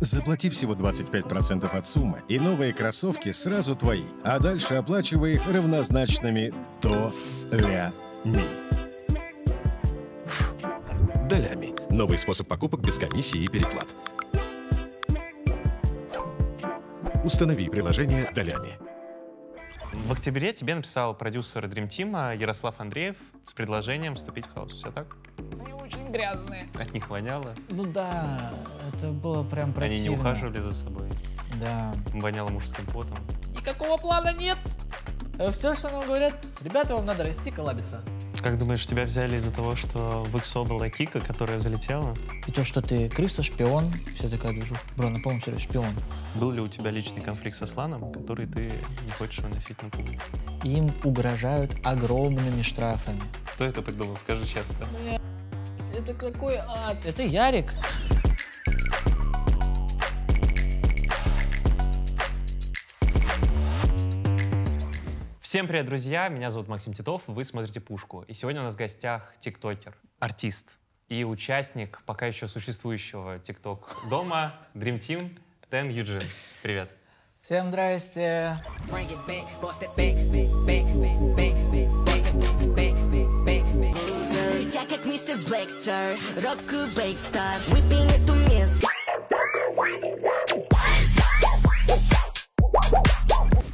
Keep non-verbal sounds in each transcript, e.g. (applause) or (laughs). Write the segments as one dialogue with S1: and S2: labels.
S1: Заплати всего 25% от суммы, и новые кроссовки сразу твои, а дальше оплачивай их равнозначными долями. Долями. Новый способ покупок без комиссии и переплат. Установи приложение «Долями». В октябре тебе написал продюсер Dream Team Ярослав Андреев с предложением вступить в хаос. Все так? грязные. От них воняло?
S2: Ну да, это было прям противно. Они не ухаживали
S1: за собой? Да. Воняло мужским потом?
S2: Никакого плана нет! Э, все, что нам говорят, ребята, вам надо расти, коллабиться.
S1: Как думаешь, тебя взяли из-за того, что в XO была Кика, которая взлетела?
S2: И то, что ты крыса, шпион, все такая вижу. Бро, напомню полном шпион.
S1: Был ли у тебя личный конфликт со Сланом, который ты не хочешь выносить на публику?
S2: Им угрожают огромными штрафами.
S1: Кто это придумал, скажи честно
S3: это какой ад. Это Ярик.
S1: Всем привет, друзья! Меня зовут Максим Титов, вы смотрите «Пушку». И сегодня у нас в гостях тиктокер, артист и участник пока еще существующего тикток-дома Dream Team Дэн Юджин. Привет.
S2: Всем здрасте. Я как
S1: мистер Блэкстер, Рокку Бэкстар, выпил эту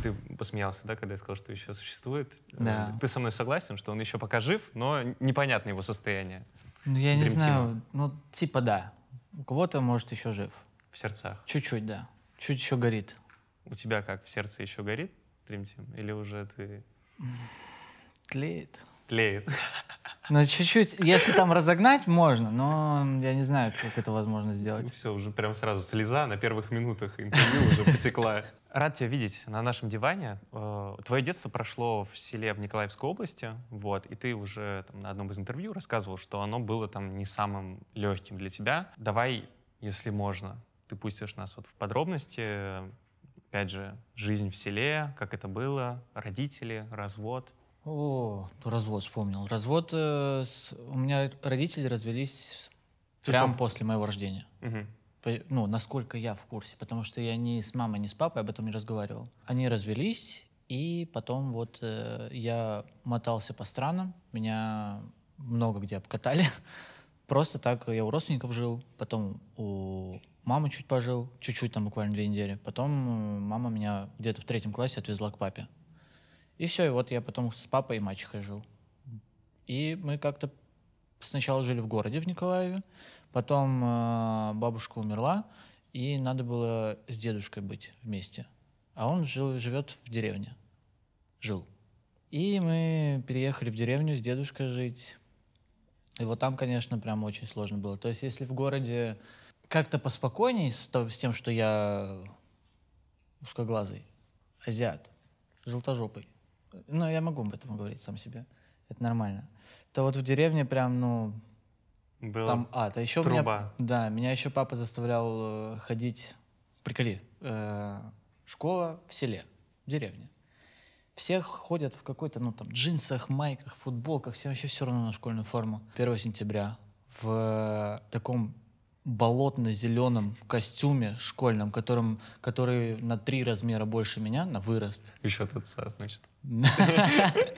S1: Ты посмеялся, да, когда я сказал, что еще существует? Да. Э, ты со мной согласен, что он еще пока жив, но непонятно его состояние?
S2: Ну, я не знаю. Ну, типа да. У кого-то, может, еще жив. В сердцах? Чуть-чуть, да. Чуть еще горит.
S1: У тебя как, в сердце еще горит Dream Team? Или уже ты... Тлеет. Тлеет. (laughs)
S2: Ну, чуть-чуть, если там разогнать, можно, но я не знаю, как это возможно сделать. Ну,
S1: все, уже прям сразу слеза на первых минутах интервью уже потекла. (laughs) Рад тебя видеть на нашем диване. Э, Твое детство прошло в селе в Николаевской области, вот, и ты уже там, на одном из интервью рассказывал, что оно было там не самым легким для тебя. Давай, если можно, ты пустишь нас вот в подробности, опять же, жизнь в селе, как это было, родители, развод.
S2: О, ну, развод вспомнил. Развод э, с... у меня родители развелись прямо пом... после моего рождения. Угу. По... Ну, насколько я в курсе, потому что я ни с мамой, ни с папой об этом не разговаривал. Они развелись, и потом вот э, я мотался по странам, меня много где обкатали. (laughs) Просто так я у родственников жил, потом у Мама чуть пожил, чуть-чуть там буквально две недели. Потом э, мама меня где-то в третьем классе отвезла к папе. И все, и вот я потом с папой и мачехой жил. И мы как-то сначала жили в городе, в Николаеве, потом э, бабушка умерла, и надо было с дедушкой быть вместе. А он жил, живет в деревне. Жил. И мы переехали в деревню с дедушкой жить. И вот там, конечно, прям очень сложно было. То есть, если в городе как-то поспокойней с, с тем, что я узкоглазый, азиат, желтожопый. Ну, я могу об этом говорить сам себе. Это нормально. То вот в деревне прям, ну, Было там ад. А еще труба. Меня, да, меня еще папа заставлял э, ходить, приколи, э, школа в селе, в деревне. Все ходят в какой-то, ну, там, джинсах, майках, футболках, все вообще все равно на школьную форму. 1 сентября в таком болотно-зеленом костюме школьном, которым, который на три размера больше меня, на вырост. Еще тот сад, значит. (laughs)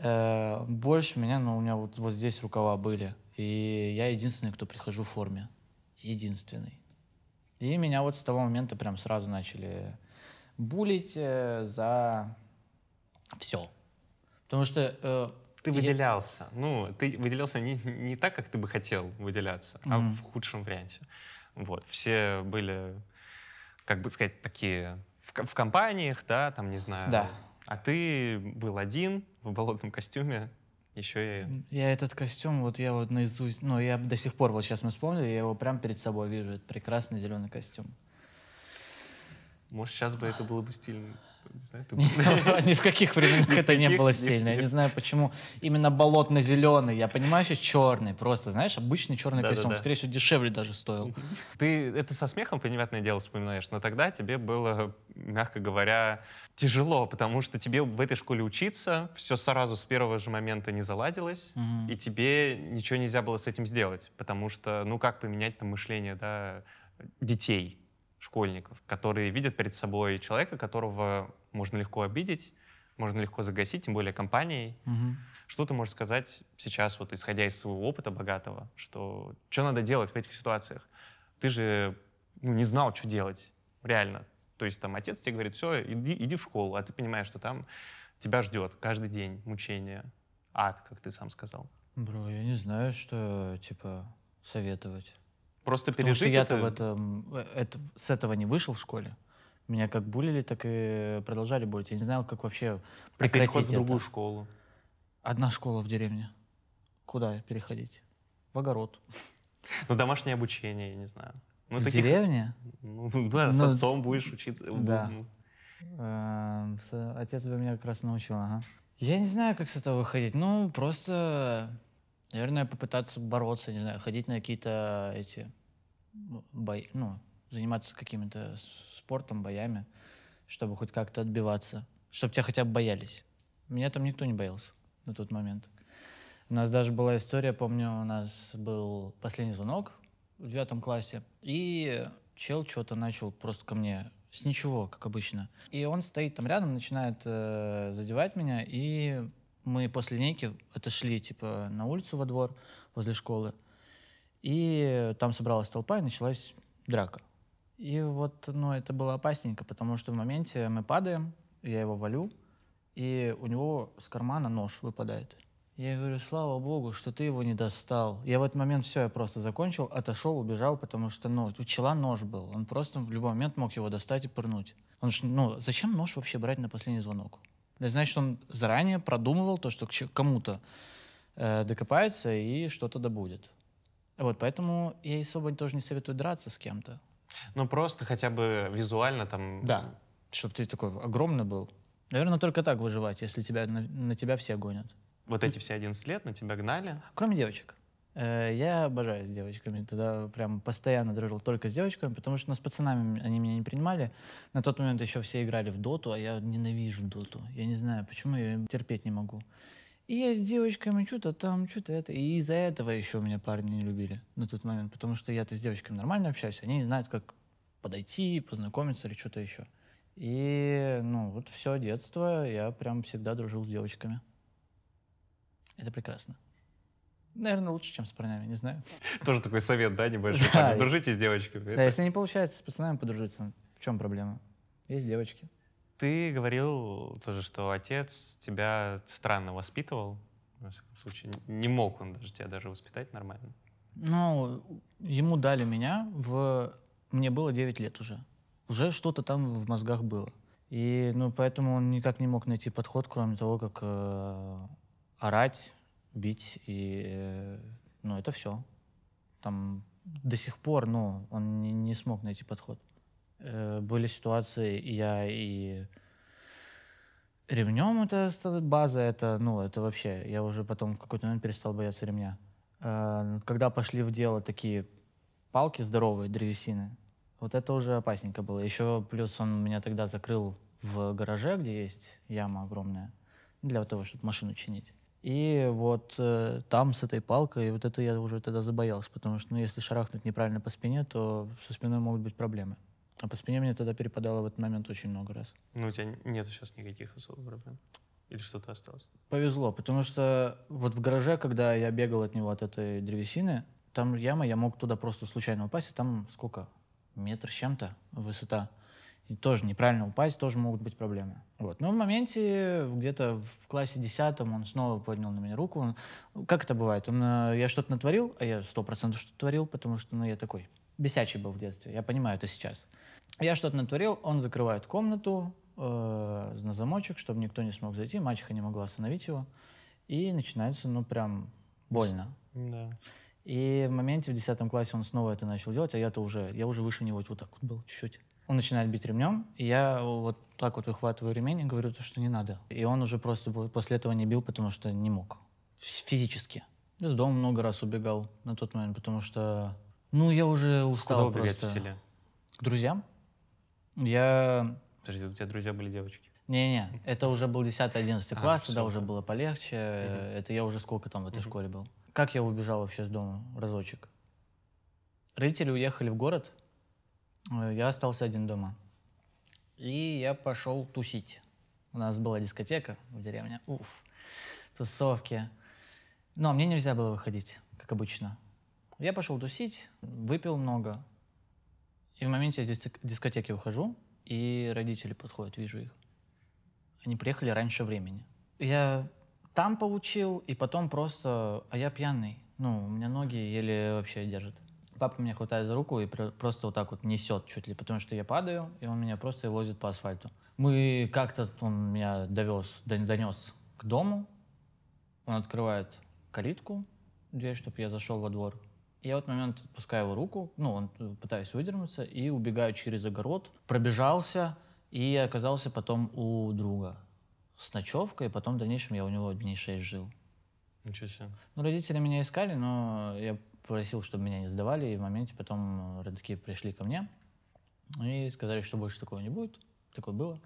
S2: Э, больше меня, но ну, у меня вот, вот здесь рукава были. И я единственный, кто прихожу в форме. Единственный. И меня вот с того момента прям сразу начали булить э, за
S1: все. Потому что э, ты выделялся. Я... Ну, ты выделялся не, не так, как ты бы хотел выделяться, mm-hmm. а в худшем варианте. Вот. Все были, как бы сказать, такие в, в компаниях, да, там, не знаю. Да. А ты был один в болотном костюме, еще и...
S2: Я этот костюм, вот я вот наизусть, ну, я до сих пор, вот сейчас мы вспомнили, я его прям перед собой вижу, этот прекрасный зеленый
S1: костюм. Может, сейчас бы это было бы стильно. (laughs) Ни в каких временах это не было сильно. Я не
S2: знаю, почему именно болотно-зеленый. Я понимаю, что черный. Просто, знаешь, обычный черный костюм. Скорее
S1: всего, дешевле даже стоил. Ты это со смехом, понятное дело, вспоминаешь. Но тогда тебе было, мягко говоря, тяжело, потому что тебе в этой школе учиться, все сразу с первого же момента не заладилось, и тебе ничего нельзя было с этим сделать. Потому что, ну как поменять там мышление, да, детей школьников, которые видят перед собой человека, которого можно легко обидеть, можно легко загасить, тем более компанией. Угу. Что ты можешь сказать сейчас, вот исходя из своего опыта богатого, что что надо делать в этих ситуациях? Ты же ну, не знал, что делать, реально. То есть там отец тебе говорит, все, иди, иди в школу, а ты понимаешь, что там тебя ждет каждый день мучение, ад, как ты сам сказал. Бро,
S2: я не знаю, что, типа, советовать.
S1: Просто Потому пережить что это... я в
S2: этом, э, это, с этого не вышел в школе. Меня как булили, так и продолжали булить. Я не знал, как вообще прекратить а переход в другую школу? Одна школа в деревне. Куда переходить? В огород.
S1: Ну, домашнее обучение, я не знаю. Ну, в таких... деревне? Ну, да, ну, отцом будешь учиться. Да. Эм, отец
S2: бы меня как раз научил, ага. Я не знаю, как с этого выходить. Ну, просто, наверное, попытаться бороться, не знаю, ходить на какие-то эти бой, ну, заниматься каким-то спортом, боями, чтобы хоть как-то отбиваться, чтобы тебя хотя бы боялись. Меня там никто не боялся на тот момент. У нас даже была история, помню, у нас был последний звонок в девятом классе, и чел что-то начал просто ко мне с ничего, как обычно. И он стоит там рядом, начинает э, задевать меня, и мы после линейки отошли, типа, на улицу во двор возле школы. И там собралась толпа, и началась драка. И вот, ну, это было опасненько, потому что в моменте мы падаем, я его валю, и у него с кармана нож выпадает. Я говорю, слава богу, что ты его не достал. Я в этот момент все, я просто закончил, отошел, убежал, потому что, ну, у чела нож был. Он просто в любой момент мог его достать и пырнуть. Он что, ну, зачем нож вообще брать на последний звонок? Да, значит, он заранее продумывал то, что к кому-то э, докопается и что-то добудет. Вот, поэтому я особо тоже не советую драться с кем-то.
S1: Ну, просто хотя бы визуально там... Да,
S2: чтобы ты такой огромный был. Наверное, только так выживать, если тебя, на, на тебя все гонят. Вот
S1: эти все 11 лет на тебя гнали?
S2: Кроме девочек. Э, я обожаю с девочками. Тогда прям постоянно дружил только с девочками, потому что ну, с пацанами они меня не принимали. На тот момент еще все играли в доту, а я ненавижу доту. Я не знаю, почему я терпеть не могу. И я с девочками что-то там, что-то это. И из-за этого еще меня парни не любили на тот момент. Потому что я-то с девочками нормально общаюсь, они не знают, как подойти, познакомиться или что-то еще. И, ну, вот все детство я прям всегда дружил с девочками. Это прекрасно. Наверное, лучше, чем с парнями, не знаю.
S1: (laughs) Тоже такой совет, да, небольшой? (laughs) Да. Дружите с девочками. Да, если не
S2: получается с пацанами подружиться, в чем проблема? Есть девочки.
S1: Ты говорил тоже, что отец тебя странно воспитывал. В всяком случае, не мог он даже тебя даже воспитать нормально.
S2: Ну, ему дали меня в... Мне было 9 лет уже. Уже что-то там в мозгах было. И, ну, поэтому он никак не мог найти подход, кроме того, как э, орать, бить и... Э, ну, это все. Там до сих пор, ну, он не, не смог найти подход. Э, были ситуации, я и ремнем это база, это, ну, это вообще, я уже потом в какой-то момент перестал бояться ремня. Э, когда пошли в дело такие палки здоровые, древесины, вот это уже опасненько было. Еще плюс он меня тогда закрыл в гараже, где есть яма огромная, для того, чтобы машину чинить. И вот э, там с этой палкой, вот это я уже тогда забоялся, потому что, ну, если шарахнуть неправильно по спине, то со спиной могут быть проблемы. А по спине мне тогда перепадало в этот момент очень много раз.
S1: Ну, у тебя нет сейчас никаких особых проблем? Или что-то осталось?
S2: Повезло, потому что вот в гараже, когда я бегал от него, от этой древесины, там яма, я мог туда просто случайно упасть, и там сколько? Метр с чем-то высота. И тоже неправильно упасть, тоже могут быть проблемы. Вот. Но в моменте, где-то в классе десятом, он снова поднял на меня руку. Он, ну, как это бывает? Он, э, я что-то натворил, а я сто процентов что-то творил, потому что ну, я такой бесячий был в детстве, я понимаю это сейчас. Я что-то натворил, он закрывает комнату э, на замочек, чтобы никто не смог зайти, мачеха не могла остановить его. И начинается, ну, прям больно. Да. И в моменте в 10 классе он снова это начал делать, а я-то уже, я уже выше него вот так вот был чуть-чуть. Он начинает бить ремнем, и я вот так вот выхватываю ремень и говорю то, что не надо. И он уже просто после этого не бил, потому что не мог. Физически. Из дома много раз убегал на тот момент, потому что... Ну, я уже устал Куда убегать просто. в селе? К друзьям. Я...
S1: Подожди, у тебя друзья были девочки?
S2: Не-не, это уже был 10-11 а, класс, тогда уже было полегче. Угу. Это я уже сколько там в этой угу. школе был. Как я убежал вообще с дома разочек? Родители уехали в город, э, я остался один дома. И я пошел тусить. У нас была дискотека в деревне. Уф, тусовки. Но ну, а мне нельзя было выходить, как обычно. Я пошел тусить, выпил много, и в моменте я с дискотеки ухожу, и родители подходят, вижу их. Они приехали раньше времени. Я там получил, и потом просто... А я пьяный. Ну, у меня ноги еле вообще держат. Папа меня хватает за руку и просто вот так вот несет чуть ли, потому что я падаю, и он меня просто возит по асфальту. Мы как-то... Он меня довез, донес к дому. Он открывает калитку, дверь, чтобы я зашел во двор. Я вот момент отпускаю его руку, ну, он, э, пытаюсь выдернуться, и убегаю через огород, пробежался и оказался потом у друга с ночевкой, и потом в дальнейшем я у него дней шесть жил. Ничего себе. Ну, родители меня искали, но я просил, чтобы меня не сдавали, и в моменте потом родители пришли ко мне и
S1: сказали, что больше такого не будет. Такое было.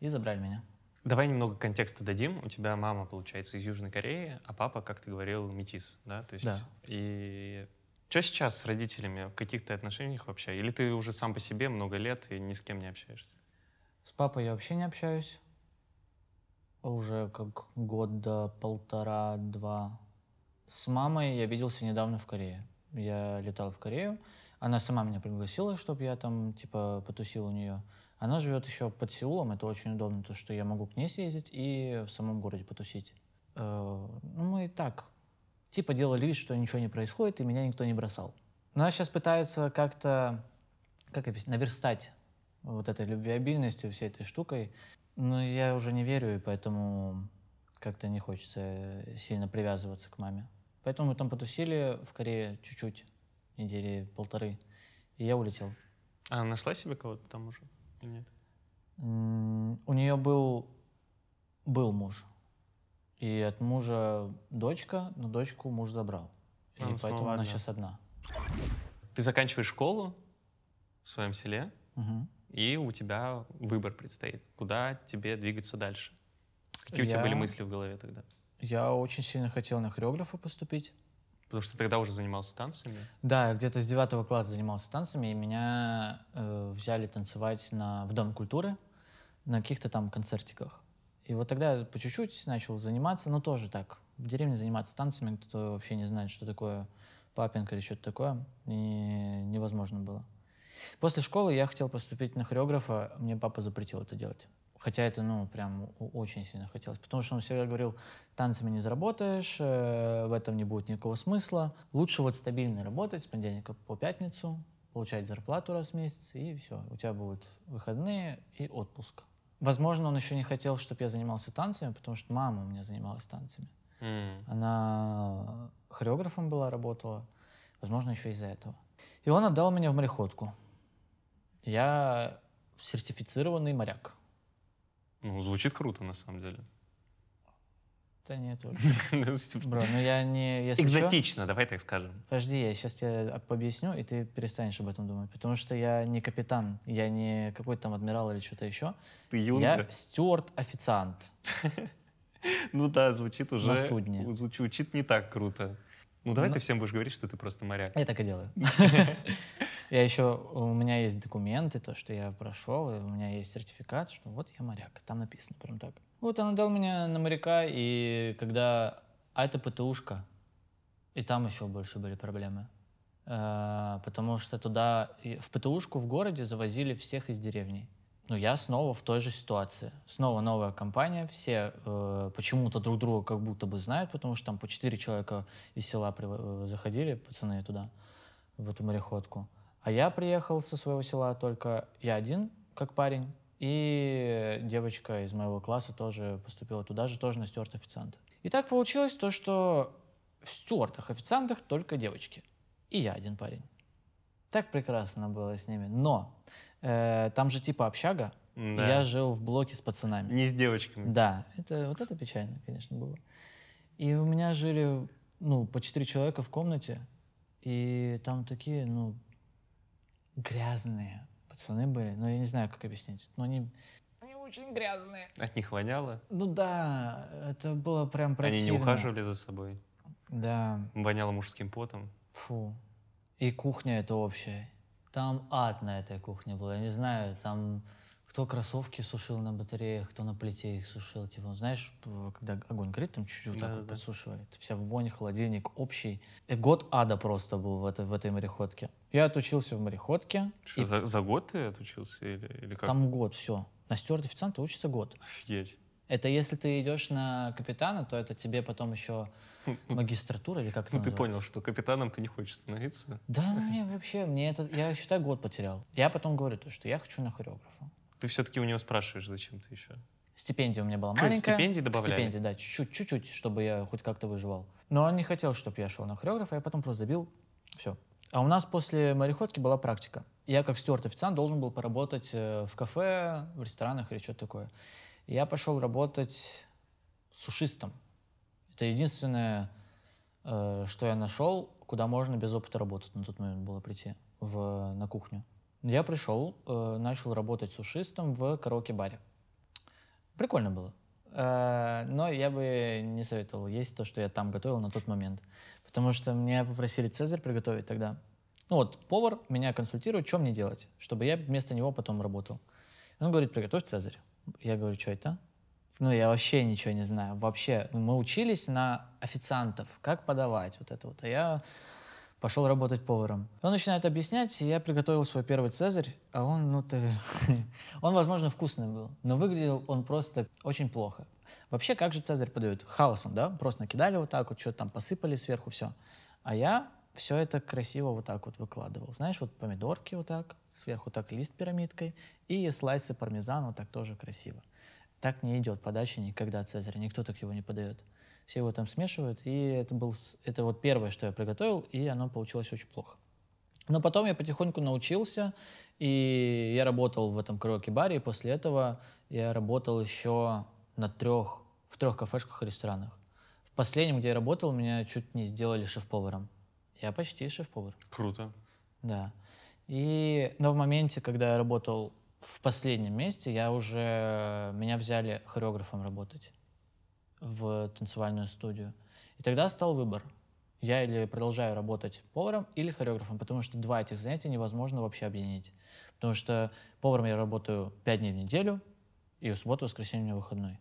S1: И забрали меня. Давай немного контекста дадим. У тебя мама, получается, из Южной Кореи, а папа, как ты говорил, метис, да? То есть, да. И что сейчас с родителями? В каких ты отношениях вообще? Или ты уже сам по себе много лет и ни с кем не общаешься?
S2: С папой я вообще не общаюсь. Уже как год полтора-два. С мамой я виделся недавно в Корее. Я летал в Корею. Она сама меня пригласила, чтобы я там, типа, потусил у нее. Она живет еще под Сеулом, это очень удобно, то, что я могу к ней съездить и в самом городе потусить. Э, ну, мы и так Типа делали вид, что ничего не происходит, и меня никто не бросал. Но ну, она сейчас пытается как-то, как объяснить, наверстать вот этой любвеобильностью, всей этой штукой. Но ну, я уже не верю, и поэтому как-то не хочется э, сильно привязываться к маме. Поэтому мы там потусили в Корее чуть-чуть, недели полторы, и я улетел. А нашла себе кого-то там уже или нет? У нее был, был муж. И от мужа дочка, но дочку муж забрал. И ну, она поэтому она сейчас одна.
S1: Ты заканчиваешь школу в своем селе, угу. и у тебя выбор предстоит, куда тебе двигаться дальше. Какие я... у тебя были мысли в голове тогда?
S2: Я очень сильно хотел на хореографа поступить.
S1: Потому что ты тогда уже занимался танцами?
S2: Да, я где-то с девятого класса занимался танцами, и меня э, взяли танцевать на, в Дом культуры на каких-то там концертиках. И вот тогда по чуть-чуть начал заниматься, но тоже так. В деревне заниматься танцами, кто вообще не знает, что такое папинг или что-то такое, и невозможно было. После школы я хотел поступить на хореографа, мне папа запретил это делать. Хотя это, ну, прям очень сильно хотелось. Потому что он всегда говорил, танцами не заработаешь, э, в этом не будет никакого смысла. Лучше вот стабильно работать с понедельника по пятницу, получать зарплату раз в месяц, и все. У тебя будут выходные и отпуск. Возможно, он еще не хотел, чтобы я занимался танцами, потому что мама у меня занималась танцами. Mm. Она хореографом была, работала. Возможно, еще из-за этого. И он отдал меня в мореходку.
S1: Я сертифицированный моряк. Ну, звучит круто, на самом деле.
S2: Да нет, (laughs) ну,
S1: Бро, ну я не... Если Экзотично, что, давай так скажем.
S2: Подожди, я сейчас тебе объясню, и ты перестанешь об этом думать. Потому что я не капитан, я не какой-то там адмирал или что-то еще. Ты юнга? Я стюарт-официант. (laughs)
S1: Ну да, звучит уже... На судне. Звучит не так круто. Ну давай ну ты всем будешь говорить, что ты просто моряк. Я так и делаю.
S2: (laughs) Я еще, у меня есть документы, то, что я прошел, и у меня есть сертификат, что вот я моряк. Там написано прям так. Вот она дал меня на моряка, и когда... А это ПТУшка. И там еще больше были проблемы. А, потому что туда, в ПТУшку в городе завозили всех из деревни. Но я снова в той же ситуации. Снова новая компания, все э, почему-то друг друга как будто бы знают, потому что там по четыре человека из села при, э, заходили, пацаны туда, в эту мореходку. А я приехал со своего села только я один, как парень, и девочка из моего класса тоже поступила туда же, тоже на стюарт официанта. И так получилось то, что в стюартах официантах только девочки. И я один парень. Так прекрасно было с ними. Но э, там же типа общага. Да. Я жил в блоке с пацанами. Не с девочками. Да, это вот это печально, конечно, было. И у меня жили ну по четыре человека в комнате, и там такие ну грязные, пацаны были, но я не знаю, как объяснить. Но они...
S1: Они очень грязные. От них воняло?
S2: Ну да, это было прям противно. Они не ухаживали
S1: за собой? Да. Воняло мужским потом?
S2: Фу. И кухня это общая. Там ад на этой кухне был. Я не знаю, там кто кроссовки сушил на батареях, кто на плите их сушил. Типа, знаешь, когда огонь горит, там чуть-чуть да, вот так да. подсушивали. Это вся вонь, холодильник общий. И
S1: год ада
S2: просто был в этой, в этой мореходке. Я отучился в мореходке.
S1: Что, и... за, за год ты отучился или, или как? Там
S2: год, все. На стюард официанта учится год. Офигеть. Это если ты идешь на капитана, то это тебе потом еще (laughs) магистратура или как-то. Ну, называется? ты понял,
S1: что капитаном ты не хочешь становиться.
S2: Да, ну, мне вообще, мне это, я считаю, год потерял. Я потом говорю то, что я хочу на хореографа.
S1: Ты все-таки у него спрашиваешь, зачем ты еще?
S2: Стипендия у меня была маленькая. Стипендии добавляли? Стипендии, да, чуть-чуть, чтобы я хоть как-то выживал. Но он не хотел, чтобы я шел на хореографа, я потом просто забил, все. А у нас после мореходки была практика. Я как стюарт официант должен был поработать э, в кафе, в ресторанах или что-то такое. Я пошел работать сушистом. Это единственное, э, что я нашел, куда можно без опыта работать на тот момент было прийти в, на кухню. Я пришел, э, начал работать сушистом в караоке-баре. Прикольно было. Но я бы не советовал есть то, что я там готовил на тот момент. Потому что меня попросили Цезарь приготовить тогда. Ну вот, повар меня консультирует, что мне делать, чтобы я вместо него потом работал. Он говорит, приготовь Цезарь. Я говорю, что это? Ну, я вообще ничего не знаю. Вообще, мы учились на официантов, как подавать вот это вот. А я пошел работать поваром. Он начинает объяснять, и я приготовил свой первый цезарь, а он, ну ты... (laughs) он, возможно, вкусный был, но выглядел он просто очень плохо. Вообще, как же цезарь подают? Хаосом, да? Просто накидали вот так вот, что-то там посыпали сверху, все. А я все это красиво вот так вот выкладывал. Знаешь, вот помидорки вот так, сверху так лист пирамидкой, и слайсы пармезана вот так тоже красиво. Так не идет подача никогда Цезарь, никто так его не подает все его там смешивают, и это, был, это вот первое, что я приготовил, и оно получилось очень плохо. Но потом я потихоньку научился, и я работал в этом караоке-баре, и после этого я работал еще на трех, в трех кафешках и ресторанах. В последнем, где я работал, меня чуть не сделали шеф-поваром. Я почти шеф-повар. Круто. Да. И, но в моменте, когда я работал в последнем месте, я уже, меня взяли хореографом работать в танцевальную студию. И тогда стал выбор. Я или продолжаю работать поваром или хореографом, потому что два этих занятия невозможно вообще объединить. Потому что поваром я работаю пять дней в неделю, и в субботу, воскресенье у меня выходной.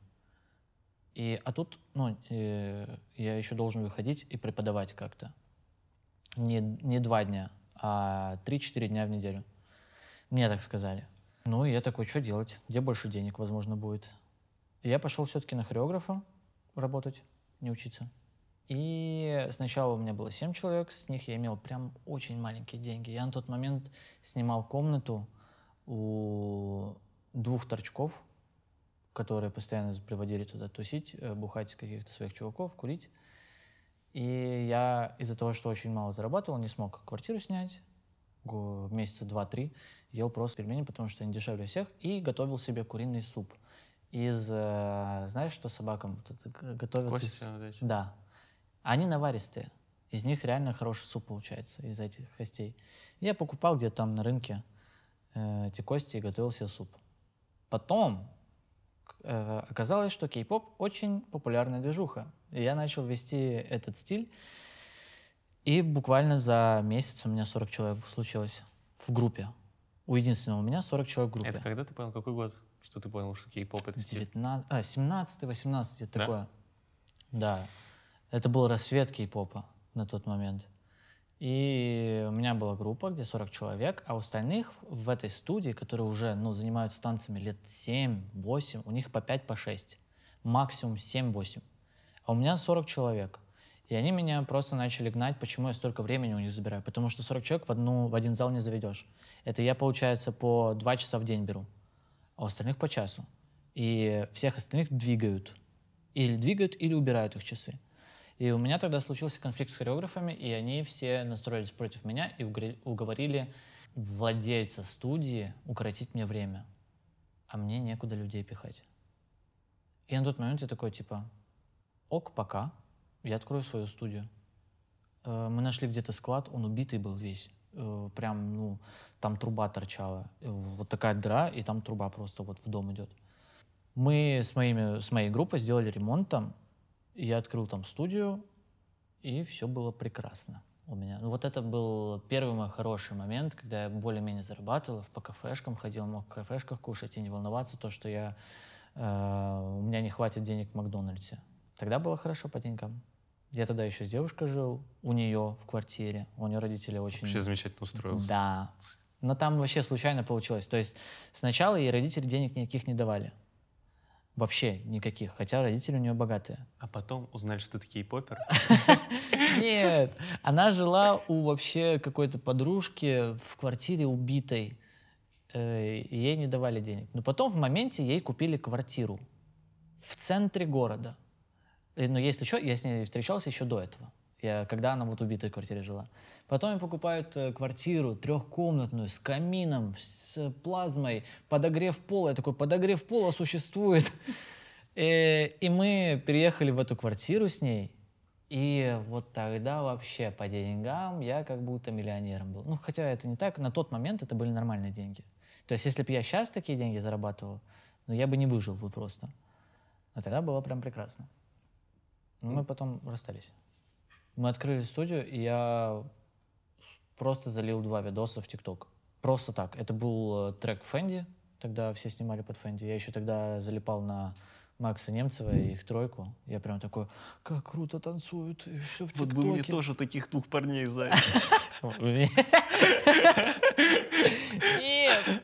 S2: И, а тут ну, э, я еще должен выходить и преподавать как-то. Не, не два дня, а три-четыре дня в неделю. Мне так сказали. Ну, и я такой, что делать? Где больше денег, возможно, будет? И я пошел все-таки на хореографа, работать, не учиться. И сначала у меня было 7 человек, с них я имел прям очень маленькие деньги. Я на тот момент снимал комнату у двух торчков, которые постоянно приводили туда тусить, э, бухать каких-то своих чуваков, курить. И я из-за того, что очень мало зарабатывал, не смог квартиру снять месяца два-три, ел просто пельмени, потому что они дешевле всех, и готовил себе куриный суп – из... Э, знаешь, что собакам готовят? Кости, из... Да. Они наваристые. Из них реально хороший суп получается, из этих костей. Я покупал где-то там на рынке э, эти кости и готовил себе суп. Потом э, оказалось, что кей-поп очень популярная движуха. И я начал вести этот стиль. И буквально за месяц у меня 40 человек случилось в группе. У единственного у меня 40 человек в группе.
S1: Это когда ты понял, какой год? что ты понял, что кей-поп это стиль?
S2: А, 17-18, это да? такое. Да. Это был рассвет кей-попа на тот момент. И у меня была группа, где 40 человек, а у остальных в этой студии, которые уже ну, занимаются танцами лет 7-8, у них по 5-6, по 6, максимум 7-8. А у меня 40 человек. И они меня просто начали гнать, почему я столько времени у них забираю. Потому что 40 человек в, одну, в один зал не заведешь. Это я, получается, по 2 часа в день беру а у остальных по часу. И всех остальных двигают. Или двигают, или убирают их часы. И у меня тогда случился конфликт с хореографами, и они все настроились против меня и уговорили владельца студии укоротить мне время. А мне некуда людей пихать. И на тот момент я такой, типа, ок, пока, я открою свою студию. Э, мы нашли где-то склад, он убитый был весь. Э, прям, ну, там труба торчала. Э, вот такая дыра, и там труба просто вот в дом идет. Мы с, моими, с моей группой сделали ремонт там, я открыл там студию, и все было прекрасно у меня. Ну, вот это был первый мой хороший момент, когда я более-менее зарабатывал, по кафешкам ходил, мог в кафешках кушать и не волноваться то, что я, э, у меня не хватит денег в Макдональдсе. Тогда было хорошо по деньгам. Я тогда еще с девушкой жил у нее в квартире. У нее родители очень... Вообще замечательно
S1: устроился. Да.
S2: Но там вообще случайно получилось. То есть сначала ей родители денег никаких не давали. Вообще никаких. Хотя родители у нее богатые.
S1: А потом узнали, что ты такие попер?
S2: (laughs) Нет. Она жила у вообще какой-то подружки в квартире убитой. Э, ей не давали денег. Но потом в моменте ей купили квартиру в центре города Э, но есть еще, я с ней встречался еще до этого. Я, когда она вот в убитой квартире жила. Потом им покупают э, квартиру трехкомнатную с камином, с плазмой, подогрев пола. Я такой, подогрев пола существует. И, (laughs) э, и мы переехали в эту квартиру с ней. И вот тогда вообще по деньгам я как будто миллионером был. Ну, хотя это не так. На тот момент это были нормальные деньги. То есть, если бы я сейчас такие деньги зарабатывал, ну, я бы не выжил бы просто. Но тогда было прям прекрасно. Мы потом расстались. Мы открыли студию, и я просто залил два видоса в ТикТок. Просто так. Это был э, трек Фэнди, тогда все снимали под Фэнди. Я еще тогда залипал на Макса Немцева и их тройку. Я прям такой, как круто танцуют, и все в ТикТоке. Вот бы мне тоже таких двух парней, Зай. (laughs)
S3: Нет.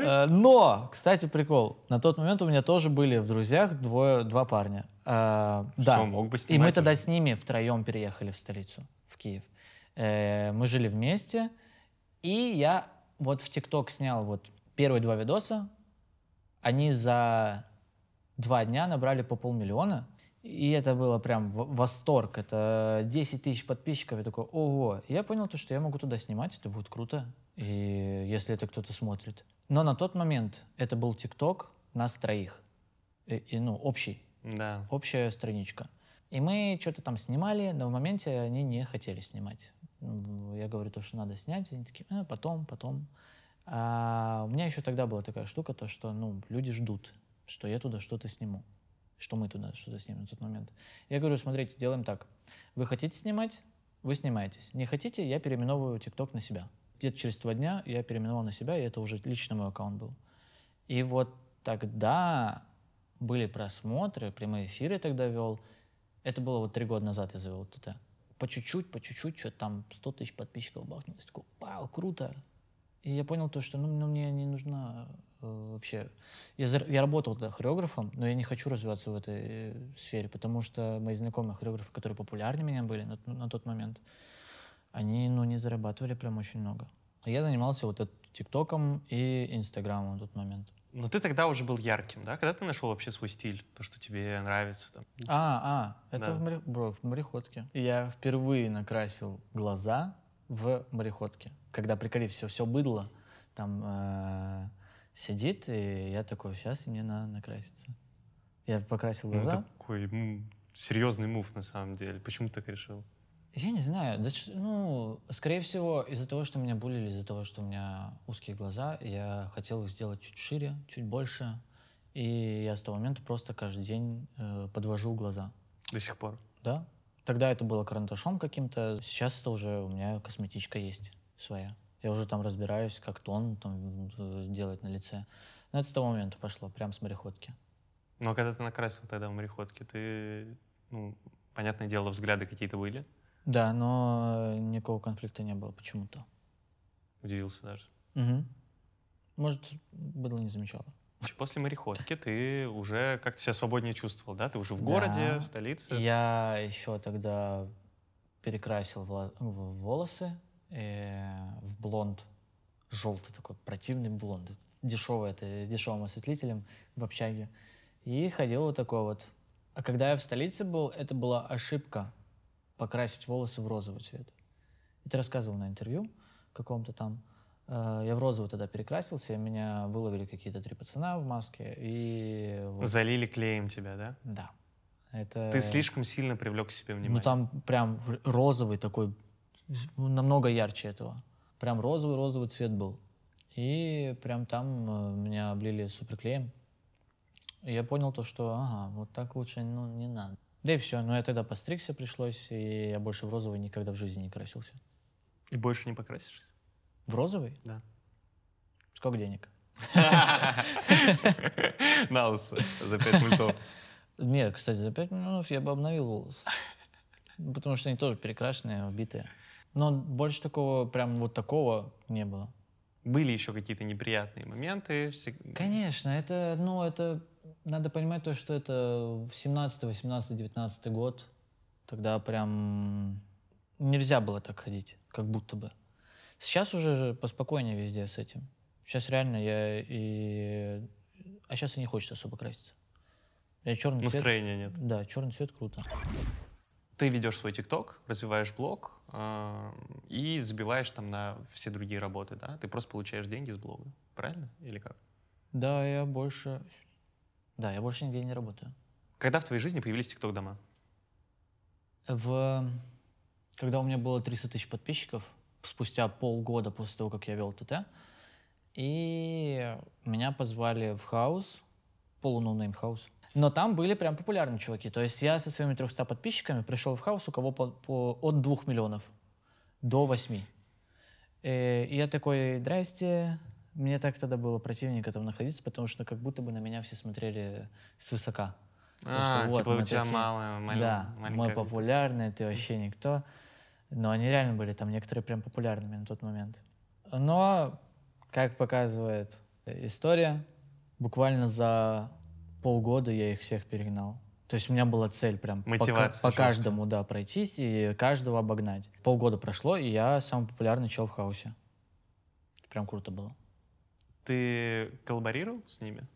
S2: Э, но, кстати, прикол. На тот момент у меня тоже были в друзьях двое, два парня. Э, да. И мы тогда с ними втроем переехали в столицу, в Киев. Э, мы жили вместе, и я вот в ТикТок снял вот первые два видоса. Они за два дня набрали по полмиллиона. И это было прям восторг. Это 10 тысяч подписчиков. Я такой, ого. И я понял, то, что я могу туда снимать, это будет круто. И если это кто-то смотрит. Но на тот момент это был ТикТок нас троих. И, э, и, ну, общий. Да. Общая страничка. И мы что-то там снимали, но в моменте они не хотели снимать. Ну, я говорю то, что надо снять, они такие, э, потом, потом. А у меня еще тогда была такая штука, то, что ну, люди ждут, что я туда что-то сниму, что мы туда что-то снимем в тот момент. Я говорю, смотрите, делаем так. Вы хотите снимать, вы снимаетесь. Не хотите, я переименовываю ТикТок на себя где-то через два дня я переименовал на себя, и это уже лично мой аккаунт был. И вот тогда были просмотры, прямые эфиры тогда вел. Это было вот три года назад я завел это. По чуть-чуть, по чуть-чуть, что-то там 100 тысяч подписчиков бахнулось. Такой, вау, круто. И я понял то, что ну, ну мне не нужна э, вообще... Я, за... я работал тогда хореографом, но я не хочу развиваться в этой э, сфере, потому что мои знакомые хореографы, которые популярнее меня были на, на тот момент, они, ну, не зарабатывали прям очень много. Я занимался вот этим ТикТоком и
S1: Инстаграмом в тот момент. Но ты тогда уже был ярким, да? Когда ты нашел вообще свой стиль, то, что тебе нравится там? А, а, это да. в,
S2: море Бро, в мореходке. Я
S1: впервые накрасил
S2: глаза в мореходке, когда, приколи, все, все быдло там э, сидит, и я такой, сейчас мне надо накраситься. Я покрасил ну, глаза. Ну,
S1: такой м- серьезный мув, на самом деле. Почему ты так решил?
S2: Я не знаю. Да, ну, скорее всего, из-за того, что меня булили, из-за того, что у меня узкие глаза, я хотел их сделать чуть шире, чуть больше. И я с того момента просто каждый день э, подвожу глаза. До сих пор? Да. Тогда это было карандашом каким-то. Сейчас это уже у меня косметичка есть своя. Я уже там разбираюсь, как тон там делать на лице. Но это с того момента пошло, прям с мореходки.
S1: Ну, а когда ты накрасил тогда в мореходке, ты, ну, понятное дело, взгляды какие-то были?
S2: Да, но э, никакого конфликта не было почему-то.
S1: Удивился даже.
S2: Угу. Может, быдло не замечала.
S1: После мореходки ты уже как-то себя свободнее чувствовал, да? Ты уже в да. городе, в
S2: столице. Я еще тогда перекрасил волосы э, в блонд, желтый такой противный блонд, дешевый это, дешевым осветлителем в общаге. И ходил вот такой вот. А когда я в столице был, это была ошибка, покрасить волосы в розовый цвет. Это рассказывал на интервью каком-то там. Э, я в розовый тогда перекрасился, и меня выловили какие-то три пацана в маске. И вот. Залили
S1: клеем тебя, да? Да.
S2: Это... Ты слишком сильно привлек к себе ну, внимание. Ну там прям розовый такой, намного ярче этого. Прям розовый-розовый цвет был. И прям там э, меня облили суперклеем. И я понял то, что ага, вот так лучше ну, не надо. Да и все. Но я тогда постригся пришлось, и я больше в розовый никогда в жизни не красился.
S1: И больше не покрасишься?
S2: В розовый? Да. Сколько денег? (laughs)
S1: На усы за 5 мультов. Нет,
S2: кстати, за 5 миллионов я бы обновил волосы. Ну, потому что они тоже перекрашенные, убитые.
S1: Но больше такого, прям вот такого не было. Были еще какие-то неприятные моменты?
S2: Конечно, это, ну, это надо понимать то, что это 17, 18, 19 год. Тогда прям нельзя было так ходить, как будто бы. Сейчас уже же поспокойнее везде с этим. Сейчас реально я и... А сейчас и не хочется особо краситься. Я черный Настроения цвет... нет. Да, черный цвет круто.
S1: Ты ведешь свой ТикТок, развиваешь блог э и забиваешь там на все другие работы, да? Ты просто получаешь деньги с блога, правильно? Или как?
S2: Да, я больше... Да, я больше нигде не
S1: работаю. Когда в твоей жизни появились ТикТок-дома?
S2: В... Когда у меня было 300 тысяч подписчиков, спустя полгода после того, как я вел ТТ, и меня позвали в хаус, полуноунейм хаус. Но там были прям популярные чуваки. То есть я со своими 300 подписчиками пришел в хаус, у кого по, по, от 2 миллионов до 8. Э, и, я такой, здрасте, мне так тогда было противненько там находиться, потому что как будто бы на меня все смотрели с высока,
S1: А, что, вот, типа у тебя такие... мало, мал... Да, мы
S2: популярные, ты вообще никто. Но они реально были там некоторые прям популярными на тот момент. Но, как показывает э, история, буквально за полгода я их всех перегнал. То есть у меня была цель прям Мотивация по, по каждому да, пройтись и каждого обогнать. Полгода прошло, и я самый популярный чел в хаосе. Прям круто было.
S1: Ты коллаборировал с ними?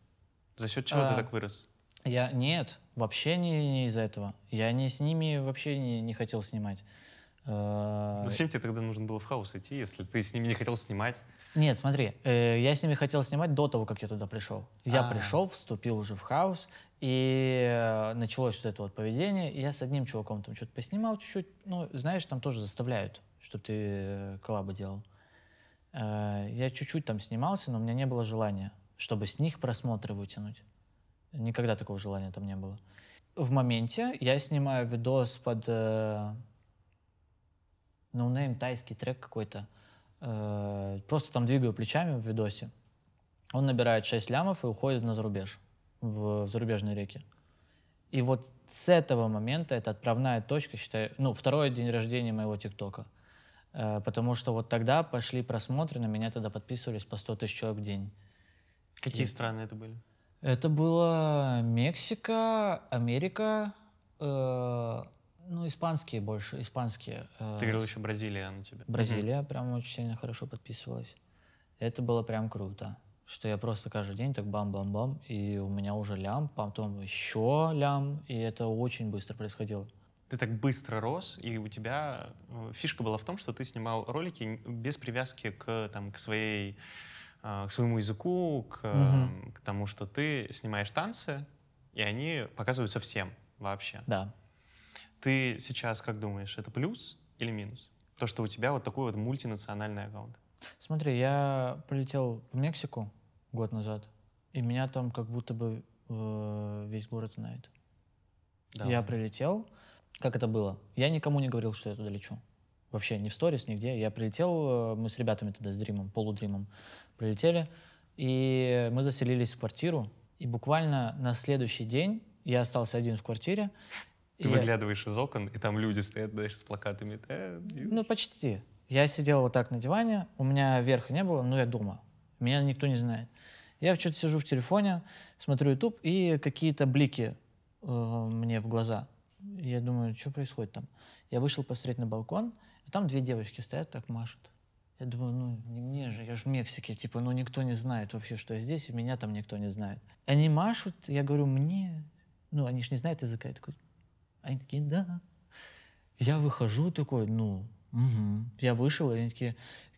S1: За счет чего а, ты так вырос?
S2: Я нет, вообще не, не из-за этого. Я не с ними вообще не,
S1: не хотел снимать. А, ну, зачем тебе тогда нужно было в хаос идти, если ты с ними не хотел снимать?
S2: Нет, смотри, э, я с ними хотел снимать до того, как я туда пришел. Я А-а-а. пришел, вступил уже в хаос, и э, началось вот это вот поведение. И я с одним чуваком там что-то поснимал чуть-чуть. Ну, знаешь, там тоже заставляют, чтобы ты э, коллабы делал. Э, я чуть-чуть там снимался, но у меня не было желания, чтобы с них просмотры вытянуть. Никогда такого желания там не было. В моменте я снимаю видос под э, ноунейм no тайский трек какой-то. Э, просто там двигаю плечами в видосе. Он набирает 6 лямов и уходит на зарубеж, в, в зарубежные реки. И вот с этого момента это отправная точка, считаю, ну, второй день рождения моего ТикТока — Э, потому что вот тогда пошли просмотры, на меня тогда подписывались по 100 тысяч человек в день.
S1: Какие и... страны это были?
S2: Это было Мексика, Америка, э, ну, испанские больше, испанские.
S1: Э, Ты говорил еще Бразилия на тебя. Бразилия угу.
S2: прям очень сильно хорошо подписывалась. Это было прям круто, что я просто каждый день так бам-бам-бам, и у меня уже лям, потом еще лям, и это очень быстро происходило ты так быстро
S1: рос, и у тебя э, фишка была в том, что ты снимал ролики без привязки к, там, к своей э, к своему языку, к, угу. к тому, что ты снимаешь танцы, и они показываются всем вообще. Да. Ты сейчас как думаешь, это плюс или минус? То, что у тебя вот такой вот мультинациональный аккаунт.
S2: Смотри, я полетел в Мексику год назад, и меня там как будто бы э, весь город знает. Да. Я прилетел, как это было? Я никому не говорил, что я туда лечу. Вообще, ни в сторис, нигде. Я прилетел, э, мы с ребятами тогда, с Дримом, полудримом, прилетели, и мы заселились в квартиру, и буквально на следующий день я остался один в квартире. Ты и
S1: выглядываешь я... из окон, и там люди стоят дальше с плакатами. Э, ну,
S2: почти. Я сидел вот так на диване, у меня верха не было, но я дома. Меня никто не знает. Я что-то сижу в телефоне, смотрю YouTube, и какие-то блики э, мне в глаза. Я думаю, что происходит там? Я вышел посмотреть на балкон, а там две девочки стоят, так машут. Я думаю, ну не мне же, я же в Мексике, типа, ну никто не знает вообще, что я здесь, и меня там никто не знает. Они машут, я говорю, мне, ну они же не знают языка, я такой, они такие, да. Я выхожу такой, ну, угу. я вышел, и они такие,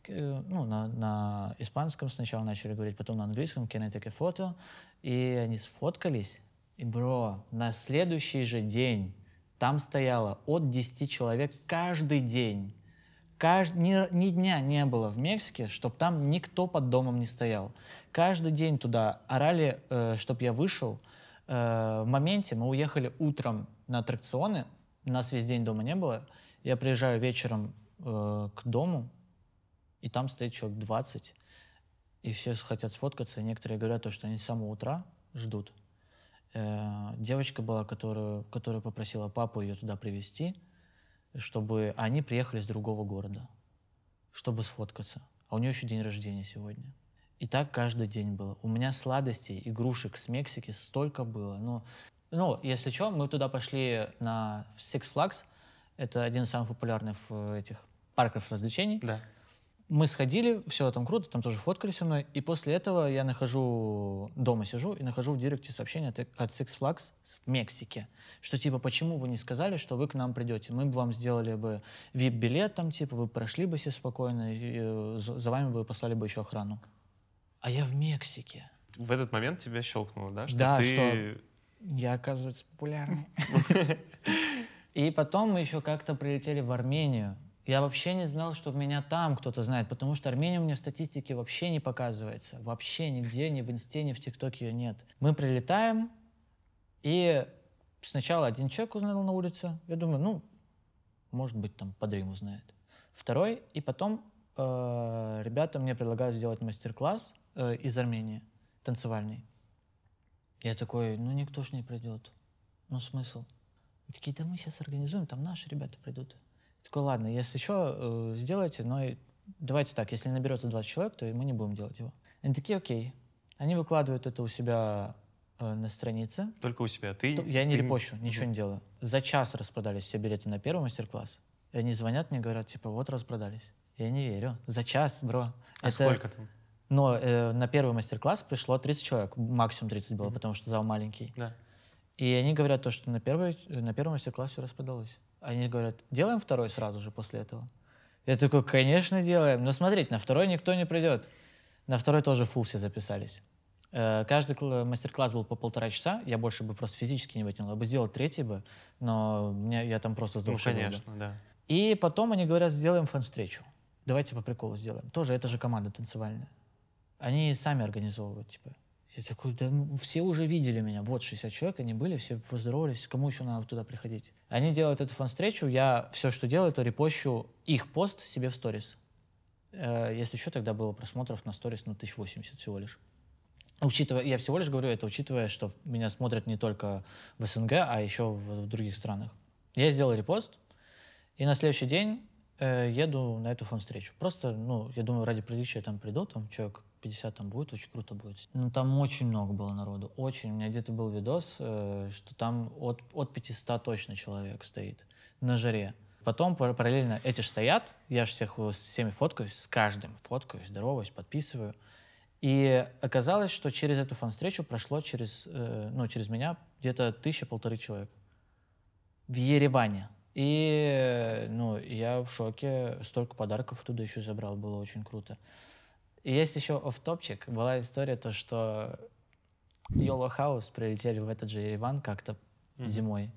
S2: э, ну, на, на испанском сначала начали говорить, потом на английском, can I take a photo? И они сфоткались, и, бро, на следующий же день там стояло от 10 человек каждый день. Кажд... Ни, ни дня не было в Мексике, чтобы там никто под домом не стоял. Каждый день туда орали, э, чтобы я вышел. Э, в моменте мы уехали утром на аттракционы, нас весь день дома не было. Я приезжаю вечером э, к дому, и там стоит человек 20, и все хотят сфоткаться, некоторые говорят, что они с самого утра ждут. Э, девочка была, которую, которая попросила папу ее туда привезти, чтобы они приехали с другого города, чтобы сфоткаться. А у нее еще день рождения сегодня. И так каждый день было. У меня сладостей, игрушек с Мексики столько было. Но, ну, ну, если что, мы туда пошли на Six Flags. Это один из самых популярных э, этих парков развлечений. Да мы сходили, все там круто, там тоже фоткали со мной. И после этого я нахожу, дома сижу и нахожу в директе сообщение от, от Six Flags в Мексике, что типа, почему вы не сказали, что вы к нам придете? Мы бы вам сделали бы VIP-билет там, типа, вы прошли бы себе спокойно, и, и, э, за вами бы послали бы еще охрану. А я в Мексике.
S1: В этот момент тебя щелкнуло, да? Что да, ты... что
S2: я, оказывается, популярный. (laughs) И потом мы еще как-то прилетели в Армению я вообще не знал, что меня там кто-то знает, потому что Армения у меня в статистике вообще не показывается. Вообще нигде, ни в Инсте, ни в ТикТоке ее нет. Мы прилетаем, и сначала один человек узнал на улице. Я думаю, ну, может быть, там под Риму знает. Второй, и потом э, ребята мне предлагают сделать мастер-класс э, из Армении, танцевальный. Я такой, ну никто ж не придет. Ну смысл? И такие, да мы сейчас организуем, там наши ребята придут. Такой, ладно, если что, э, сделайте, но давайте так, если наберется 20 человек, то мы не будем делать его. Они такие, окей. Они выкладывают это у себя э, на странице.
S1: Только у себя? Ты, я не ты... репощу, ничего не
S2: делаю. За час распродались все билеты на первый мастер-класс. И они звонят мне, говорят, типа, вот распродались. Я не верю. За час, бро. А это... сколько там? Но э, на первый мастер-класс пришло 30 человек. Максимум 30 было, mm-hmm. потому что зал маленький. Да. И они говорят то, что на первый, на первый мастер-класс все распродалось. Они говорят, делаем второй сразу же после этого. Я такой, конечно, делаем. Но смотрите, на второй никто не придет. На второй тоже фул все записались. Э, каждый мастер-класс был по полтора часа. Я больше бы просто физически не вытянул. Я бы сделал третий бы, но мне, я там просто сдулся. Ну, конечно, бы. да. И потом они говорят, сделаем фан-встречу. Давайте по приколу сделаем. Тоже, это же команда танцевальная. Они сами организовывают, типа. Я такой, да ну, все уже видели меня. Вот 60 человек, они были, все поздоровались. Кому еще надо туда приходить? Они делают эту фан-встречу, я все, что делаю, то репощу их пост себе в сторис. Э, если что, тогда было просмотров на сторис, ну, 1080 всего лишь. Учитывая, я всего лишь говорю это, учитывая, что меня смотрят не только в СНГ, а еще в, в других странах. Я сделал репост, и на следующий день э, еду на эту фан-встречу. Просто, ну, я думаю, ради приличия там приду, там человек 50 там будет, очень круто будет. Но ну, там очень много было народу, очень. У меня где-то был видос, э, что там от, от 500 точно человек стоит на жаре. Потом параллельно эти же стоят, я же всех э, с всеми фоткаюсь, с каждым фоткаюсь, здороваюсь, подписываю. И оказалось, что через эту фан-встречу прошло через, э, ну, через меня где-то тысяча-полторы человек в Ереване. И, ну, я в шоке. Столько подарков туда еще забрал, было очень круто. И есть еще оф топчик Была история, то, что Yellow House прилетели в этот же Ереван как-то mm-hmm. зимой.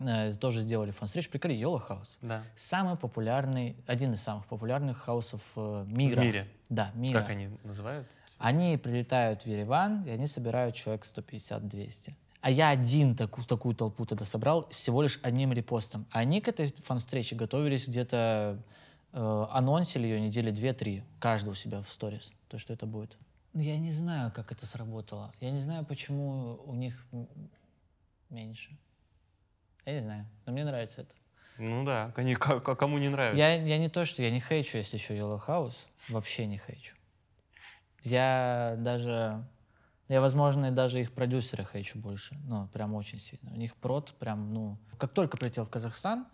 S2: Э, тоже сделали фан-стрич. Приколи, Yellow House Да. Самый популярный, один из самых популярных хаусов э, мира. В мире?
S1: Да, мира. Как они называют?
S2: Они прилетают в Ереван, и они собирают человек 150-200. А я один таку, такую толпу тогда собрал всего лишь одним репостом. А они к этой фан-встрече готовились где-то Э, анонсили ее недели две-три, каждый у себя в сторис, то, что это будет. Ну, я не знаю, как это сработало. Я не знаю, почему у них меньше.
S1: Я не знаю, но мне нравится это. Ну да, кому не нравится. Я,
S2: я не то, что я не хейчу, если еще Yellow House, вообще не хейчу. Я даже, я, возможно, даже их продюсера хейчу больше, ну, прям очень сильно. У них прод прям, ну... Как только прилетел в Казахстан,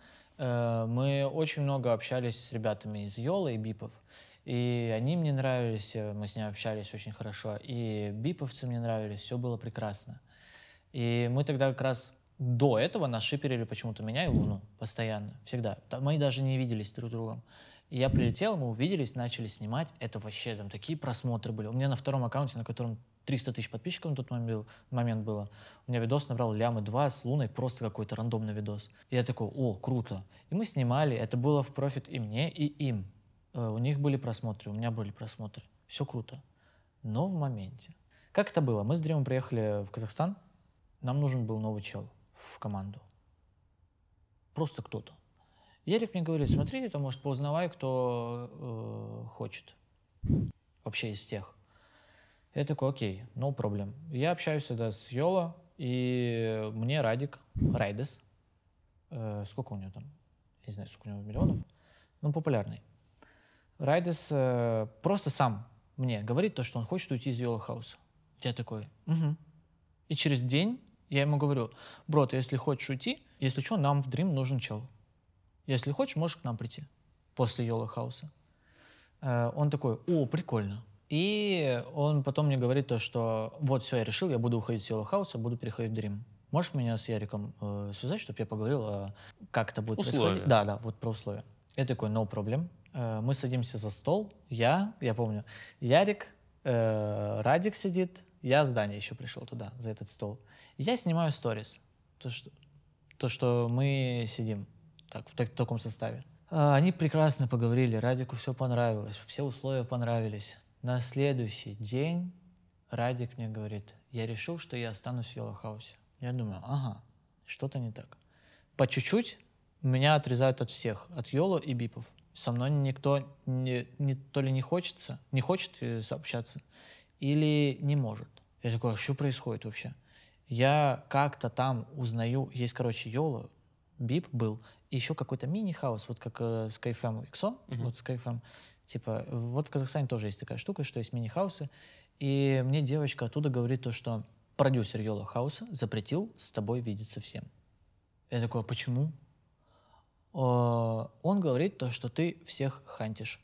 S2: Э, мы очень много общались с ребятами из Йола и Бипов. И они мне нравились, э, мы с ними общались очень хорошо. И биповцы мне нравились, все было прекрасно. И мы тогда как раз до этого нашиперили почему-то меня и Луну постоянно, всегда. мы даже не виделись друг с другом. И я прилетел, мы увиделись, начали снимать. Это вообще там такие просмотры были. У меня на втором аккаунте, на котором 300 тысяч подписчиков на тот момент было. У меня видос набрал лямы 2 с Луной, просто какой-то рандомный видос. И я такой, о, круто. И мы снимали, это было в профит и мне, и им. Э, у них были просмотры, у меня были просмотры. Все круто. Но в моменте. Как это было? Мы с Дримом приехали в Казахстан. Нам нужен был новый чел в команду. Просто кто-то. Ярик мне говорит, смотри, это может поузнавай, кто э, хочет. Вообще из всех. Я такой, окей, no problem. Я общаюсь тогда с Йола, и мне Радик, Райдес, э, сколько у него там, я не знаю, сколько у него миллионов, ну, популярный. Райдес э, просто сам мне говорит то, что он хочет уйти из Йола Хауса. Я такой, угу. И через день я ему говорю, бро, ты если хочешь уйти, если что, нам в Dream нужен чел. Если хочешь, можешь к нам прийти после Йола Хауса. Э, он такой, о, прикольно. И он потом мне говорит то, что вот все, я решил, я буду уходить с Йола Хауса, буду переходить в Дрим. Можешь меня с Яриком э, связать, чтобы я поговорил, э, как это будет условия. происходить? Да, да, вот про условия. Я такой, no problem. Э, мы садимся за стол, я, я помню, Ярик, э, Радик сидит, я с Дани еще пришел туда, за этот стол. Я снимаю сторис, то что, то, что мы сидим так, в, так, в таком составе. А, они прекрасно поговорили, Радику все понравилось, все условия понравились. На следующий день Радик мне говорит, я решил, что я останусь в Йоло Я думаю, ага, что-то не так. По чуть-чуть меня отрезают от всех, от Йоло и Бипов. Со мной никто не, не, то ли не хочется, не хочет э, сообщаться, или не может. Я такой, а что происходит вообще? Я как-то там узнаю, есть, короче, Йоло, Бип был, и еще какой-то мини-хаус, вот как э, с кайфом XO, mm-hmm. вот с кайфом, типа, вот в Казахстане тоже есть такая штука, что есть мини-хаусы, и мне девочка оттуда говорит то, что продюсер Йола Хауса запретил с тобой видеться всем. Я такой, а почему? О, а, он говорит то, что ты всех хантишь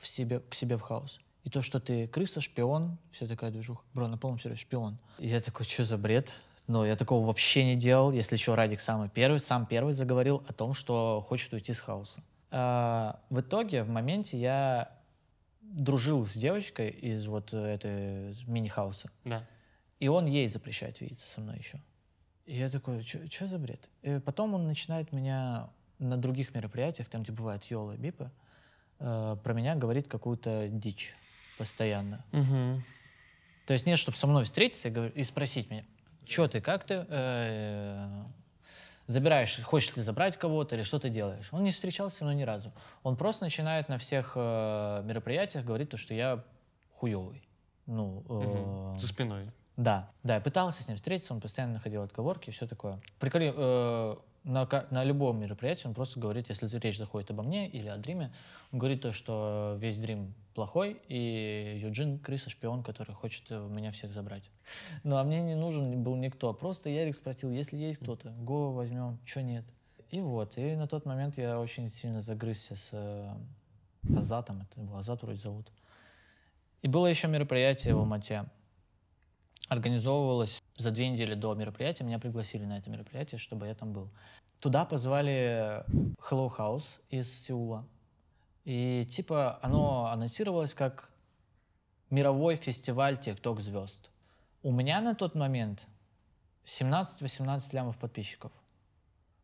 S2: в себе, к себе в хаос. И то, что ты крыса, шпион, вся такая движуха. Бро, на полном серьезе, шпион. И я такой, что за бред? Но я такого вообще не делал, если еще Радик самый первый, сам первый заговорил о том, что хочет уйти с хаоса. А, в итоге, в моменте я дружил с девочкой из вот э, этой мини-хауса. Да. И он ей запрещает видеться со мной еще. И я такой, что за бред? И потом он начинает меня на других мероприятиях, там, где бывают Йола, Бипа, э, про меня говорит какую-то дичь постоянно. Угу. То есть нет, чтобы со мной встретиться и спросить меня, Че ты, как ты э, забираешь, хочешь ли забрать кого-то или что ты делаешь? Он не встречался но ни разу. Он просто начинает на всех э, мероприятиях говорить то, что я хуевый. Ну, э, За спиной. Да, да, я пытался с ним встретиться, он постоянно находил отговорки и все такое. Приколи, э, на, на любом мероприятии он просто говорит, если речь заходит обо мне или о Дриме, он говорит то, что весь Дрим плохой, и Юджин — крыса-шпион, который хочет э, меня всех забрать. Ну, а мне не нужен был никто. Просто Ярик спросил, если есть кто-то, Го возьмем, что нет. И вот, и на тот момент я очень сильно загрызся с э, Азатом, это его Азат вроде зовут. И было еще мероприятие в Алмате организовывалось за две недели до мероприятия. Меня пригласили на это мероприятие, чтобы я там был. Туда позвали Hello House из Сеула. И типа оно анонсировалось как мировой фестиваль TikTok звезд У меня на тот момент 17-18 лямов подписчиков.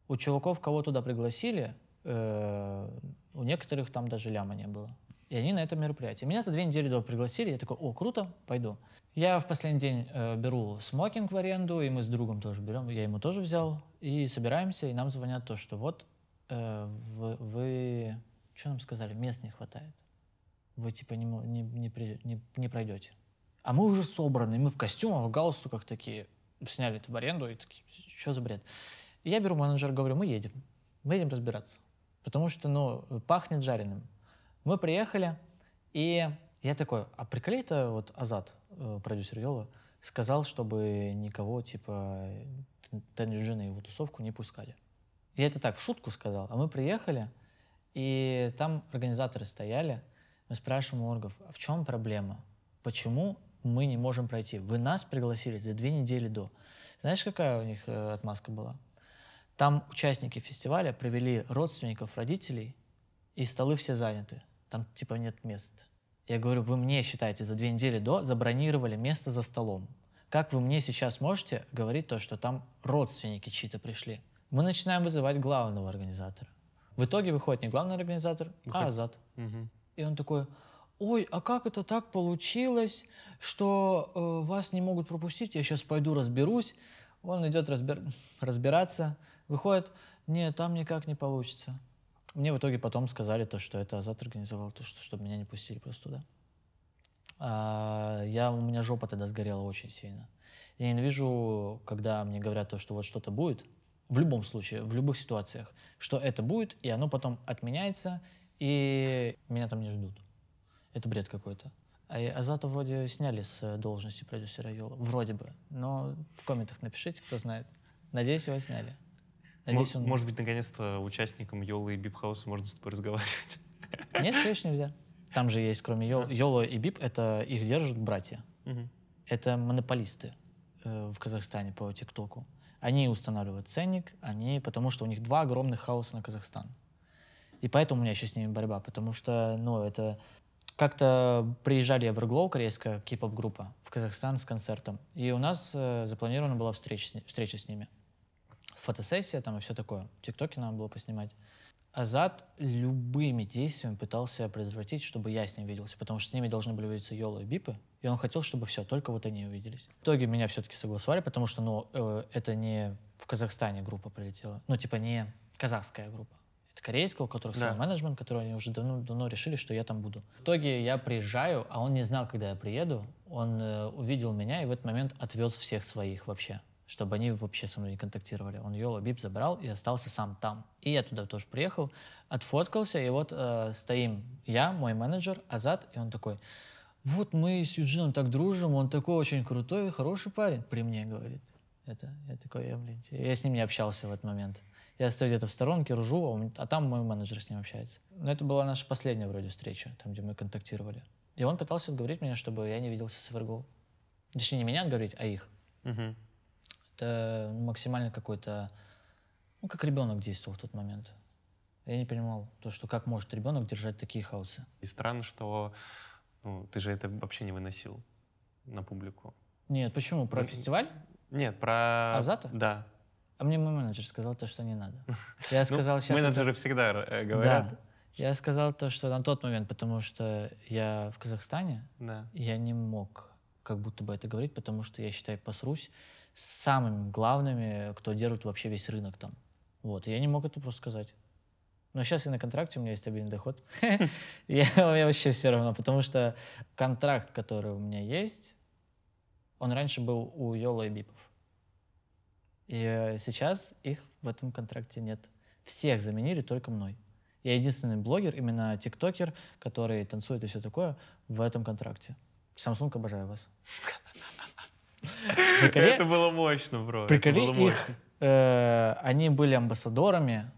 S2: У чуваков, кого туда пригласили, э, у некоторых там даже ляма не было. И они на этом мероприятии. Меня за две недели до пригласили, я такой, о, круто, пойду. Я в последний день э, беру смокинг в аренду, и мы с другом тоже берем, я ему тоже взял, и собираемся, и нам звонят то, что вот э, вы, вы, что нам сказали, мест не хватает, вы типа не, не, не, не, не пройдете. А мы уже собраны, мы в костюмах, в галстуках такие, сняли это в аренду, и такие, что за бред. И я беру менеджера, говорю, мы едем, мы едем разбираться, потому что, ну, пахнет жареным. Мы приехали, и я такой, а приколей это вот Азат, Э, продюсер Йола, сказал, чтобы никого, типа, Танюджина и его тусовку не пускали. Я это так, в шутку сказал. А мы приехали, и там организаторы стояли. Мы спрашиваем у оргов, а в чем проблема? Почему мы не можем пройти? Вы нас пригласили за две недели до. Знаешь, какая у них э, отмазка была? Там участники фестиваля привели родственников, родителей, и столы все заняты. Там типа нет мест. Я говорю, вы мне, считаете, за две недели до забронировали место за столом. Как вы мне сейчас можете говорить то, что там родственники чьи-то пришли? Мы начинаем вызывать главного организатора. В итоге выходит не главный организатор, а Азат. Угу. И он такой, ой, а как это так получилось, что э, вас не могут пропустить, я сейчас пойду разберусь. Он идет разбир... (laughs) разбираться, выходит, нет, там никак не получится. Мне в итоге потом сказали то, что это Азат организовал, то, что, чтобы меня не пустили просто туда. А, я, у меня жопа тогда сгорела очень сильно. Я ненавижу, когда мне говорят то, что вот что-то будет, в любом случае, в любых ситуациях, что это будет, и оно потом отменяется, и меня там не ждут. Это бред какой-то. А Азата вроде сняли с должности продюсера Йола. Вроде бы. Но в комментах напишите, кто знает. Надеюсь, его сняли. Надеюсь, ну. он... Может
S1: быть, наконец-то участникам Йолы и Бипхауса можно с тобой разговаривать.
S2: (laughs) Нет, конечно, нельзя. Там же есть, кроме Йол... А. Йола и Бип, это их держат братья. Угу. Это монополисты э, в Казахстане по ТикТоку. Они устанавливают ценник, они, потому что у них два огромных хаоса на Казахстан. И поэтому у меня сейчас с ними борьба, потому что, ну, это... Как-то приезжали в Everglow, корейская кей-поп-группа, в Казахстан с концертом, и у нас э, запланирована была встреча с, встреча с ними фотосессия там и все такое. Тиктоки надо было поснимать. Азат любыми действиями пытался предотвратить, чтобы я с ним виделся, потому что с ними должны были увидеться Йола и Бипы, и он хотел, чтобы все, только вот они увиделись. В итоге меня все-таки согласовали, потому что, ну, э, это не в Казахстане группа прилетела, ну, типа не казахская группа. Это корейского, у которых да. свой менеджмент, который они уже давно, давно решили, что я там буду. В итоге я приезжаю, а он не знал, когда я приеду. Он э, увидел меня и в этот момент отвез всех своих вообще чтобы они вообще со мной не контактировали. Он Йола Бип забрал и остался сам там. И я туда тоже приехал, отфоткался, и вот э, стоим я, мой менеджер, Азат, и он такой, вот мы с Юджином так дружим, он такой очень крутой, хороший парень, при мне говорит. Это, я такой, я, блин, я с ним не общался в этот момент. Я стою где-то в сторонке, ржу, а, он, а там мой менеджер с ним общается. Но это была наша последняя вроде встреча, там, где мы контактировали. И он пытался говорить мне, чтобы я не виделся с Эвергол. Точнее, не меня а говорить, а их. Угу. Это максимально какой-то, ну, как ребенок действовал в тот момент. Я не понимал то, что как может ребенок держать такие
S1: хаосы. И странно, что ну, ты же это вообще не выносил на публику.
S2: Нет, почему? Про ну, фестиваль?
S1: Нет, про... Азата? Да.
S2: А мне мой менеджер сказал то, что не надо.
S1: (laughs) Я ну, сказал сейчас... Менеджеры всегда э, говорят.
S2: Я сказал то, что на тот момент, потому что я в Казахстане, я не мог как будто бы это говорить, потому что я, считаю, посрусь самыми главными, кто держит вообще весь рынок там. Вот, я не мог это просто сказать. Но сейчас я на контракте, у меня есть стабильный доход. (laughs) Я вообще все равно, потому что контракт, который у меня есть, он раньше был у Йола и Бипов. И э, сейчас их в этом контракте нет. Всех заменили только мной. Я единственный блогер, именно тиктокер, который танцует и все такое в этом контракте. Samsung, обожаю вас. (laughs)
S1: Приколе... Это было мощно, бро. Приколи их, мощно.
S2: Э, они были амбассадорами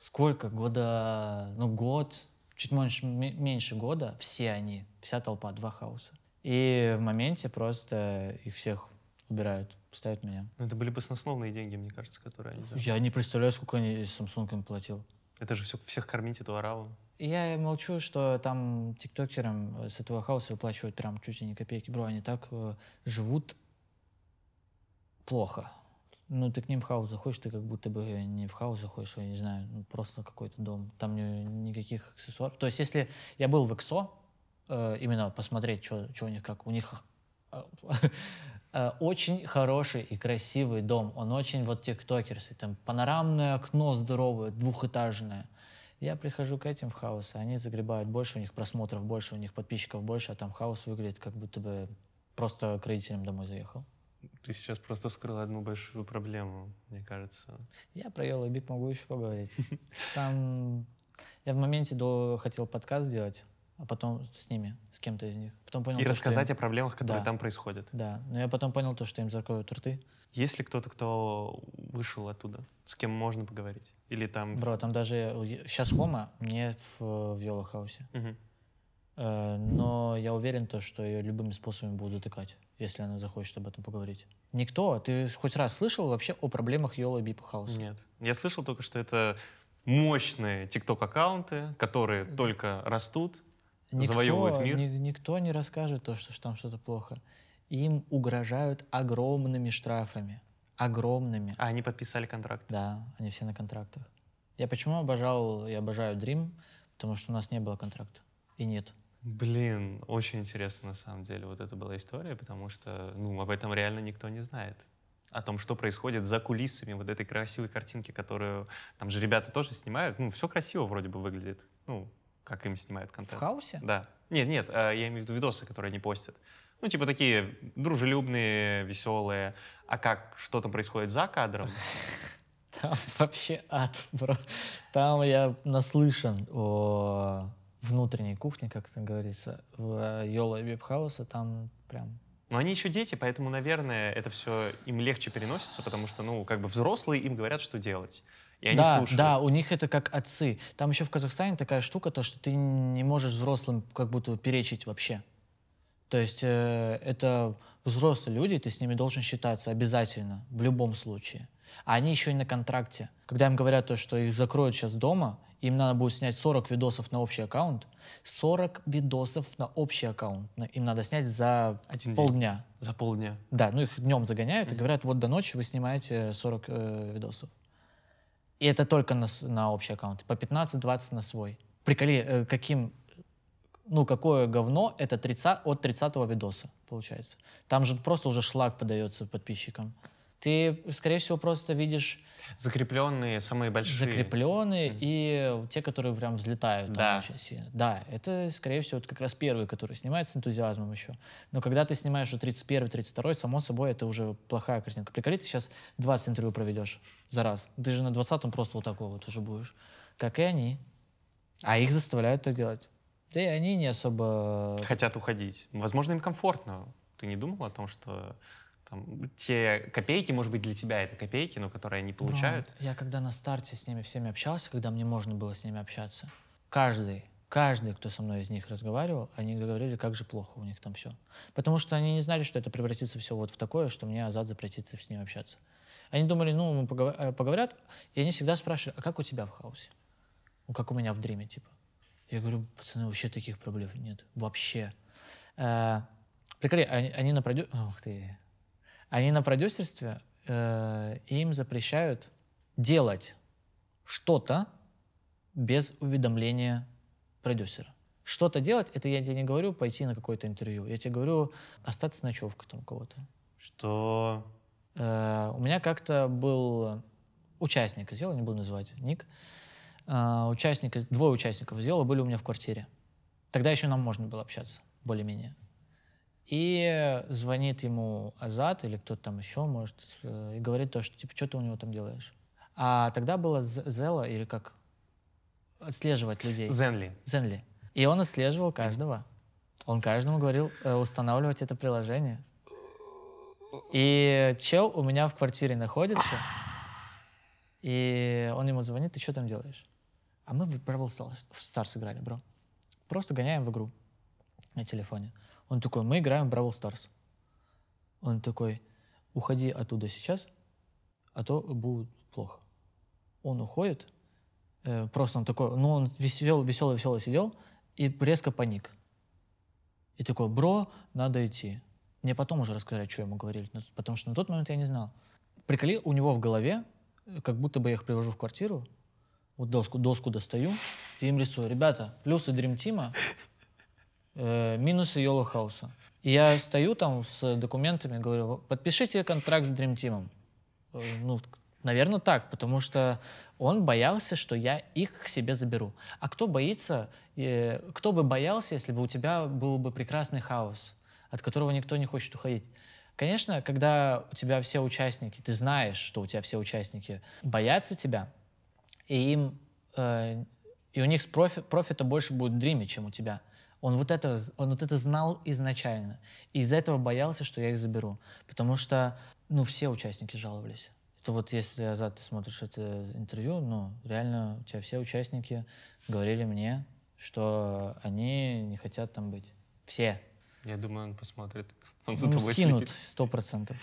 S2: сколько? Года, ну год, чуть меньше, меньше года, все они, вся толпа, два хаоса. И в моменте просто их
S1: всех убирают, ставят меня. Ну, это были баснословные деньги, мне кажется, которые они... Я не
S2: представляю, сколько они Samsung им платил.
S1: Это же все, всех кормить эту ораву.
S2: Я молчу, что там тиктокерам с этого хауса выплачивают прям чуть ли не копейки. Бро, они так э, живут плохо. Ну, ты к ним в хаус заходишь, ты как будто бы не в хаус заходишь, а, я не знаю, ну, просто какой-то дом. Там не, никаких аксессуаров. То есть, если я был в Эксо, э, именно посмотреть, что у них как, у них а, а, (laughs) очень хороший и красивый дом. Он очень вот тиктокерский. Там панорамное окно здоровое, двухэтажное. Я прихожу к этим в хаос, а они загребают больше, у них просмотров больше, у них подписчиков больше, а там хаос выглядит, как будто бы просто к родителям
S1: домой заехал. Ты сейчас просто вскрыл одну большую проблему, мне кажется. Я
S2: про Yellow могу еще поговорить. Там я в моменте до хотел подкаст сделать, а потом с ними, с кем-то из них. Потом понял, и то, рассказать им... о проблемах, которые да. там происходят. Да, но я потом понял то, что им закроют рты.
S1: Есть ли кто-то, кто вышел оттуда, с кем можно поговорить? Или там... Бро, там даже... Сейчас Хома
S2: нет в, в Йолохаусе. Угу. Но я уверен, то, что ее любыми способами будут утыкать если она захочет об этом поговорить. Никто. Ты хоть раз слышал вообще о проблемах Йола и Бипа Нет.
S1: Я слышал только, что это мощные ТикТок-аккаунты, которые только растут, никто, завоевывают мир. Ни,
S2: никто не расскажет то, что, что там что-то плохо. Им угрожают огромными штрафами. Огромными.
S1: А они подписали контракт? Да,
S2: они все на контрактах. Я почему обожал, я обожаю Dream, потому что у нас не было контракта. И нет.
S1: Блин, очень интересно на самом деле вот это была история, потому что ну, об этом реально никто не знает. О том, что происходит за кулисами вот этой красивой картинки, которую там же ребята тоже снимают. Ну, все красиво вроде бы выглядит. Ну, как им снимают контент. В хаосе? Да. Нет, нет, а я имею в виду видосы, которые они постят. Ну, типа такие дружелюбные, веселые. А как, что там происходит за кадром? (laughs) Там
S2: вообще ад, бро. Там я наслышан о внутренней кухне, как это говорится, в э, Йола и Випхауса, там прям
S1: но они еще дети, поэтому, наверное, это все им легче переносится, потому что, ну, как бы взрослые им говорят, что делать. И они да, слушают. да,
S2: у них это как отцы. Там еще в Казахстане такая штука, то, что ты не можешь взрослым как будто перечить вообще. То есть э, это взрослые люди, ты с ними должен считаться обязательно, в любом случае. А они еще и на контракте. Когда им говорят то, что их закроют сейчас дома, им надо будет снять 40 видосов на общий аккаунт. 40 видосов на общий аккаунт. Им надо снять за Один полдня. День. За полдня. Да, ну их днем загоняют mm-hmm. и говорят, вот до ночи вы снимаете 40 э, видосов. И это только на, на общий аккаунт. По 15-20 на свой. Приколи, э, каким ну, какое говно, это 30, от 30 видоса, получается. Там же просто уже шлак подается подписчикам. Ты, скорее всего, просто видишь Закрепленные, самые большие. Закрепленные mm-hmm. и те, которые прям взлетают да. очень сильно. Да, это, скорее всего, вот как раз первый, который снимается с энтузиазмом еще. Но когда ты снимаешь уже 31 32 само собой, это уже плохая картинка. Приколи, ты сейчас 20 интервью проведешь за раз. Ты же на 20-м просто вот такого вот уже будешь. Как и они. А их заставляют так делать. Да и они не особо...
S1: Хотят уходить. Возможно, им комфортно. Ты не думал о том, что там, те копейки, может быть, для тебя это копейки, но которые они ну, получают.
S2: Но я когда на старте с ними всеми общался, когда мне можно было с ними общаться, каждый, каждый, кто со мной из них разговаривал, они говорили, как же плохо у них там все. Потому что они не знали, что это превратится все вот в такое, что мне Азад запретит с ними общаться. Они думали, ну, мы э, поговорят, и они всегда спрашивали, а как у тебя в хаосе? Ну, как у меня в дриме, типа. Я говорю, пацаны, вообще таких проблем нет. Вообще. Э, приколи, они, они на продю... Ух ты. Они на продюсерстве, э, им запрещают делать что-то без уведомления продюсера. Что-то делать, это я тебе не говорю пойти на какое-то интервью, я тебе говорю остаться с ночевкой там у кого-то.
S1: Что?
S2: Э, у меня как-то был участник из не буду называть ник, э, участник, двое участников из были у меня в квартире. Тогда еще нам можно было общаться, более-менее. И звонит ему Азат или кто-то там еще, может, э, и говорит то, что типа, что ты у него там делаешь? А тогда было Зела или как отслеживать людей. Зенли. Зенли. И он отслеживал каждого. Он каждому говорил э, устанавливать это приложение. И чел у меня в квартире находится, и он ему звонит, ты что там делаешь? А мы в Brawl Stars играли, бро. Просто гоняем в игру на телефоне. Он такой, мы играем в Бравл Старс. Он такой, уходи оттуда сейчас, а то будет плохо. Он уходит, э, просто он такой, ну он весел, веселый, веселый сидел и резко паник. И такой, бро, надо идти. Мне потом уже рассказать, что ему говорили, потому что на тот момент я не знал. Приколи у него в голове, э, как будто бы я их привожу в квартиру, вот доску, доску достаю и им рисую. Ребята, плюсы Dream Team, э, минусы Йола Хауса. я стою там с документами, говорю, подпишите контракт с Dream Team. Э, ну, наверное, так, потому что он боялся, что я их к себе заберу. А кто боится, э, кто бы боялся, если бы у тебя был бы прекрасный хаос, от которого никто не хочет уходить? Конечно, когда у тебя все участники, ты знаешь, что у тебя все участники боятся тебя, и им э, и у них с профи, профита больше будет в дриме, чем у тебя. Он вот это, он вот это знал изначально. И из-за этого боялся, что я их заберу. Потому что, ну, все участники жаловались. Это вот если назад ты смотришь это интервью, ну, реально у тебя все участники говорили мне, что они не хотят там быть.
S1: Все. Я думаю, он посмотрит. Он ну, за ну, тобой скинут, сто процентов.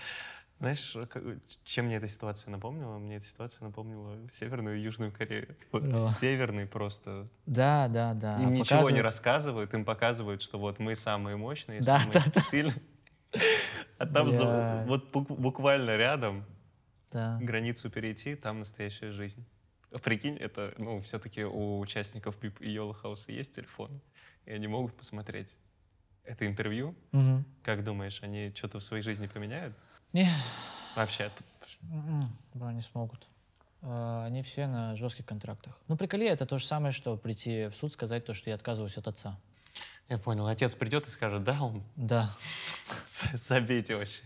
S1: Знаешь, э, э, чем мне эта ситуация напомнила? Мне эта ситуация напомнила Северную и Южную Корею. Вот, ну. Северный просто. Да, да, да. Им а ничего показывают... не рассказывают, им показывают, что вот мы самые мощные, да, самые да, стильные. Да. А там yeah. за... вот буквально рядом да. границу перейти, там настоящая жизнь. Прикинь, это, ну, все-таки у участников Пип и Йола Хауса есть телефон, и они могут посмотреть это интервью. Угу. Как думаешь, они что-то в своей жизни поменяют? Не. Вообще это...
S2: Бро, м-м, не смогут. А, они все на жестких контрактах. Ну, приколи, это то же самое, что прийти в суд, сказать то, что я отказываюсь от отца.
S1: Я понял. Отец придет и скажет, да, он? Да. Забейте (laughs) вообще.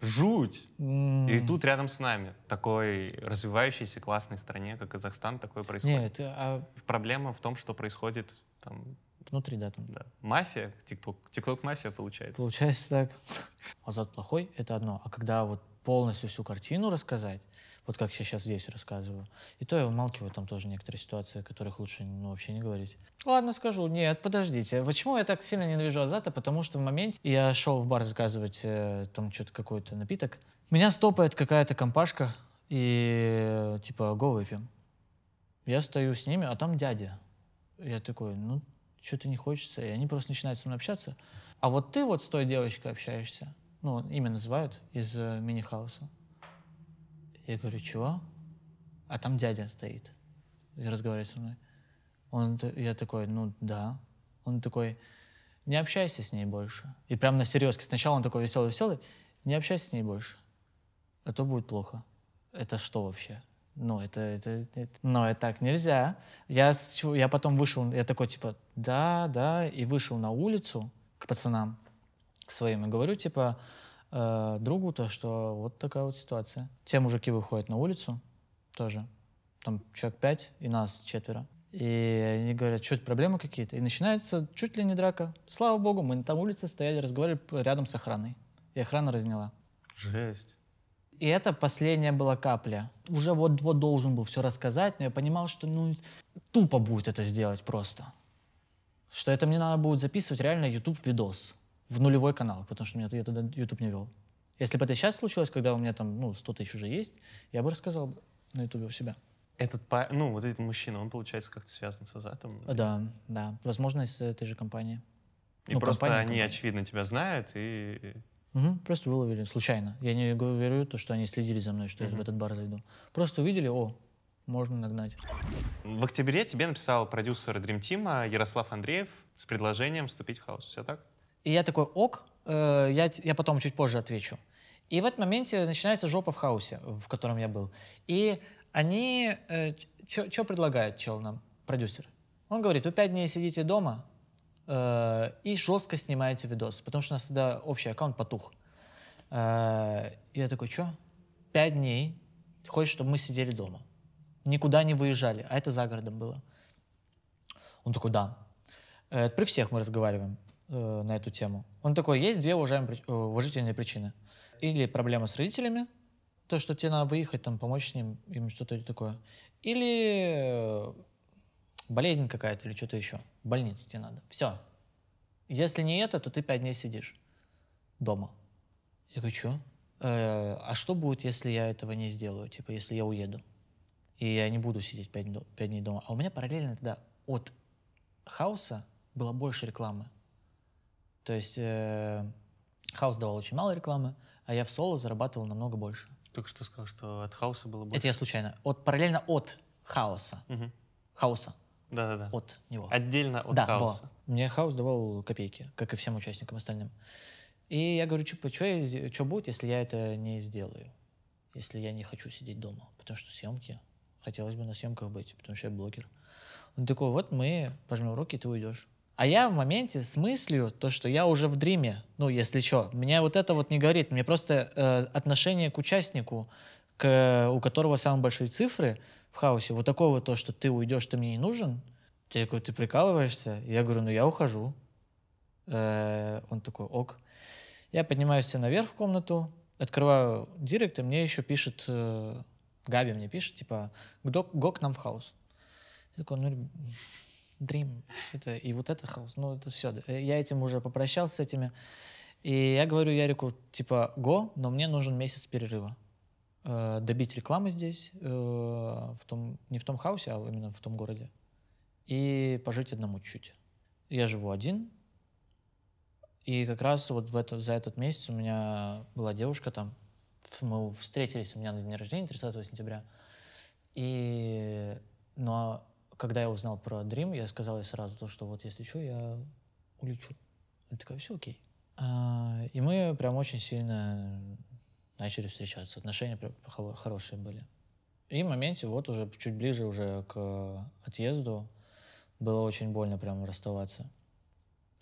S1: Жуть! М-м. И тут рядом с нами, такой развивающейся классной стране, как Казахстан, такое происходит. Нет, а... Проблема в том, что происходит там
S2: Внутри, да, там. Да.
S1: Мафия, тикток, тикток мафия получается. Получается так. (laughs) Азат
S2: плохой — это одно. А когда вот полностью всю картину рассказать, вот как я сейчас здесь рассказываю, и то я умалкиваю там тоже некоторые ситуации, о которых лучше ну, вообще не говорить. Ладно, скажу. Нет, подождите. Почему я так сильно ненавижу Азата? Потому что в моменте я шел в бар заказывать э, там что-то какой-то напиток. Меня стопает какая-то компашка и типа, го выпьем. Я стою с ними, а там дядя. Я такой, ну что-то не хочется, и они просто начинают со мной общаться. А вот ты вот с той девочкой общаешься, ну, имя называют, из э, мини-хауса. Я говорю, чего? А там дядя стоит и разговаривает со мной. Он, я такой, ну да. Он такой, не общайся с ней больше. И прям на серьезке. Сначала он такой веселый-веселый, не общайся с ней больше, а то будет плохо. Это что вообще? ну, это, это, это, но это так нельзя. Я, я потом вышел, я такой, типа, да, да, и вышел на улицу к пацанам, к своим, и говорю, типа, э, другу то, что вот такая вот ситуация. Те мужики выходят на улицу тоже, там человек пять и нас четверо. И они говорят, что это проблемы какие-то. И начинается чуть ли не драка. Слава богу, мы на там улице стояли, разговаривали рядом с охраной. И охрана разняла. Жесть. И это последняя была капля. Уже вот-вот должен был все рассказать, но я понимал, что ну, тупо будет это сделать просто. Что это мне надо будет записывать реально YouTube-видос в нулевой канал, потому что меня я тогда YouTube не вел. Если бы это сейчас случилось, когда у меня там ну, 100 тысяч уже есть, я бы рассказал на YouTube у себя.
S1: Этот, ну, вот этот мужчина, он, получается, как-то связан с Азатом? Да,
S2: да. Возможно, из этой же компании. И ну, просто компания, они, компания.
S1: очевидно, тебя знают и
S2: Угу, просто выловили случайно. Я не говорю то, что они следили за мной, что угу. я в этот бар зайду. Просто увидели, о, можно нагнать.
S1: В октябре тебе написал продюсер Dream Team а, Ярослав Андреев с предложением вступить в хаос. Все так?
S2: И я такой, ок, э, я, я потом чуть позже отвечу. И в этот моменте начинается жопа в хаосе, в котором я был. И они... Э, что предлагают чел нам, продюсер? Он говорит, вы пять дней сидите дома, Э, и жестко снимаете видос, потому что у нас тогда общий аккаунт потух. Э, я такой, что? Пять дней, хочешь, чтобы мы сидели дома. Никуда не выезжали, а это за городом было. Он такой, да. Э, при всех мы разговариваем на эту тему. Он такой, есть две уважаемые, уважительные причины. Или проблема с родителями, то, что тебе надо выехать, там, помочь с ним, им что-то такое. Или болезнь какая-то или что-то еще, в больницу тебе надо. Все. Если не это, то ты пять дней сидишь дома. Я говорю, что? Э, а что будет, если я этого не сделаю? Типа, если я уеду? И я не буду сидеть пять, пять дней дома. А у меня параллельно тогда от хаоса было больше рекламы. То есть э, хаос давал очень мало рекламы, а я в соло зарабатывал намного больше. Только что сказал,
S1: что от хаоса было больше. Это я
S2: случайно. От, параллельно от хаоса. Угу. Хаоса да, да, да. от него. Отдельно от да, хаоса. Было. Мне хаос давал копейки, как и всем участникам остальным. И я говорю, типа, что будет, если я это не сделаю? Если я не хочу сидеть дома? Потому что съемки, хотелось бы на съемках быть, потому что я блогер. Он такой, вот мы пожмем руки, ты уйдешь. А я в моменте с мыслью, то, что я уже в дриме, ну, если что, меня вот это вот не говорит, Мне просто э, отношение к участнику, к, у которого самые большие цифры, в хаосе. Вот такого то, что ты уйдешь, ты мне не нужен. Я такой, ты прикалываешься? Я говорю, ну я ухожу. Э, он такой, ок. Я поднимаюсь наверх в комнату, открываю директ, и мне еще пишет, э, Габи мне пишет, типа, Гдок, Гок нам в хаос. Я такой, ну, дрим, это, и вот это хаос, ну, это все. Э, я этим уже попрощался с этими. И я говорю Ярику, типа, го, но мне нужен месяц перерыва э, добить рекламы здесь, э, в том, не в том хаосе, а именно в том городе, и пожить одному чуть. чуть Я живу один, и как раз вот в это, за этот месяц у меня была девушка там, мы встретились у меня на день рождения 30 сентября, и, но ну, а когда я узнал про Dream, я сказал ей сразу то, что вот если что, я улечу. Она такая, все окей. А, и мы прям очень сильно начали встречаться. Отношения хорошие были. И в моменте, вот уже чуть ближе уже к отъезду, было очень больно прям расставаться.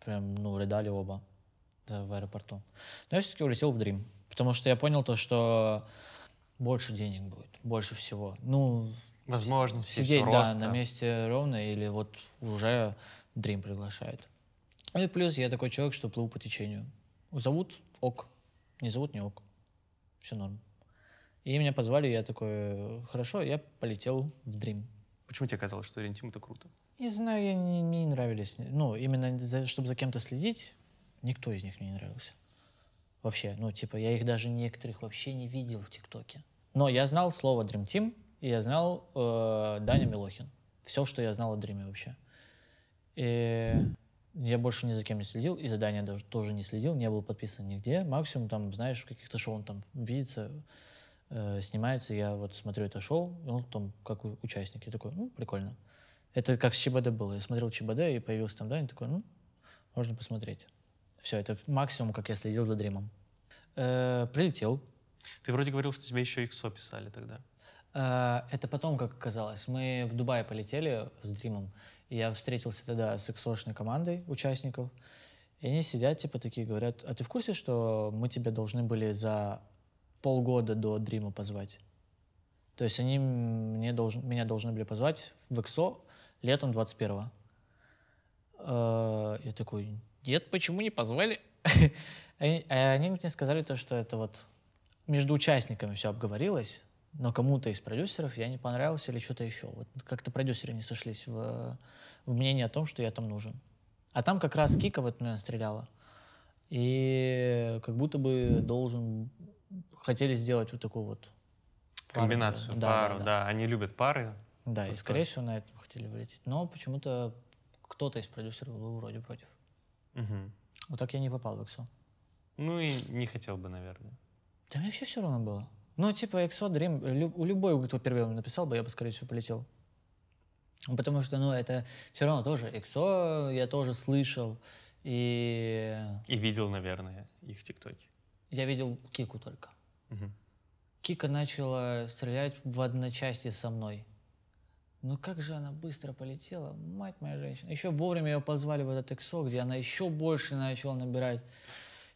S2: Прям, ну, рыдали оба да, в аэропорту. Но я все-таки улетел в Дрим, потому что я понял то, что больше денег будет, больше всего. Ну, возможности сидеть, роста. да, на месте ровно или вот уже Дрим приглашает. Ну И плюс я такой человек, что плыву по течению. Зовут ок, не зовут не ок все норм. И меня позвали, я такой, хорошо, я полетел
S1: в Dream. Почему тебе казалось, что Рентим это круто?
S2: Не знаю, я, не, мне не нравились. Ну, именно за, чтобы за кем-то следить, никто из них мне не нравился. Вообще, ну, типа, я их даже некоторых вообще не видел в ТикТоке. Но я знал слово Dream Team, и я знал э, Даня Милохин. Все, что я знал о Дриме вообще. И я больше ни за кем не следил, и задания даже тоже не следил, не был подписан нигде. Максимум, там, знаешь, в каких-то шоу он там видится, э, снимается, я вот смотрю это шоу, и он там как участник. Я такой, ну, прикольно. Это как с ЧБД было. Я смотрел ЧБД, и появился там Даня, такой, ну, можно посмотреть. Все, это максимум, как я следил за Дримом. Э,
S1: прилетел. Ты вроде говорил, что тебе еще иксо писали тогда.
S2: Э, это потом, как оказалось. Мы в Дубае полетели с Дримом. Я встретился тогда с эксошной командой участников. И они сидят, типа, такие говорят, а ты в курсе, что мы тебя должны были за полгода до Дрима позвать? То есть они мне долж... меня должны были позвать в Эксо летом 21-го. Э, я такой, "Дед, почему не позвали? (laughs) А они мне сказали то, что это вот между участниками все обговорилось, но кому-то из продюсеров я не понравился или что-то еще. Вот как-то продюсеры не сошлись в, в мнении о том, что я там нужен. А там как раз Кика вот меня стреляла. И как будто бы должен... Хотели сделать вот такую вот... Пару, Комбинацию, да, пару, да, да.
S1: да. Они любят пары. Да, и, скорее всего,
S2: на этом хотели вылететь. Но почему-то кто-то из продюсеров был вроде
S1: против. Угу.
S2: Вот так я не попал в Excel.
S1: Ну и не хотел бы, наверное.
S2: Да мне вообще все равно было. Ну, типа, XO Dream, у любой, кто первым написал бы, я бы, скорее всего, полетел. Потому что, ну, это все равно тоже XO, я тоже слышал. И... И видел,
S1: наверное, их тиктоки.
S2: Я видел Кику только. Угу. Кика начала стрелять в одночасье со мной. Ну как же она быстро полетела, мать моя женщина. Еще вовремя ее позвали в этот XO, где она еще больше начала набирать.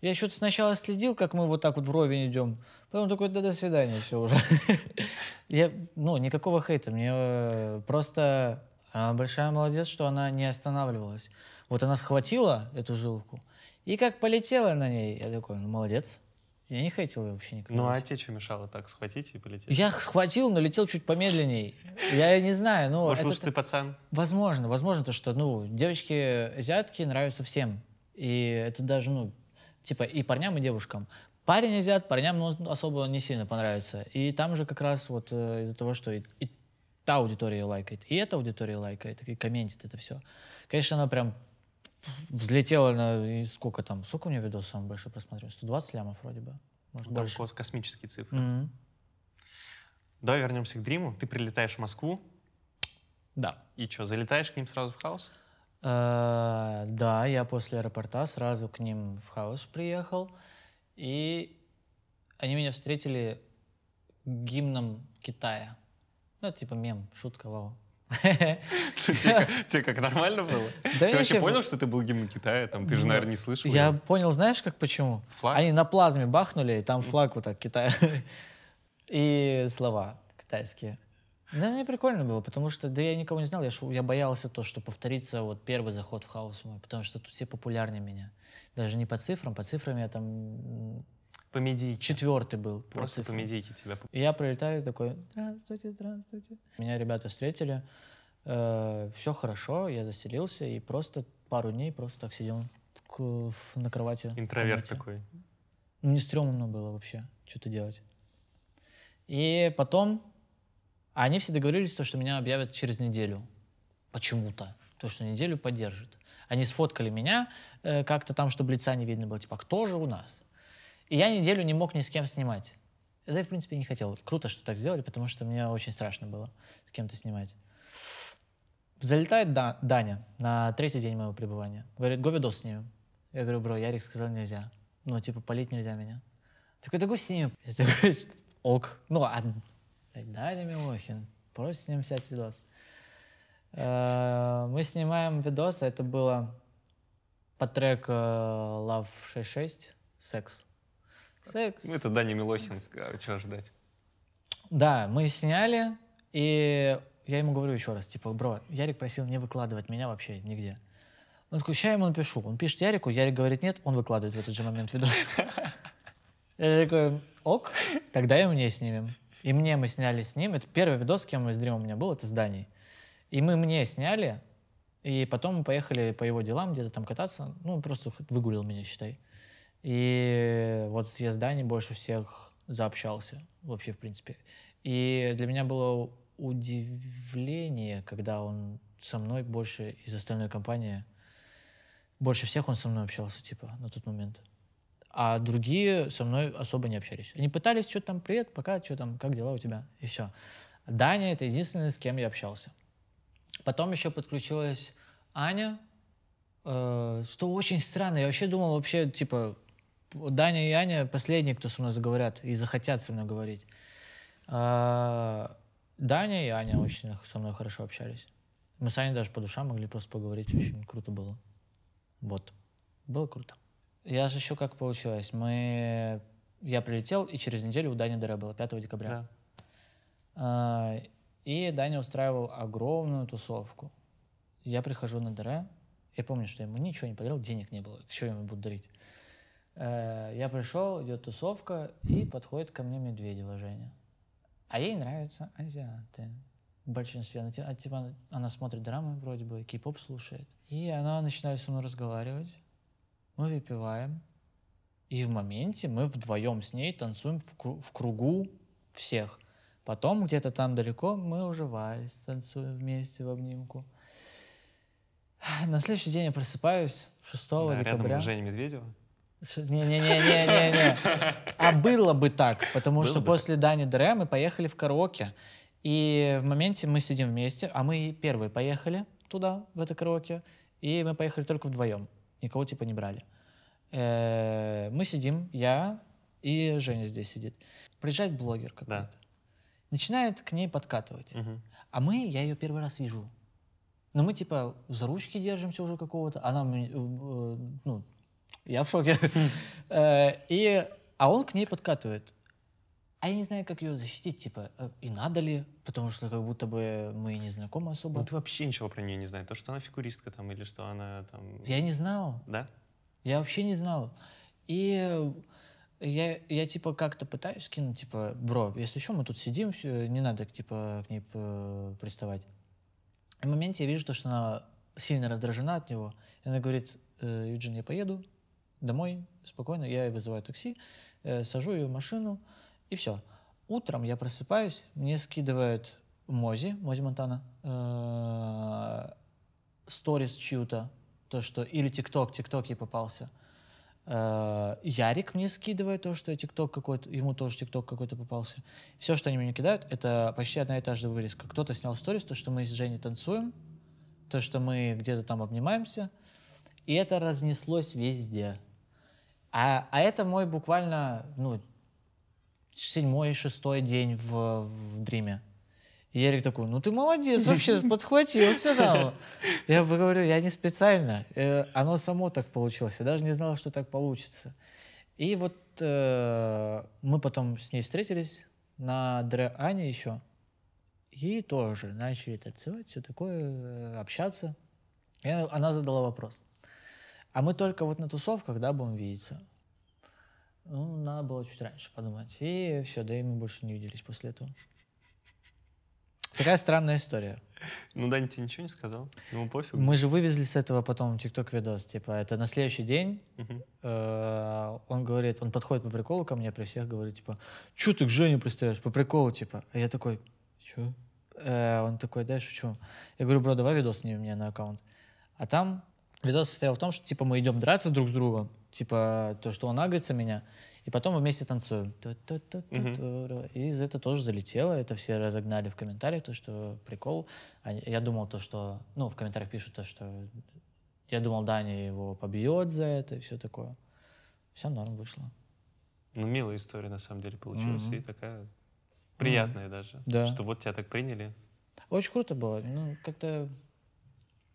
S2: Я что-то сначала следил, как мы вот так вот вровень идем. Потом такой, да до свидания, все уже. (laughs) Я, ну, никакого хейта. Мне э, просто а, большая молодец, что она не останавливалась. Вот она схватила эту жилку, и как полетела на ней, я такой, ну, молодец. Я не хотел ее вообще никогда. Ну, а
S1: тебе что мешало так схватить и полететь? Я
S2: схватил, но летел чуть помедленней. Я не знаю, ну... Может, потому ты пацан? Возможно, возможно, то, что, ну, девочки-азиатки нравятся всем. И это даже, ну, типа и парням, и девушкам. Парень азиат, парням ну, особо не сильно понравится. И там же как раз вот э, из-за того, что и, и та аудитория лайкает, и эта аудитория лайкает, и комментит это все. Конечно, она прям взлетела на... И сколько там? Сколько у нее видосов самый большой просмотрен? 120 лямов вроде бы. Может, там
S1: больше. космические цифры. Mm-hmm. Давай вернемся к Дриму. Ты прилетаешь в Москву. Да. И что, залетаешь к ним сразу в хаос?
S2: Э, да, я после аэропорта сразу к ним в хаус приехал, и они меня встретили гимном Китая. Ну, это типа мем,
S1: шутка, вау. (laughs) Тебе как нормально было? Ты вообще понял, что ты был гимн Китая? Там ты же, ну, наверное, не слышал. Я
S2: понял, знаешь, как почему? Они на плазме бахнули, и там флаг вот так Китая. (laughs) И слова китайские. Да, мне прикольно было, потому что, да я никого не знал, я, шу, я боялся то, что повторится вот первый заход в хаос мой, потому что тут все популярнее меня. Даже не по цифрам, по цифрам я там... По медийке. Четвертый был.
S1: Просто цифрам. по медийке тебя...
S2: И я прилетаю такой,
S1: здравствуйте, здравствуйте.
S2: Меня ребята встретили, э, все хорошо, я заселился, и просто пару дней просто так сидел на кровати. Интроверт такой. не стрёмно было вообще что-то делать. И потом а они все договорились, то, что меня объявят через неделю. Почему-то. То, что неделю поддержит. Они сфоткали меня э, как-то там, чтобы лица не видно было. Типа, кто же у нас? И я неделю не мог ни с кем снимать. Да и, в принципе, не хотел. Круто, что так сделали, потому что мне очень страшно было с кем-то снимать. Залетает да, Даня на третий день моего пребывания. Говорит, го видос снимем. Я говорю, бро, Ярик сказал нельзя. Ну, типа, полить нельзя меня. Такой, да го снимем. Я такой, ок. Ну, а Даня Милохин. просто с ним снять видос. Э, мы снимаем видос, это было по треку э, Love 66, секс.
S1: Секс. Ну, это Даня Милохин, а чего ждать?
S2: Да, мы сняли, и я ему говорю еще раз, типа, бро, Ярик просил не выкладывать меня вообще нигде. Он такой, ща ему напишу. Он пишет Ярику, Ярик говорит нет, он выкладывает в этот же момент видос. (laughs) Я такой, ок, тогда и мне снимем. И мне мы сняли с ним. Это первый видос, с кем мы с Дримом у меня был, это с И мы мне сняли, и потом мы поехали по его делам где-то там кататься. Ну, он просто выгулил меня, считай. И вот я с Даней больше всех заобщался вообще, в принципе. И для меня было удивление, когда он со мной больше из остальной компании, больше всех он со мной общался, типа, на тот момент а другие со мной особо не общались. Они пытались, что там, привет, пока, что там, как дела у тебя, и все. Даня — это единственный, с кем я общался. Потом еще подключилась Аня, э, что очень странно. Я вообще думал, вообще, типа, Даня и Аня последние, кто со мной заговорят и захотят со мной говорить. Э, Даня и Аня очень со мной хорошо общались. Мы с Аней даже по душам могли просто поговорить, очень круто было. Вот, было круто. Я же еще как получилось. Мы... Я прилетел, и через неделю у Дани Дере было, 5 декабря. Да. А, и Даня устраивал огромную тусовку. Я прихожу на Дере, я помню, что я ему ничего не подарил, денег не было, что я ему буду дарить. Э, я пришел, идет тусовка, и подходит ко мне Медведева Женя. А ей нравятся азиаты. В большинстве. Она, типа, она смотрит драмы вроде бы, кей-поп слушает. И она начинает со мной разговаривать мы выпиваем, и в моменте мы вдвоем с ней танцуем в кругу всех. Потом где-то там далеко мы уже вальс танцуем вместе в обнимку. (sighs) На следующий день я просыпаюсь 6 да, декабря. Рядом Женя Медведева. Не-не-не-не-не-не. А было бы так, потому было что бы. после Дани Дре мы поехали в караоке. И в моменте мы сидим вместе, а мы первые поехали туда, в это караоке, и мы поехали только вдвоем никого типа не брали. Э, мы сидим, я и Женя здесь сидит. Приезжает блогер какой-то. Начинает к ней подкатывать. А мы, я ее первый раз вижу. Но мы типа за ручки держимся уже какого-то. Она, э, э, ну, я в шоке. (laughs) И, а он к ней подкатывает а я не знаю, как ее защитить, типа, э, и надо ли, потому что как будто бы
S1: мы не знакомы особо. Ну, ты вообще ничего про нее не знаешь, то, что она фигуристка там, или что она там... Я не знал. Да?
S2: Я вообще не знал. И э, я, я типа как-то пытаюсь кинуть, типа, бро, если что, мы тут сидим, все, не надо, типа, к ней э, приставать. в моменте я вижу, то, что она сильно раздражена от него. И она говорит, э, Юджин, я поеду домой, спокойно, я вызываю такси, э, сажу ее в машину, и все. Утром я просыпаюсь, мне скидывают Мози, Мози Монтана, э, сторис чью-то, то, что... Или ТикТок, ТикТок ей попался. Э, Ярик мне скидывает то, что ТикТок какой-то, ему тоже ТикТок какой-то попался. Все, что они мне кидают, это почти одна и та же вырезка. Кто-то снял сторис, то, что мы с Женей танцуем, то, что мы где-то там обнимаемся, и это разнеслось везде. А, а это мой буквально, ну, седьмой, шестой день в, в Дриме. И Ярик такой, ну ты молодец, вообще (laughs)
S3: подхватился там.
S2: (laughs) Я говорю, я не специально, э, оно само так получилось, я даже не знал, что так получится. И вот э, мы потом с ней встретились на Дре Ане еще, и тоже начали танцевать, все такое, э, общаться. И она задала вопрос. А мы только вот на тусовках, да, будем видеться? Ну, надо было чуть раньше подумать. И все, да и мы больше не виделись после этого.
S1: Такая странная история. Ну, Дань тебе ничего не сказал? Ему пофиг. Мы же
S2: вывезли с этого потом тикток-видос. Типа, это на следующий день. Э, Он говорит, он подходит по приколу ко мне при всех, говорит, типа, «Чё ты к Жене пристаешь? По приколу, типа». А я такой, «Чё?» Э, Он такой, «Да, я шучу». Я говорю, «Бро, давай видос снимем мне на аккаунт». А там видос состоял в том, что, типа, мы идем драться друг с другом типа то, что он агрится меня, и потом мы вместе танцуем. И из это тоже залетело, это все разогнали в комментариях, то, что прикол. Я думал то, что, ну, в комментариях пишут то, что я думал, Даня его побьет за это и все такое. Все норм вышло.
S1: Ну, милая история, на самом деле, получилась. Mm-hmm. И такая приятная mm-hmm. даже. Да. Что вот тебя так приняли.
S2: Очень круто было. Ну, как-то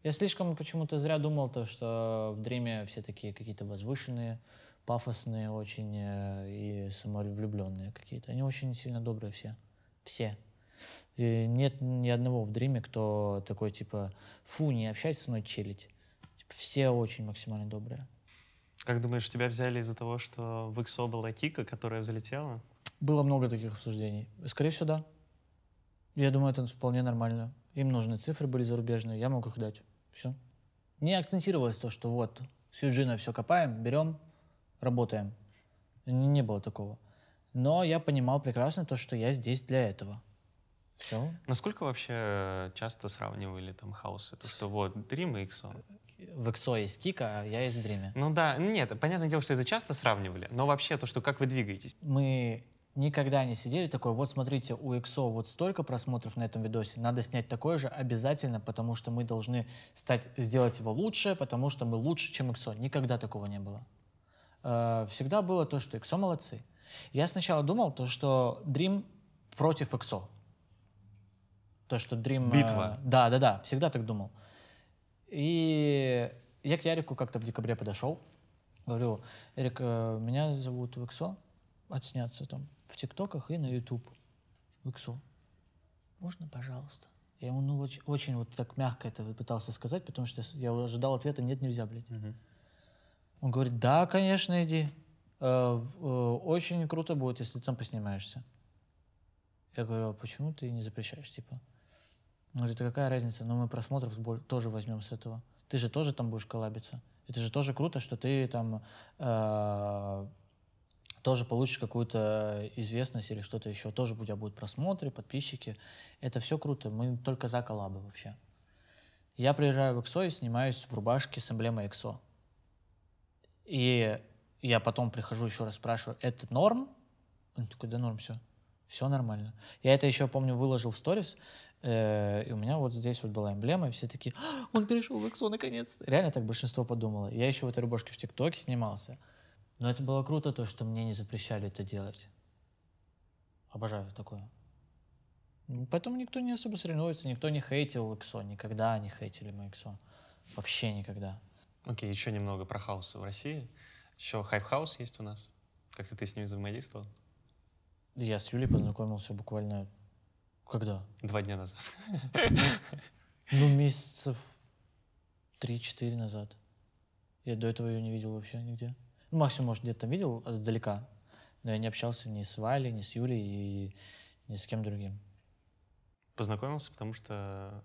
S2: я слишком почему-то зря думал то, что в Дриме все такие какие-то возвышенные, пафосные очень э, и самовлюбленные какие-то. Они очень сильно добрые все. Все. И нет ни одного в Дриме, кто такой типа «фу, не общайся со мной, челить». Типа, все очень максимально добрые.
S1: Как думаешь, тебя взяли из-за того, что в XO была тика, которая взлетела?
S2: Было много таких обсуждений. Скорее всего, да. Я думаю, это вполне нормально. Им нужны цифры были зарубежные, я мог их дать. Все. Не акцентировалось то, что вот, с Юджина все копаем, берем, работаем. Не было такого. Но я понимал прекрасно то, что я здесь для этого. Все.
S1: Насколько вообще э, часто сравнивали там хаусы? То, что вот Dream и XO. В XO есть Кика, а я из в Dream. Ну да, нет, понятное дело, что это часто сравнивали, но вообще то, что как вы двигаетесь. Мы
S2: никогда не сидели такой, вот смотрите, у XO вот столько просмотров на этом видосе, надо снять такое же обязательно, потому что мы должны стать, сделать его лучше, потому что мы лучше, чем XO. Никогда такого не было. Э, всегда было то, что XO молодцы. Я сначала думал то, что Dream против XO. То, что Dream... Э, Битва. да, да, да, всегда так думал. И я к Ярику как-то в декабре подошел. Говорю, Эрик, э, меня зовут в XO отсняться там в ТикТоках и на Ютуб. Иксу. Можно, пожалуйста? Я ему ну, очень, очень вот так мягко это пытался сказать, потому что я ожидал ответа «нет, нельзя, блядь». Угу. Он говорит, да, конечно, иди. Э, э, очень круто будет, если ты там поснимаешься. Я говорю, а почему ты не запрещаешь, типа? Он говорит, а какая разница, но ну, мы просмотров тоже возьмем с этого. Ты же тоже там будешь коллабиться. Это же тоже круто, что ты там э, тоже получишь какую-то известность или что-то еще. Тоже у тебя будут просмотры, подписчики. Это все круто. Мы только за коллабы вообще. Я приезжаю в XO и снимаюсь в рубашке с эмблемой XO. И я потом прихожу еще раз спрашиваю, это норм? Он такой, да норм, все. Все нормально. Я это еще, помню, выложил в сторис, э, и у меня вот здесь вот была эмблема, и все такие, а, он перешел в XO наконец. Реально так большинство подумало. Я еще в этой рубашке в ТикТоке снимался. Но это было круто, то, что мне не запрещали это делать. Обожаю такое. Поэтому никто не особо соревнуется, никто не хейтил Иксо, никогда не хейтили мы Иксо. Вообще никогда.
S1: Окей, okay, еще немного про хаус в России. Еще хайп-хаус есть у нас. Как-то ты с ним взаимодействовал?
S2: Я с Юлей познакомился буквально... Когда? Два дня назад. Ну, месяцев три-четыре назад. Я до этого ее не видел вообще нигде. Ну, максимум, может, где-то видел издалека, но я не общался ни с Валей, ни с Юлей и ни с кем другим.
S1: Познакомился, потому что...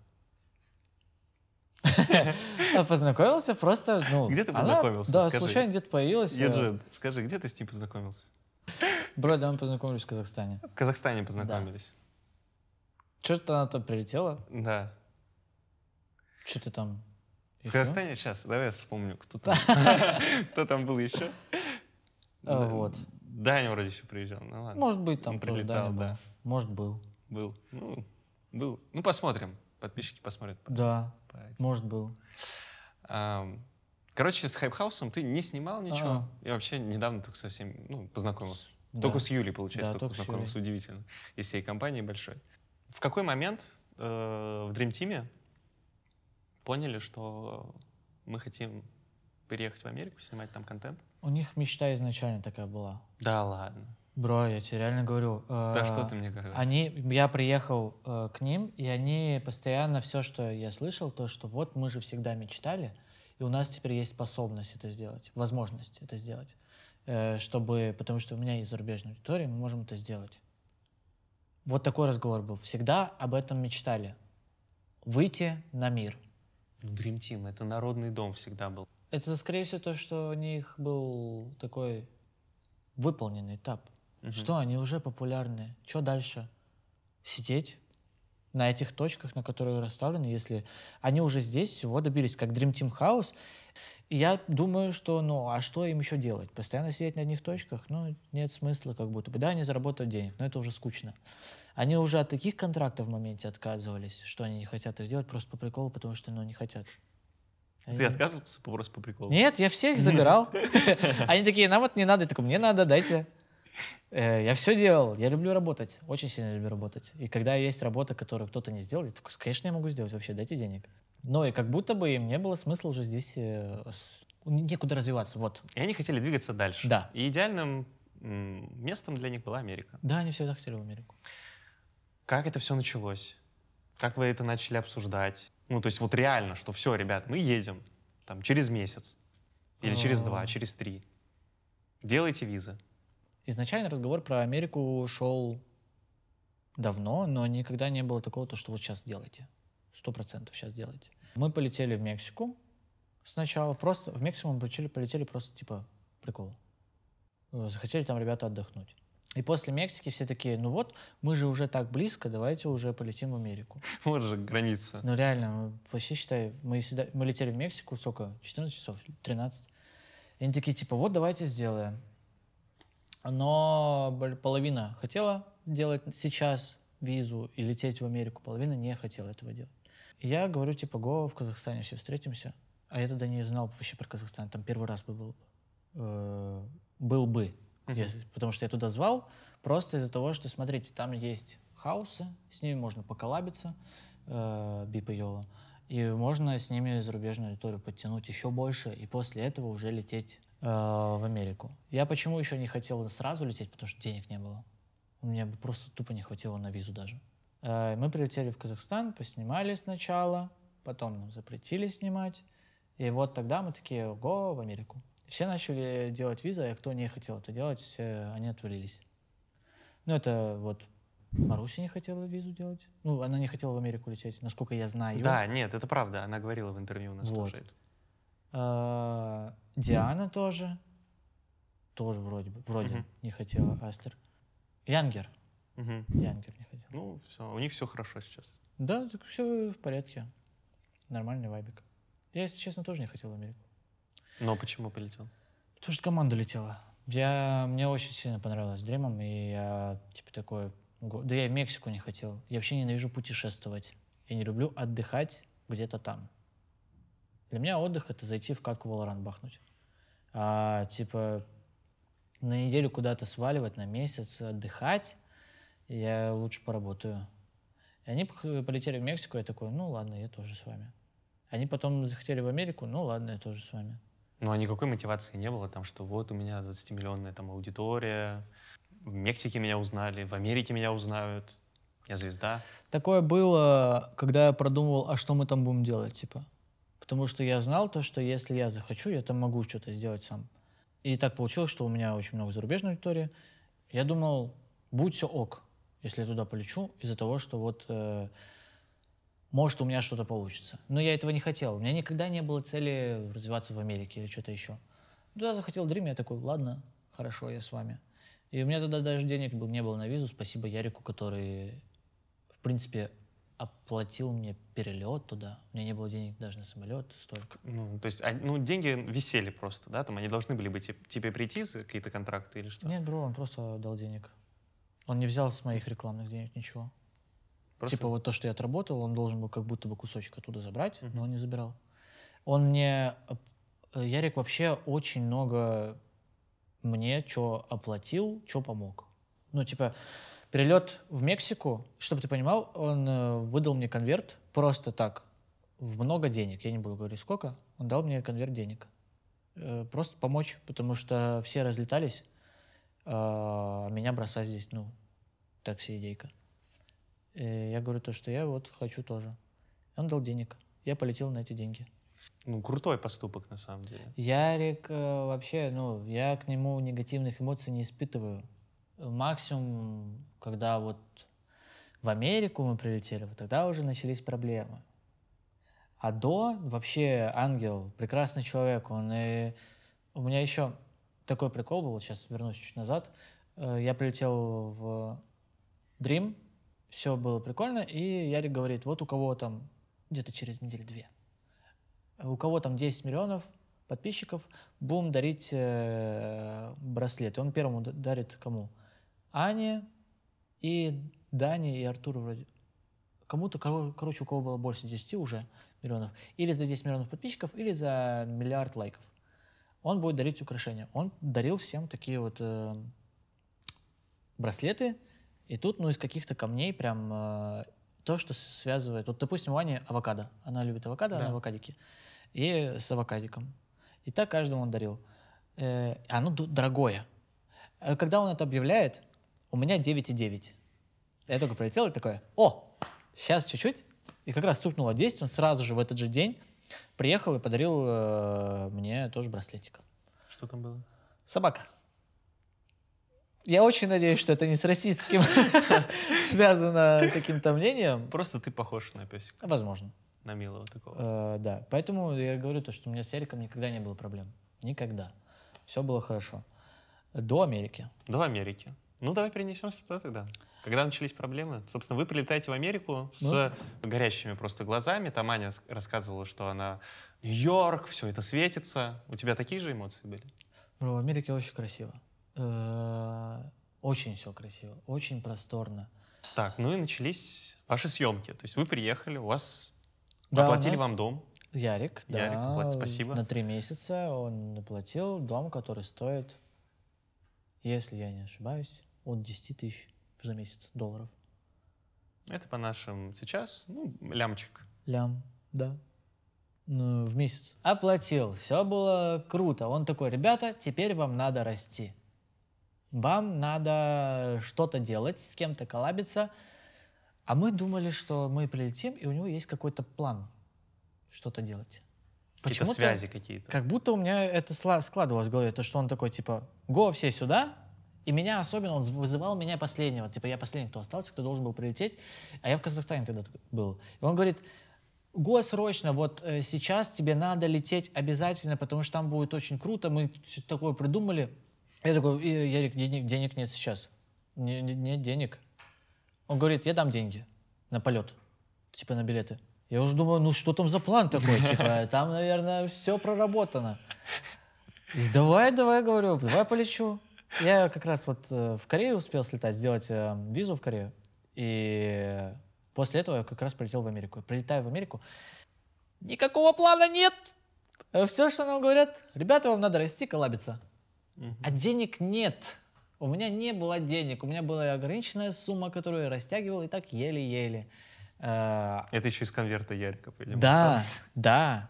S2: (laughs) А познакомился просто, ну... Где ты познакомился? Да, случайно где-то появилась. Еджин, э,
S1: скажи, где ты с ним познакомился? Бро, да, мы познакомились в Казахстане. В Казахстане познакомились. Что-то она там прилетела. Да. Что ты там в Казахстане сейчас, давай я вспомню, кто там, (laughs) (laughs) кто там был еще. А, вот. Даня вроде еще приезжал, ну ладно. Может быть, там тоже Даня да. Может, был. Был. Ну, был. Ну, посмотрим. Подписчики посмотрят.
S2: Да, может, был.
S1: Короче, с Хайпхаусом ты не снимал ничего. А. Я вообще недавно только совсем ну, познакомился. Только с Юлей, получается, только познакомился. Удивительно. Из всей компании большой. В какой момент э, в Dream Team поняли, что мы хотим переехать в Америку, снимать там контент?
S2: У них мечта изначально такая была.
S1: Да ладно. Бро, я тебе реально говорю. Э, да что ты мне говоришь? Они,
S2: я приехал э, к ним, и они постоянно все, что я слышал, то, что вот мы же всегда мечтали, и у нас теперь есть способность это сделать, возможность это сделать, э, чтобы, потому что у меня есть зарубежная аудитория, мы можем это сделать. Вот такой разговор был. Всегда об этом мечтали.
S1: Выйти на мир. Dream Team, это народный дом всегда был.
S2: Это, скорее всего, то, что у них был такой выполненный этап. Угу. Что, они уже популярны. Что дальше? Сидеть на этих точках, на которые расставлены, если они уже здесь всего добились, как Dream Team House. И я думаю, что, ну, а что им еще делать? Постоянно сидеть на одних точках? Ну, нет смысла как будто бы. Да, они заработают денег, но это уже скучно. Они уже от таких контрактов в моменте отказывались, что они не хотят их делать просто по приколу, потому что ну, не хотят.
S1: Они... Ты отказывался просто по приколу? Нет, я всех забирал. (laughs)
S2: (laughs) Они такие, нам вот не надо. Я такой, мне надо, дайте. Э, я все делал. Я люблю работать. Очень сильно люблю работать. И когда есть работа, которую кто-то не сделал, я такой, конечно, я могу сделать вообще, дайте денег.
S1: Но и как будто бы им не было смысла уже здесь э, некуда развиваться. Вот. И они хотели двигаться дальше. Да. И идеальным местом для них была Америка. Да, они всегда хотели в Америку. Как это все началось? Как вы это начали обсуждать? Ну, то есть вот реально, что все, ребят, мы едем там через месяц или через два, а. через три. Делайте визы.
S2: Изначально разговор про Америку шел давно, но никогда не было такого, то, что вот сейчас делайте. Сто процентов сейчас делайте. Мы полетели в Мексику сначала. Просто в Мексику мы полетели, полетели просто типа прикол. Захотели там ребята отдохнуть. И после Мексики все такие, ну вот, мы же уже так близко, давайте уже полетим в Америку.
S1: (laughs) Вот же граница. Ну реально,
S2: вообще считай, мы, сюда, мы летели в Мексику, сколько, 14 часов, 13. И они такие, типа, вот давайте сделаем. Но половина хотела делать сейчас визу и лететь в Америку, половина не хотела этого делать. я говорю, типа, го, в Казахстане все встретимся. А я тогда не знал вообще про Казахстан, там первый раз бы был. Э, был бы если, потому что я туда звал, просто из-за того, что, смотрите, там есть хаусы, с ними можно поколабиться, э, Бип и Йола, и можно с ними зарубежную аудиторию подтянуть еще больше, и после этого уже лететь э, в Америку. Я почему еще не хотел сразу лететь, потому что денег не было. У меня бы просто тупо не хватило на визу даже. Э, мы прилетели в Казахстан, поснимали сначала, потом нам запретили снимать, и вот тогда мы такие, ого, в Америку. Все начали делать визы, а кто не хотел это делать, все, они отвалились. Ну, это вот Маруся не хотела визу делать. Ну, она не хотела в Америку лететь, насколько я знаю. Да,
S1: нет, это правда. Она говорила в интервью у нас вот. тоже. Это.
S2: А, Диана тоже. Тоже вроде бы. Вроде угу. не хотела Астер,
S1: Янгер. Угу. Янгер не хотел. Ну, все. У них все хорошо сейчас.
S2: Да, так все в порядке. Нормальный вайбик. Я, если честно, тоже не хотел в Америку. Но почему полетел? Потому что команда летела. Я, мне очень сильно понравилось Дримом, и я типа такой... Да я Мексику не хотел. Я вообще ненавижу путешествовать. Я не люблю отдыхать где-то там. Для меня отдых — это зайти в катку Валоран бахнуть. А, типа на неделю куда-то сваливать, на месяц отдыхать, я лучше поработаю. И они полетели в Мексику, я такой, ну ладно, я тоже с вами. Они потом захотели в Америку, ну ладно, я тоже с вами.
S1: Ну, а никакой мотивации не было, там, что вот у меня 20-миллионная там аудитория, в Мексике меня узнали, в Америке меня узнают, я звезда.
S2: Такое было, когда я продумывал, а что мы там будем делать, типа. Потому что я знал то, что если я захочу, я там могу что-то сделать сам. И так получилось, что у меня очень много зарубежной аудитории. Я думал, будь все ок, если я туда полечу, из-за того, что вот э, может, у меня что-то получится. Но я этого не хотел. У меня никогда не было цели развиваться в Америке или что-то еще. Туда захотел Дрим, я такой, ладно, хорошо, я с вами. И у меня тогда даже денег не было на визу. Спасибо Ярику, который, в принципе, оплатил мне перелет туда. У меня не было денег даже на самолет столько. Ну,
S1: то есть, а, ну, деньги висели просто, да? Там они должны были быть тебе прийти за какие-то контракты или что?
S2: Нет, бро, он просто дал денег. Он не взял с моих рекламных денег ничего. Просто... Типа вот то, что я отработал, он должен был как будто бы кусочек оттуда забрать, mm-hmm. но он не забирал. Он мне... Э, Ярик вообще очень много мне что оплатил, что помог. Ну, типа, перелет в Мексику, чтобы ты понимал, он э, выдал мне конверт просто так, в много денег, я не буду говорить сколько, он дал мне конверт денег. Э, просто помочь, потому что все разлетались, а меня бросать
S1: здесь, ну, так себе идейка.
S2: И э, я говорю то, что я вот хочу тоже. Он дал денег. Я полетел на эти деньги.
S1: Ну, крутой поступок, на самом деле.
S2: Ярик э, вообще, ну, я к нему негативных эмоций не испытываю. Максимум, когда вот в Америку мы прилетели, вот тогда уже начались проблемы. А до вообще ангел, прекрасный человек, он и... У меня еще такой прикол был, сейчас вернусь чуть назад. Э, я прилетел в Dream, все было прикольно, и Ярик говорит, вот у кого там где-то через неделю-две, э, у кого там 10 миллионов подписчиков, будем дарить э, браслет. И он первому дарит кому? Ане и Дане и Артуру вроде. Кому-то, кор короче, у кого было больше 10 уже миллионов. Или за 10 миллионов подписчиков, или за миллиард лайков. Он будет дарить украшения. Он дарил всем такие вот э, браслеты, и тут, ну, из каких-то камней прям э, то, что связывает... Вот, допустим, у Ани авокадо. Она любит авокадо, да. она авокадики. И с авокадиком. И так каждому он дарил. Э, оно а, ну, дорогое. Э, когда он это объявляет, у меня 9,9. Я только прилетел и такое, о, сейчас чуть-чуть. И как раз стукнуло 10, он сразу же в этот же день приехал и подарил э, мне тоже браслетик. Что там было? Собака. Я очень надеюсь, что это не с российским (laughs) связано каким-то мнением.
S1: Просто ты похож на песика. Возможно. На милого такого. Э,
S2: да. Поэтому я говорю то, что у меня с Эриком никогда не было проблем. Никогда. Все было хорошо. До Америки.
S1: До Америки. Ну, давай перенесемся туда тогда. Когда начались проблемы? Собственно, вы прилетаете в Америку с ну. горящими просто глазами. Там Аня рассказывала, что она Нью-Йорк, все это светится. У тебя такие же эмоции были?
S2: Ну, в Америке очень красиво. Э, очень все красиво, очень просторно.
S1: Так, ну и начались ваши съемки. То есть вы приехали, у вас да, оплатили вам дом. Ярик, да. спасибо. На три
S2: месяца он оплатил дом, который стоит, если я не ошибаюсь, от 10 тысяч за месяц долларов.
S1: Это по нашим сейчас, ну, лямчик.
S2: Лям, да. Ну, в месяц. Оплатил, все было круто. Он такой, ребята, теперь вам надо расти вам надо что-то делать, с кем-то коллабиться. А мы думали, что мы прилетим, и у него есть какой-то план что-то делать.
S1: Почему-то связи какие-то. Как
S2: будто у меня это складывалось в голове, то, что он такой, типа, го, все сюда, и меня особенно, он вызывал меня последнего, типа, я последний, кто остался, кто должен был прилететь, а я в Казахстане тогда был. И он говорит, го, срочно, вот э, сейчас тебе надо лететь обязательно, потому что там будет очень круто, мы такое придумали, я такой, Ярик, денег, денег нет сейчас. Нет, нет денег. Он говорит, я дам деньги на полет, типа на билеты. Я уже думаю, ну что там за план такой, типа, (laughs) там, наверное, все проработано. И давай, давай, говорю, давай полечу. Я как раз вот э, в Корею успел слетать, сделать э, визу в Корею. И после этого я как раз прилетел в Америку. Прилетаю в Америку, никакого плана нет. Все, что нам говорят, ребята, вам надо расти, коллабиться. А денег нет. У меня не было денег, у меня была ограниченная сумма, которую я растягивал и так еле-еле. Э, это еще из конверта
S1: Ярика, по-моему. Да,
S2: да.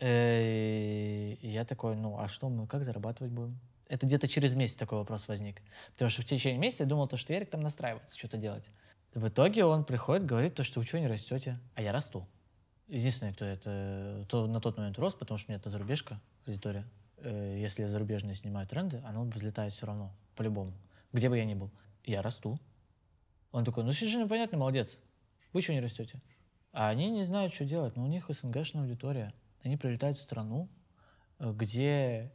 S2: Э, я такой, ну, а что мы, как зарабатывать будем? Это где-то через месяц такой вопрос возник. Потому что в течение месяца я думал, то, что Ярик там настраивается что-то делать. В итоге он приходит, говорит, то, что вы чего не растете, а я расту. Единственное, кто это, кто на тот момент рос, потому что у меня это зарубежка, аудитория. Э, если зарубежные снимают тренды, оно взлетает все равно, по-любому, где бы я ни был. Я расту. Он такой, ну Сиджин, понятно, молодец, вы чего не растете? А они не знают, что делать, но у них СНГшная аудитория. Они прилетают в страну, э, где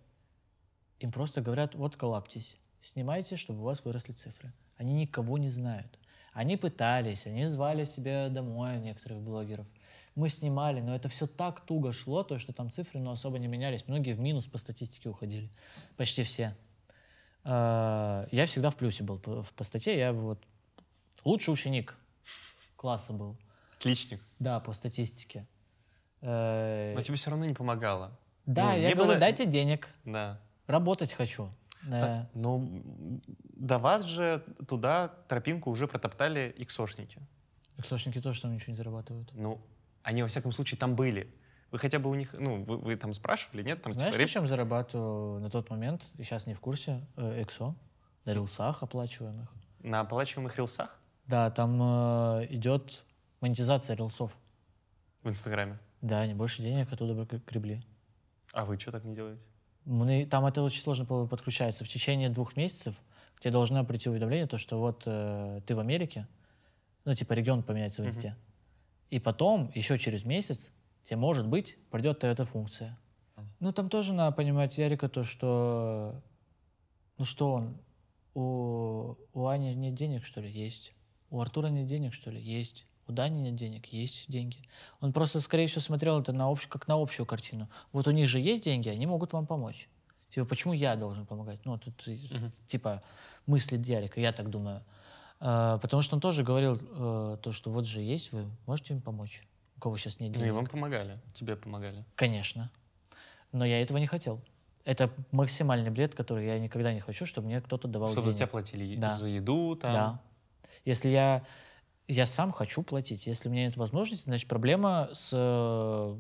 S2: им просто говорят, вот коллаптесь, снимайте, чтобы у вас выросли цифры. Они никого не знают. Они пытались, они звали себя домой некоторых блогеров мы снимали, но это все так туго шло, то, что там цифры, но ну, особо не менялись. Многие в минус по статистике уходили, почти все. А, я всегда в плюсе был по, по статье, я вот лучший ученик класса был. Отличник. Да, по
S1: статистике. Э, но тебе все равно не помогало. Да, ну, я говорю, было... дайте денег. Да.
S2: Работать хочу. Да. Э. да.
S1: Ну, до вас же туда тропинку уже протоптали иксошники.
S2: Иксошники тоже там ничего не зарабатывают.
S1: Ну, они, во всяком случае, там были. Вы хотя бы у них, ну, вы, вы там спрашивали, нет? Там, Знаешь, типа, реп... чем
S2: зарабатывал на тот момент, и сейчас не в курсе, э, Эксо? На рилсах оплачиваемых.
S1: На оплачиваемых рилсах?
S2: Да, там э, идет монетизация рилсов. В Инстаграме? Да, они больше денег оттуда гребли.
S1: А вы что так не делаете?
S2: Мы, там это очень сложно подключается. В течение двух месяцев тебе должно прийти уведомление, то, что вот э, ты в Америке, ну, типа регион поменяется в Инсте. Mm-hmm. И потом, еще через месяц, тебе, может быть, придет эта функция. Ну, там тоже надо понимать Ярика то, что... Ну, что он? У, у Ани нет денег, что ли? Есть. У Артура нет денег, что ли? Есть. У Дани нет денег, есть деньги. Он просто, скорее всего, смотрел это на общ... как на общую картину. Вот у них же есть деньги, они могут вам помочь. Типа, почему я должен помогать? Ну, тут, угу. типа, мысли Ярика, я так думаю. А, потому что он тоже говорил э, то, что вот же есть, вы можете им помочь, у кого сейчас
S1: нет денег. Ну и вам помогали, тебе помогали.
S2: Конечно. Но я этого не хотел. Это максимальный бред, который я никогда не хочу, чтобы мне кто-то давал чтобы денег. Чтобы
S1: тебя платили да. за еду. Там. Да.
S2: Если я, я сам хочу платить, если у меня нет возможности, значит проблема с э,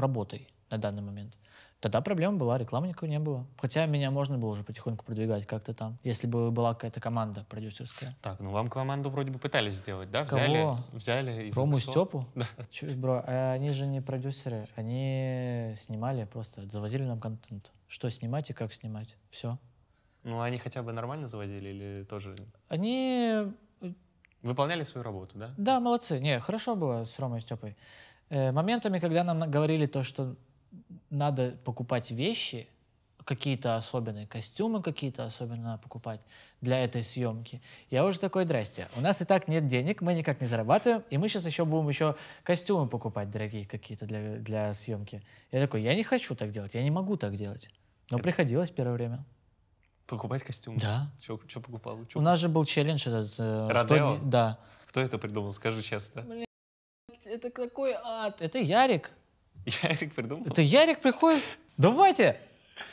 S2: работой на данный момент. Тогда проблема была, рекламы никакой не было. Хотя меня можно было уже потихоньку продвигать как-то там, если бы была какая-то команда
S1: продюсерская. Так, ну вам команду вроде бы пытались сделать, да? Кого? Взяли из Рому и Степу?
S2: (laughs) Да. Чуть, бро, а они же не продюсеры, они снимали просто, завозили нам контент. Что снимать и как снимать, все.
S1: Ну, они хотя бы нормально завозили или тоже?
S2: Они... Э,
S1: выполняли свою работу, да?
S2: Да, молодцы. Не, хорошо было с Ромой и Степой. Э, моментами, когда нам говорили то, что надо покупать вещи, какие-то особенные костюмы какие-то особенные надо покупать для этой съемки. Я уже такой, здрасте, у нас и так нет денег, мы никак не зарабатываем, и мы сейчас еще будем еще костюмы покупать дорогие какие-то для, для съемки. Я такой, я не хочу так делать, я не могу так делать. Но Это... приходилось первое время. Покупать
S1: костюмы? Да. Что покупал? Чё? У нас
S2: же был челлендж этот. Э, Родео? 100...
S1: Да. Кто это придумал? Скажи честно.
S2: Блин, это какой ад. Это Ярик.
S1: (laughs) Ярик придумал? Это Ярик приходит, давайте,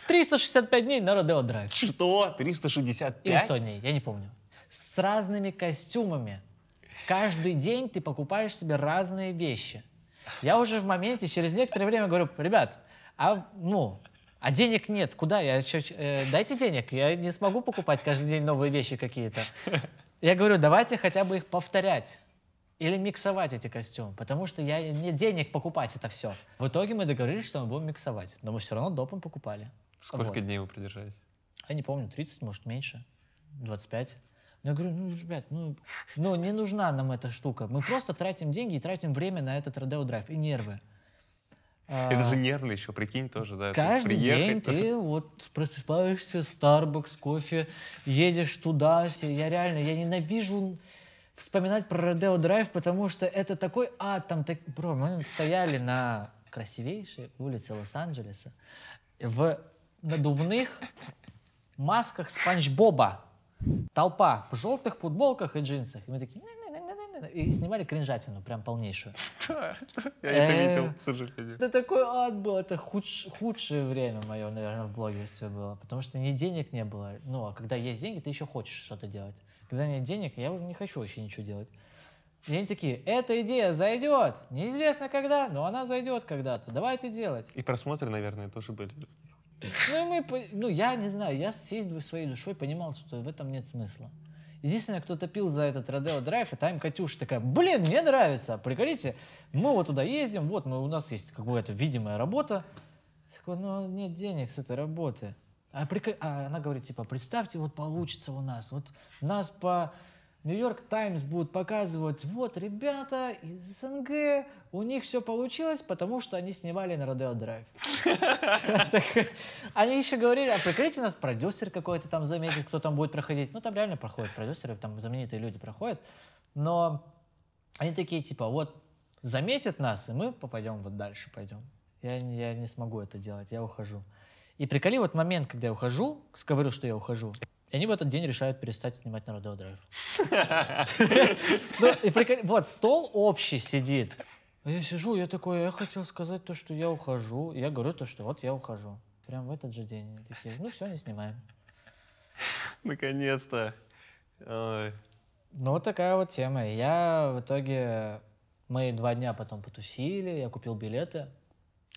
S2: 365 дней на Родео Драйв. Что? 365? Или 100 дней, я не помню. С разными костюмами. Каждый день ты покупаешь себе разные вещи. Я уже в моменте, через некоторое время говорю, ребят, а, ну, а денег нет, куда? Я, э, дайте денег, я не смогу покупать каждый день новые вещи какие-то. Я говорю, давайте хотя бы их повторять. Или миксовать эти костюмы, потому что я не денег покупать это все. В итоге мы договорились, что мы будем миксовать, но мы все равно допом покупали. Сколько вот. дней вы продержались? Я не помню, 30, может, меньше, 25. Я говорю, ну, ребят, ну, ну, не нужна нам эта штука. Мы просто тратим деньги и тратим время на этот Родео Драйв и нервы. А, это же
S1: нервно еще, прикинь, тоже, да. Каждый ты день тоже... ты
S2: вот просыпаешься, Starbucks, кофе, едешь туда, я реально, я ненавижу вспоминать про Родео Драйв, потому что это такой ад. Там так... Бро, мы стояли на красивейшей улице Лос-Анджелеса в надувных масках Спанч Боба. Толпа в желтых футболках и джинсах. И мы такие... И снимали кринжатину, прям полнейшую. (laughs) я
S1: это видел, к сожалению. Это
S2: такой ад был, это худшее время мое, наверное, в блоге блогерстве было. Потому что ни денег не было. Ну, а когда есть деньги, ты еще хочешь что-то делать. Когда нет денег, я уже не хочу вообще ничего делать. И они такие, эта идея зайдет, неизвестно когда, но она зайдет когда-то, давайте делать.
S1: И просмотры, наверное, тоже были.
S2: Ну, и мы, ну, я не знаю, я всей своей душой понимал, что в этом нет смысла. Единственное, кто топил за этот Родео Драйв, это им Катюша такая, блин, мне нравится, приколите, мы вот туда ездим, вот мы, у нас есть какая-то видимая работа. Такой, ну, нет денег с этой работы. А, прик... а она говорит, типа, представьте, вот получится у нас. Вот нас по Нью-Йорк Таймс будут показывать, вот ребята из СНГ, у них все получилось, потому что они снимали на Родео Драйв. (laughs) Они еще говорили, а прикройте нас, продюсер какой-то там заметит, кто там будет проходить. Ну, там реально проходят продюсеры, там знаменитые люди проходят. Но они такие, типа, вот заметят нас, и мы попадем вот дальше, пойдем. Я, я не смогу это делать, я ухожу. И приколи вот момент, когда я ухожу, говорю, что я ухожу, и они в этот день решают перестать снимать на Родео Драйв. Ну, вот, стол общий сидит. Я сижу, я такой, я хотел сказать то, что я ухожу. Я говорю то, что вот я ухожу. Прям в этот же день. такие, ну все, не снимаем.
S1: Наконец-то. Ну,
S2: вот такая вот тема. Я в итоге... Мы два дня потом потусили, я купил билеты.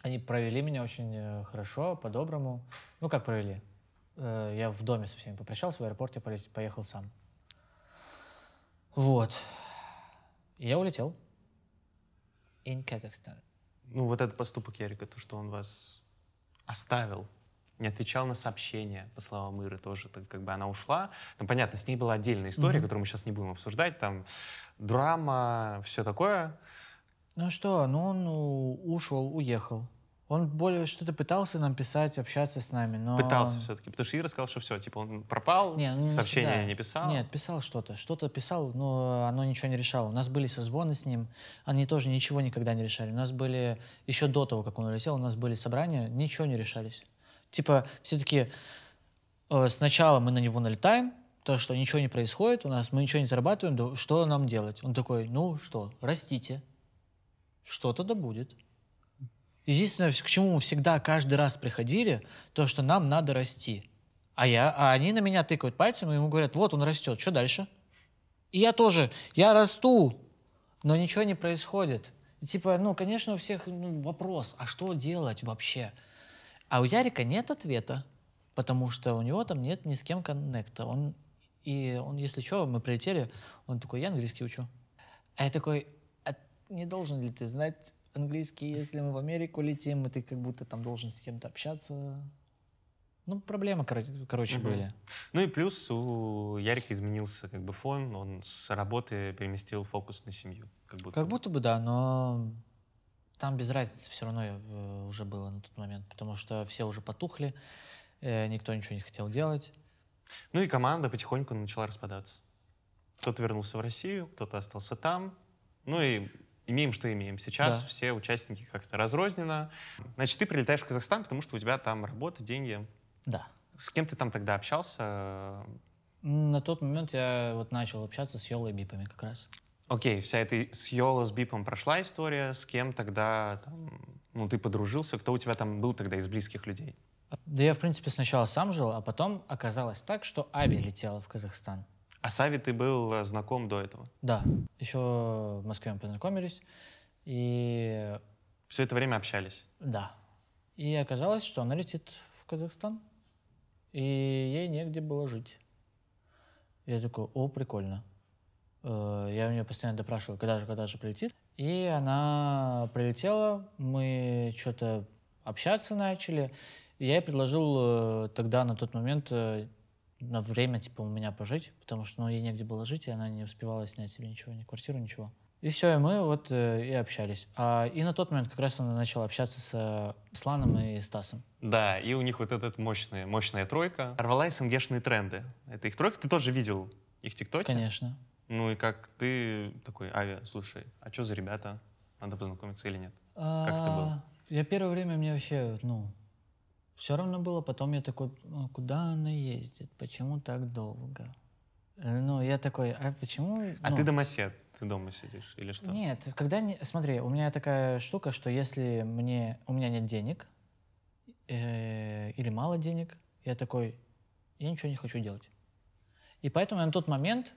S2: Они провели меня очень э, хорошо, по-доброму. Ну, как провели? Э, я в доме со всеми попрощался, в аэропорте поехал сам. Вот. И я улетел. In Казахстан.
S1: Ну, вот этот поступок Ярика, то, что он вас оставил, не отвечал на сообщения, по словам Иры тоже, так как бы она ушла. Там понятно, с ней была отдельная история, mm-hmm. которую мы сейчас не будем обсуждать, там драма, все такое. Ну что,
S2: ну он ушел, уехал. Он более что-то пытался нам писать, общаться с нами,
S1: но... Пытался все-таки, потому что Ира сказал, что все, типа он пропал, не, ну, сообщения всегда. не писал. Нет,
S2: писал что-то, что-то писал, но оно ничего не решало. У нас были созвоны с ним, они тоже ничего никогда не решали. У нас были, еще до того, как он улетел, у нас были собрания, ничего не решались. Типа все-таки э, сначала мы на него налетаем, то, что ничего не происходит у нас, мы ничего не зарабатываем, что нам делать? Он такой, ну что, растите, что-то да будет. Единственное, к чему мы всегда каждый раз приходили, то, что нам надо расти. А, я, а они на меня тыкают пальцем и ему говорят, вот он растет, что дальше? И я тоже, я расту, но ничего не происходит. И типа, ну, конечно, у всех ну, вопрос, а что делать вообще? А у Ярика нет ответа, потому что у него там нет ни с кем коннекта. Он, и он, если что, мы прилетели, он такой, я английский учу. А я такой, не должен ли ты знать английский, если мы в Америку летим, и ты как будто там должен с кем-то общаться? Ну, проблемы, кор короче, угу. были.
S1: Ну и плюс у Ярика изменился как бы фон, он с работы переместил фокус на семью. Как будто, как
S2: будто бы, да, но там без разницы все равно э, уже было на тот момент, потому что все уже потухли, э, никто
S1: ничего не хотел делать. Ну и команда потихоньку начала распадаться. Кто-то вернулся в Россию, кто-то остался там. Ну и имеем, что имеем. Сейчас да. все участники как-то разрознено. Значит, ты прилетаешь в Казахстан, потому что у тебя там работа, деньги. Да. С кем ты там тогда общался?
S2: На тот момент я вот начал общаться с Йолой и Бипами как раз.
S1: Окей, вся эта с Йола, с Бипом прошла история. С кем тогда там, ну, ты подружился? Кто у тебя там был тогда из близких людей?
S2: Да я, в принципе, сначала сам жил, а потом оказалось так, что Ави летела в Казахстан.
S1: А с Ави ты был э, знаком до этого?
S2: Да. Еще в Москве мы познакомились. И...
S1: Все это время общались?
S2: Да. И оказалось, что она летит в Казахстан. И ей негде было жить. Я такой, о, прикольно. Э, я у нее постоянно допрашивал, когда же, когда же прилетит. И она прилетела, мы что-то общаться начали. Я ей предложил э, тогда, на тот момент, на время, типа, у меня пожить, потому что, ну, ей негде было жить, и она не успевала снять себе ничего, ни квартиру, ничего. И все, и мы вот э, и общались. А, и на тот момент как раз она начала общаться с э, Сланом и Стасом.
S1: Да, и у них вот эта мощная, мощная тройка. Рвала СНГшные тренды. Это их тройка, ты тоже видел их тиктоки? Конечно. Ну и как ты такой, Ави, слушай, а что за ребята? Надо познакомиться или нет?
S2: Как это было? А, я первое время мне вообще, ну, все равно было. Потом я такой, «А куда она ездит? Почему так долго? Э, ну, я такой, а почему... А ну, ты
S1: домосед, ты дома сидишь или что?
S2: Нет, когда... Не... Смотри, у меня такая штука, что если мне... у меня нет денег э, или мало денег, я такой, я ничего не хочу делать. И поэтому я на тот момент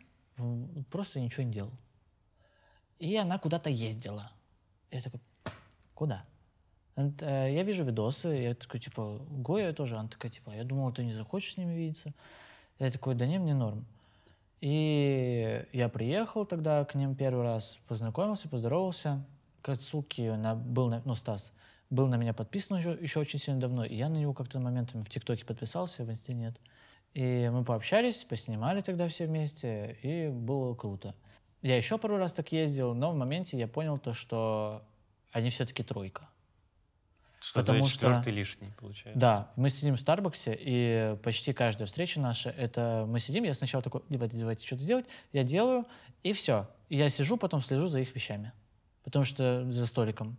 S2: просто ничего не делал. И она куда-то ездила. Я такой, куда? Э, я вижу видосы, я такой, типа, Гоя тоже, она такая, типа, я думал, ты не захочешь с ними видеться. Я такой, да не, мне норм. И я приехал тогда к ним первый раз, познакомился, поздоровался. Кацуки на, был, на, ну, Стас, был на меня подписан еще, еще очень сильно давно, и я на него как-то моментами в ТикТоке подписался, в Инсте нет. И мы пообщались, поснимали тогда все вместе, и было круто. Я еще пару раз так ездил, но в моменте я понял то, что они все-таки тройка.
S1: Что потому что лишний получается. Да,
S2: мы сидим в Старбаксе, и почти каждая встреча наша, это мы сидим, я сначала такой, давайте, давайте что-то сделать, я делаю, и все. И я сижу, потом слежу за их вещами, потому что за столиком.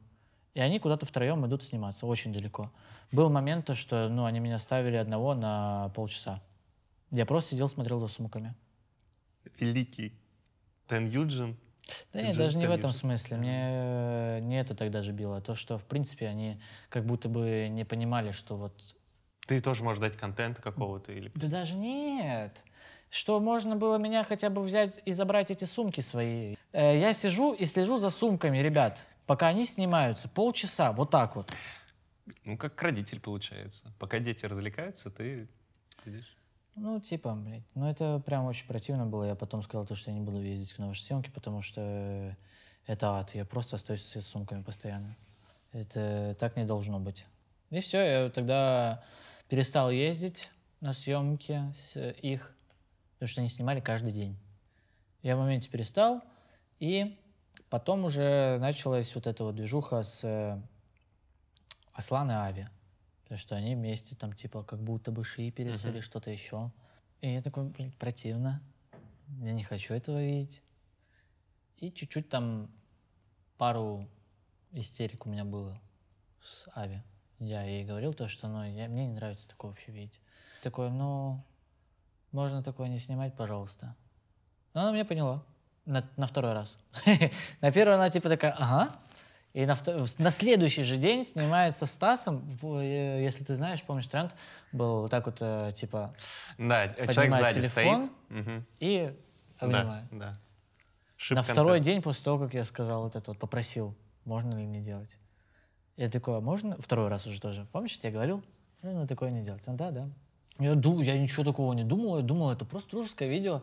S2: И они куда-то втроем идут сниматься, очень далеко. Был момент, что ну, они меня ставили одного на полчаса. Я просто сидел, смотрел за сумками.
S1: Великий Тен Юджин да нет, даже не в этом
S2: смысле. Мне э, не это тогда же било, а то, что, в принципе, они как будто бы не понимали, что вот...
S1: Ты тоже можешь дать контент какого-то или... Да даже
S2: нет. Что можно было меня хотя бы взять и забрать эти сумки свои. Э, я сижу и слежу за сумками, ребят, пока они снимаются. Полчаса, вот так вот.
S1: Ну, как родитель получается. Пока дети развлекаются, ты сидишь.
S2: Ну, типа, блядь. Ну, это прям очень противно было. Я потом сказал то, что я не буду ездить к вашей съемке, потому что это ад. Я просто остаюсь с сумками постоянно. Это так не должно быть. И все, я тогда перестал ездить на съемки с их, потому что они снимали каждый день. Я в моменте перестал, и потом уже началась вот эта вот движуха с э, Аслан и Ави. Потому что они вместе там типа как будто бы шипелись uh-huh. или что-то еще. И я такой, блин, противно. Я не хочу этого видеть. И чуть-чуть там пару истерик у меня было с Ави. Я ей говорил то, что ну, я, мне не нравится такое вообще видеть. Такое, ну, можно такое не снимать, пожалуйста. Но она меня поняла. На, на второй раз. (laughs) на первый она типа такая, ага, и на, на следующий же день снимается с Тасом, э, если ты знаешь, помнишь, тренд был вот так вот, э, типа,
S1: да, э, человек сзади телефон стоит. и обнимает. Да, да. на второй
S2: день после того, как я сказал вот это вот, попросил, можно ли не делать. Я такой, а можно? Второй раз уже тоже. Помнишь, я говорил? «Ну, ну, такое не делать. да, да. Я, я ничего такого не думал. Я думал, это просто дружеское видео.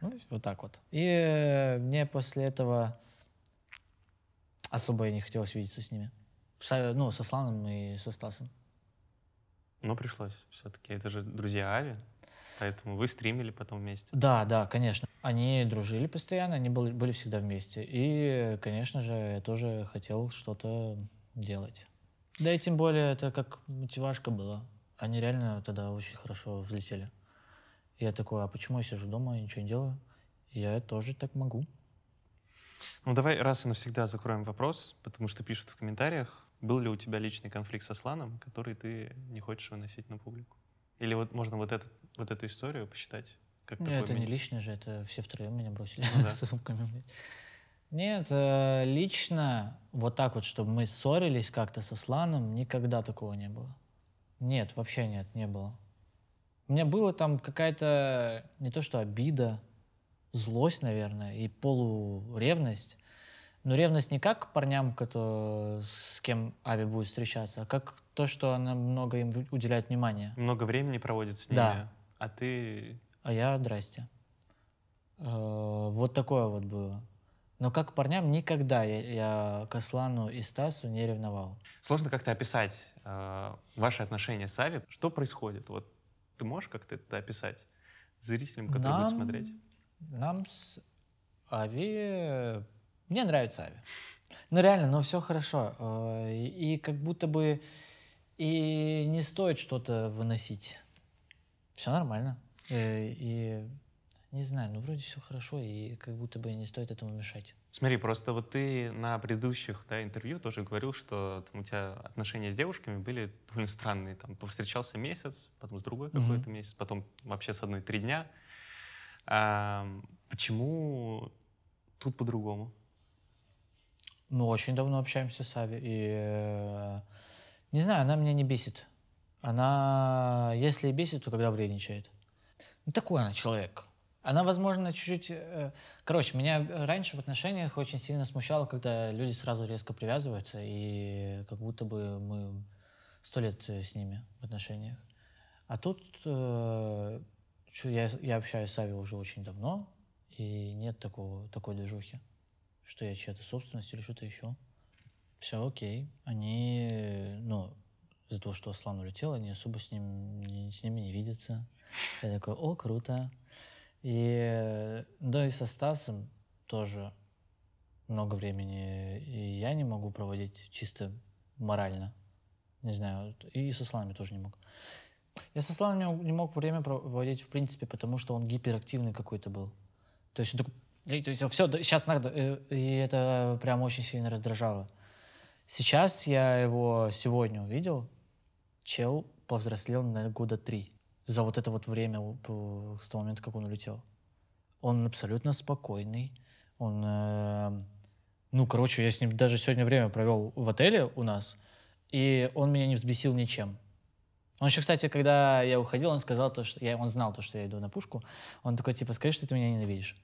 S2: Ну, вот так вот. И мне после этого особо и не хотелось видеться с ними. ну, со Сланом и со Стасом.
S1: Но пришлось все-таки. Это же друзья Ави. Поэтому вы стримили потом вместе.
S2: Да, да, конечно. Они дружили постоянно, они были, были всегда вместе. И, конечно же, я тоже хотел что-то делать. Да и тем более это как мотивашка была. Они реально тогда очень хорошо взлетели. Я такой, а почему я сижу дома и ничего не делаю? Я тоже так могу.
S1: Ну давай раз и навсегда закроем вопрос, потому что пишут в комментариях, был ли у тебя личный конфликт со Сланом, который ты не хочешь выносить на публику? Или вот можно вот, этот, вот эту историю посчитать? Как Нет, это ми... не
S2: лично же, это все втроем меня бросили ну, да. (laughs) с сумками. Нет, э, лично вот так вот, чтобы мы ссорились как-то со Сланом, никогда такого не было. Нет, вообще нет, не было. У меня было там какая-то не то что обида, злость, наверное, и полуревность. Но ревность не как к парням, которые, с кем Ави будет встречаться, а как то, что она много им уделяет внимания.
S1: Много времени проводит с ними. Да. А ты... А
S2: я здрасте. Э, вот такое вот было. Но как парням никогда я, я к и Стасу не ревновал.
S1: Сложно как-то описать э, ваши отношения с Ави. Что происходит? Вот ты можешь как-то это описать зрителям, которые Нам... будут смотреть?
S2: нам с Ави... Мне нравится Ави. Ну реально, но ну, все хорошо. Э, и, как будто бы и не стоит что-то выносить. Все нормально. И, э, и не знаю, ну вроде все хорошо, и как будто бы не стоит этому мешать.
S1: Смотри, просто вот ты на предыдущих да, интервью тоже говорил, что там, у тебя отношения с девушками были довольно странные. Там повстречался месяц, потом с другой какой-то mm-hmm. месяц, потом вообще с одной три дня а, почему тут по-другому?
S2: Ну, очень давно общаемся с Ави, и э, не знаю, она меня не бесит. Она, если и бесит, то когда вредничает. Ну, такой она человек. Она, возможно, чуть-чуть... Э, короче, меня э, раньше в отношениях очень сильно смущало, когда люди сразу резко привязываются, и как будто бы мы сто лет с ними в отношениях. А тут что я, я общаюсь с Ави уже очень давно, и нет такого, такой движухи, что я чья-то собственность или что-то еще. Все окей. Они, ну, из-за того, что Аслан улетел, они особо с, ним, не, с ними не видятся. Я такой, о, круто. И, да, ну, и со Стасом тоже много времени и я не могу проводить чисто морально. Не знаю, и со Слами тоже не мог. Я со Славом не мог время проводить, в принципе, потому что он гиперактивный какой-то был. То есть, то есть все, сейчас надо, э, и это прям очень сильно раздражало. Сейчас я его сегодня увидел, чел повзрослел на года три за вот это вот время с того момента, как он улетел. Он абсолютно спокойный, он... Э, ну, короче, я с ним даже сегодня время провел в отеле у нас, и он меня не взбесил ничем. Он еще, кстати, когда я уходил, он сказал то, что я, он знал то, что я иду на пушку. Он такой типа, скажи, что ты меня ненавидишь.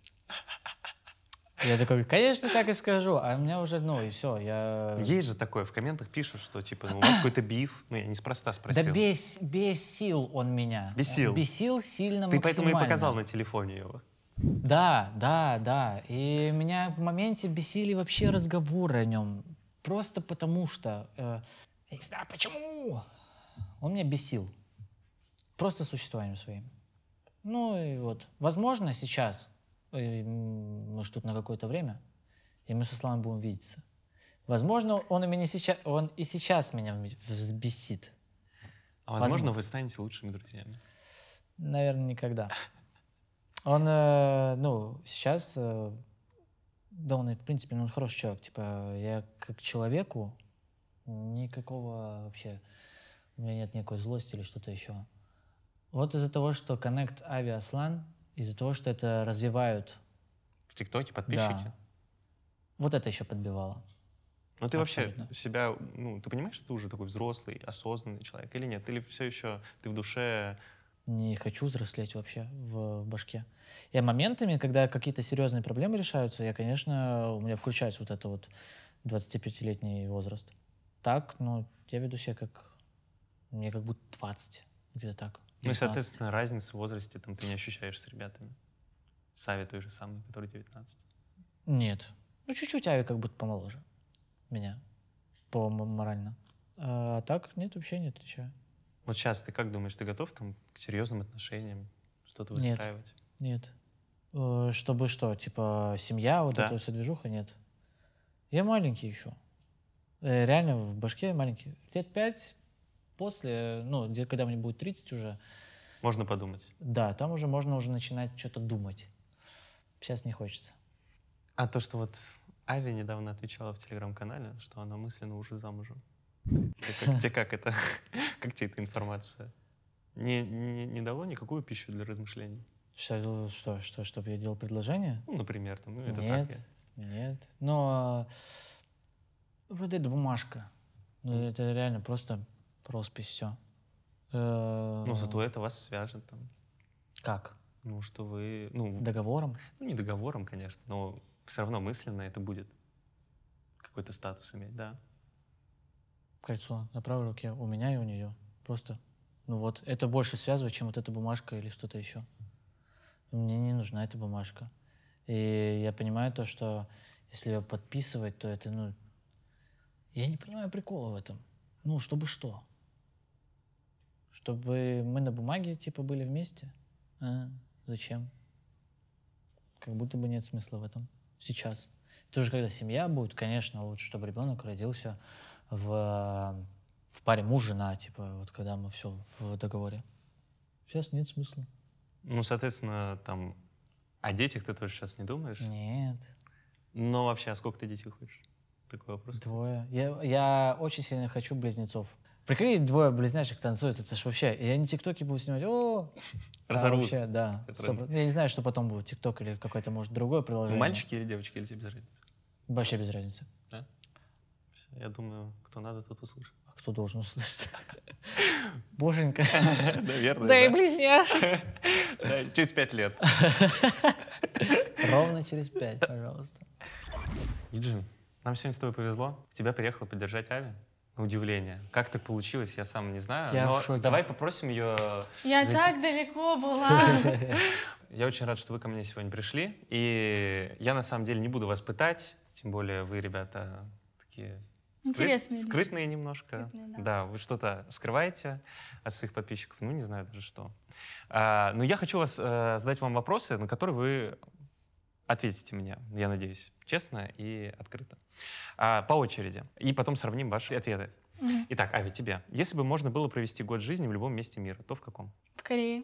S2: Я такой, конечно, так и скажу. А
S1: у меня уже, ну, и все, я... Есть же такое, в комментах пишут, что, типа, ну, у вас какой-то биф. Ну, я неспроста спросил. Да без
S2: без сил он меня. Без сил. Без сил сильно, Ты поэтому и показал на
S1: телефоне его.
S2: Да, да, да. И меня в моменте бесили вообще разговоры о нем. Просто потому что... Э, я не знаю, почему он меня бесил. Просто существованием своим. Ну и вот. Возможно, сейчас, э, мы же тут на какое-то время, и мы со Славой будем видеться. Возможно, он, и меня сейчас, он и сейчас меня взбесит.
S1: А возможно, возможно, вы станете лучшими друзьями?
S2: Наверное, никогда. (laughs) Он, э, ну, сейчас, э, да, он, в принципе, ну, он хороший человек. Типа, я как человеку никакого вообще у меня нет никакой злости или что-то еще. Вот из-за того, что Connect Aviaslan, из-за того, что это развивают.
S1: В ТикТоке подписчики? Да. Вот это еще подбивало. Ну ты Абсолютно. вообще себя, ну ты понимаешь, что ты уже такой взрослый, осознанный человек или нет? Или все еще ты в душе...
S2: Не хочу взрослеть вообще в, в башке. Я моментами, когда какие-то серьезные проблемы решаются, я, конечно, у меня включается вот это вот 25-летний возраст. Так, ну, я веду себя как мне как будто 20, где-то так.
S1: 19. Ну и, соответственно, разница в возрасте там ты не ощущаешь с ребятами. С Ави той же самой, который 19.
S2: Нет. Ну, чуть-чуть Ави как будто помоложе меня. По морально. А так нет, вообще нет
S1: отличаю. Вот сейчас ты как думаешь, ты готов там к серьезным отношениям что-то выстраивать?
S2: Нет. нет. Э, чтобы что, типа семья, вот да. эта вся движуха, нет. Я маленький еще. Э, реально в башке маленький. Лет пять, после, ну, где, когда мне будет 30 уже. Можно подумать. Да, там уже можно уже начинать что-то думать. Сейчас не хочется.
S1: А то, что вот Ави недавно отвечала в телеграм-канале, что она мысленно уже замужем. Тебе как это? (laughs) Как тебе эта информация? Не, не, не дало никакую пищу для размышлений? Что,
S2: что, что, чтобы я делал предложение? Ну, например, там, ну, это нет, так я. Нет, но а, вроде это бумажка. Ну, это реально просто Роспись, все. Э, ну, зато
S1: это вас свяжет там. Как? Ну, что вы... Ну, договором? Ну, не договором, конечно, но все равно мысленно это будет какой-то статус иметь, да.
S2: Кольцо на правой руке у меня и у нее. Просто, ну вот, это больше связывает, чем вот эта бумажка или что-то еще. Мне не нужна эта бумажка. И я понимаю то, что если ее подписывать, то это, ну... Я не понимаю прикола в этом. Ну, чтобы что? Чтобы мы на бумаге, типа, были вместе? А, зачем? Как будто бы нет смысла в этом. Сейчас. Тоже, когда семья будет, конечно, лучше, чтобы ребенок родился в, в паре муж-жена, типа, вот когда мы все в договоре. Сейчас нет смысла.
S1: Ну, соответственно, там, о детях ты тоже сейчас не думаешь? Нет. Но вообще, а сколько ты детей хочешь? Такой вопрос.
S2: Двое. Я, я очень сильно хочу близнецов. Прикинь, двое близняшек танцуют, это ж вообще... И они тиктоки будут снимать, о Разорвут. вообще, да. Я не знаю, что потом будет, тикток или какое-то, может, другое приложение. Ну, мальчики
S1: или девочки, или тебе без разницы?
S2: Вообще без разницы.
S1: Да? Всё, Я думаю, кто надо, тот услышит.
S2: А кто должен услышать? (laughs)
S1: Боженька. (laughs) Наверное, Да и да. близняшек. (laughs) Через пять лет.
S2: Ровно через пять, пожалуйста.
S1: Иджин, нам сегодня с тобой повезло. К Тебя приехала поддержать Ави удивление. Как так получилось, я сам не знаю. Я но в шоке. давай попросим ее. Я зайти.
S3: так далеко была.
S1: (laughs) Я очень рад, что вы ко мне сегодня пришли. И я на самом деле не буду вас пытать, тем более вы, ребята, такие Интересные. скрытные немножко. да. вы что-то скрываете от своих подписчиков, ну не знаю даже что. А, но я хочу вас э, задать вам вопросы, на которые вы ответите мне, я надеюсь, честно и открыто. А, по очереди. И потом сравним ваши ответы. Mm-hmm. Итак, Ави, тебе. Если бы можно было провести год жизни в любом месте мира, то в каком? В Корее.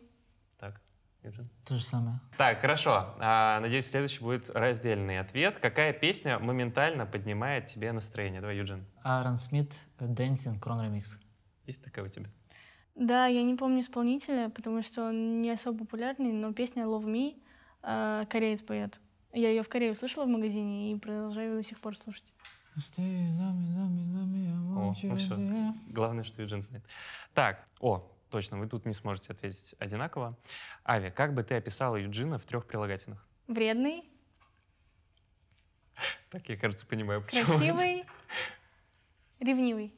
S1: Так. Юджин? То же самое. Так, хорошо. А, надеюсь, следующий будет раздельный ответ. Какая песня моментально поднимает тебе настроение? Давай, Юджин.
S2: Аарон Смит, Dancing, Крон Remix. Есть такая у тебя?
S3: Да, я не помню исполнителя, потому что он не особо популярный, но песня Love Me э, кореец поет. Я ее в Корее услышала в магазине и продолжаю до сих пор слушать. О, ну все.
S1: Главное, что Юджин знает. Так, о, точно, вы тут не сможете ответить одинаково. Ави, как бы ты описала Юджина в трех прилагательных? Вредный. (laughs) Так, я, кажется, понимаю, почему. Красивый.
S3: (laughs) Ревнивый.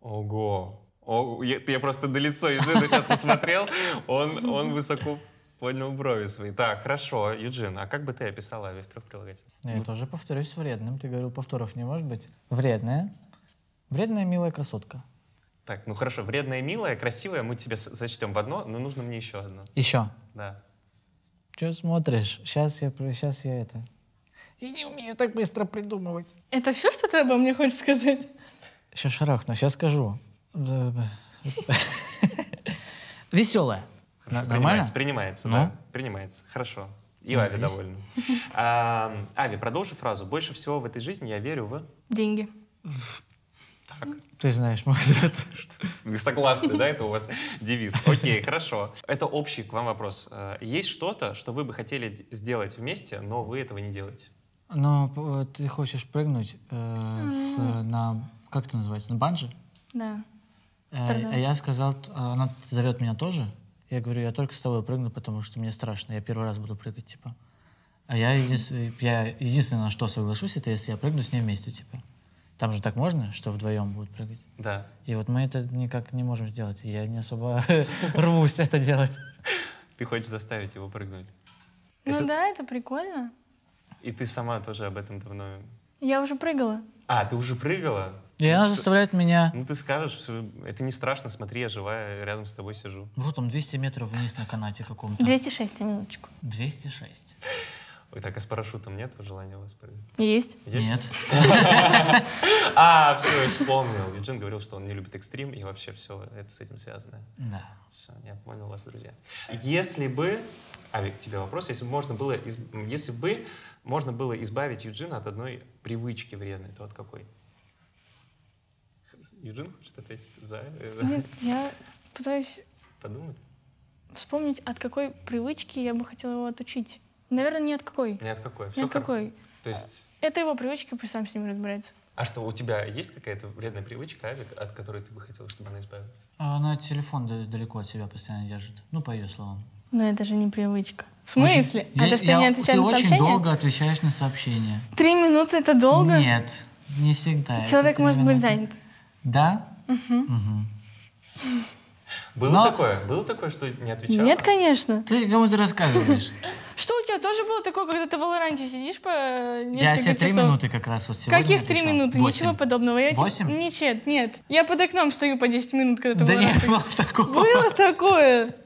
S1: Ого. О, я, я просто до лица Юджина сейчас посмотрел. Он, он высоко Поднял брови свои. Так, хорошо, Юджин, а как бы ты описала авиа в трех прилагательных?
S2: Я ну. тоже повторюсь вредным. Ты говорил, повторов не может быть. Вредная. Вредная милая красотка.
S1: Так, ну хорошо, вредная милая, красивая, мы тебе зачтем в одно, но нужно мне еще одно. Еще? Да.
S2: Че смотришь? Сейчас я, сейчас я это...
S3: Я не умею так быстро придумывать. Это все, что ты обо мне хочешь сказать?
S1: Сейчас шарахну, сейчас скажу. Веселая. Нормально? Принимается, принимается, ну? да. Принимается. Хорошо.
S2: И Ави довольна.
S1: (laughs) А, Ави, продолжи фразу. Больше всего в этой жизни я верю в...
S3: Деньги. Так. Ты знаешь мой ответ.
S1: (laughs) Вы согласны, да? Это у вас девиз. Окей, хорошо. Это общий к вам вопрос. Э, есть что-то, что вы бы хотели сделать вместе, но вы этого не делаете?
S2: Но ну, э, ты хочешь прыгнуть э, с, на... Как это называется? На банджи?
S3: Да. Э, а я
S2: сказал, а она зовет меня тоже. Я говорю, я только с тобой прыгну, потому что мне страшно, я первый раз буду прыгать, типа. А я, еди... я единственное, на что соглашусь, это если я прыгну с ней вместе, типа. Там же так можно, что вдвоем будут прыгать. Да. И вот мы это никак не можем сделать. Я не особо (laughs)
S1: рвусь это делать. Ты хочешь заставить его прыгнуть?
S3: Ну это... да, это прикольно.
S1: И ты сама тоже об этом давно...
S3: Я уже прыгала.
S1: А, ты уже прыгала?
S3: И она заставляет меня...
S1: Ну ты скажешь, это не страшно, смотри, я живая, рядом с тобой сижу.
S2: Вот он, 200 метров вниз на канате
S3: каком-то. 206, а минуточку. 206.
S1: Ой, так, а с парашютом нет желания у вас прыгать? Есть. Есть? Нет. (laughs) А, все, вспомнил. Юджин говорил, что он не любит экстрим, и вообще все это с этим связано. Да. Все, я понял вас, друзья. Если бы... Авик, тебе вопрос. Если бы можно было... Если бы можно было избавить Юджина от одной привычки вредной, то от какой? Юджин хочет ответить за это? Нет, я пытаюсь... Подумать?
S3: Вспомнить, от какой привычки я бы хотела его отучить. Наверное, не от какой. Не от какой. Все ни от какой. То есть... Э, это его привычки, пусть сам с ними разбирается.
S1: А что, у тебя есть какая-то вредная привычка, Авик, от которой ты бы хотела, чтобы она избавилась?
S2: А она телефон далеко от себя постоянно держит. Ну, по ее словам.
S3: Но это же не привычка. В смысле? А очень... я, то, что я, не отвечаю на сообщения? Ты очень долго
S2: отвечаешь на сообщения.
S3: Три минуты — это долго? Нет,
S2: не всегда. Человек может
S3: минуты. быть занят. Да? Угу. Угу.
S1: Было Но... такое? Было такое, что не отвечала? Нет,
S3: конечно. Ты кому-то рассказываешь. Что у тебя тоже было такое, когда ты в Валоранте сидишь по несколько часов? Я тебе три минуты как раз вот сегодня Каких три минуты? Ничего подобного. Восемь? Тебе... нет. Я под окном стою по 10 минут, когда ты Да нет, было
S1: такого. Было такое.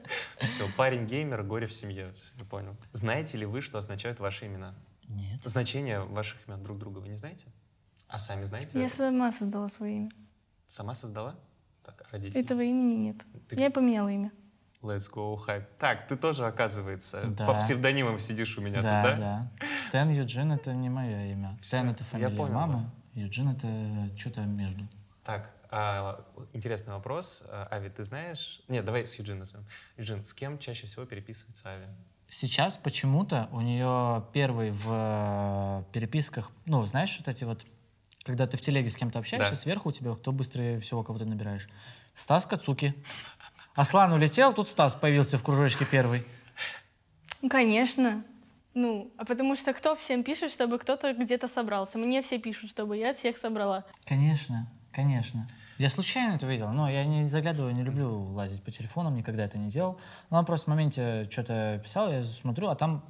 S1: Все, парень геймер, горе в семье. Все, понял. Знаете ли вы, что означают ваши имена? Нет. Значение ваших имен друг друга вы не знаете? А сами знаете? Я
S3: сама создала свое имя.
S1: Сама создала? Так, а родители. Этого имени нет. Ты... Я поменяла имя. Let's go hype. Так, ты тоже, оказывается, да. по псевдонимам сидишь у меня да, тут, да?
S2: Да, Тен Юджин — это не мое имя. Все, Тен — это фамилия я понял, мамы, да. Юджин — это что-то между.
S1: Так, а, интересный вопрос. А, Ави, ты знаешь... Нет, давай с Юджин назовем. Юджин, с кем чаще всего переписывается Ави?
S2: Сейчас почему-то у нее первый в э, переписках, ну, знаешь, вот эти вот когда ты в телеге с кем-то общаешься, да. сверху у тебя кто быстрее всего, кого ты набираешь. Стас Кацуки. Аслан улетел, тут Стас появился в кружочке первый.
S3: Ну, конечно. Ну, а потому что кто всем пишет, чтобы кто-то где-то собрался? Мне все пишут, чтобы я всех собрала.
S2: Конечно, конечно. Я случайно это видел, но я не заглядываю, не люблю лазить по телефонам, никогда это не делал. Но он просто в моменте что-то писал, я смотрю, а там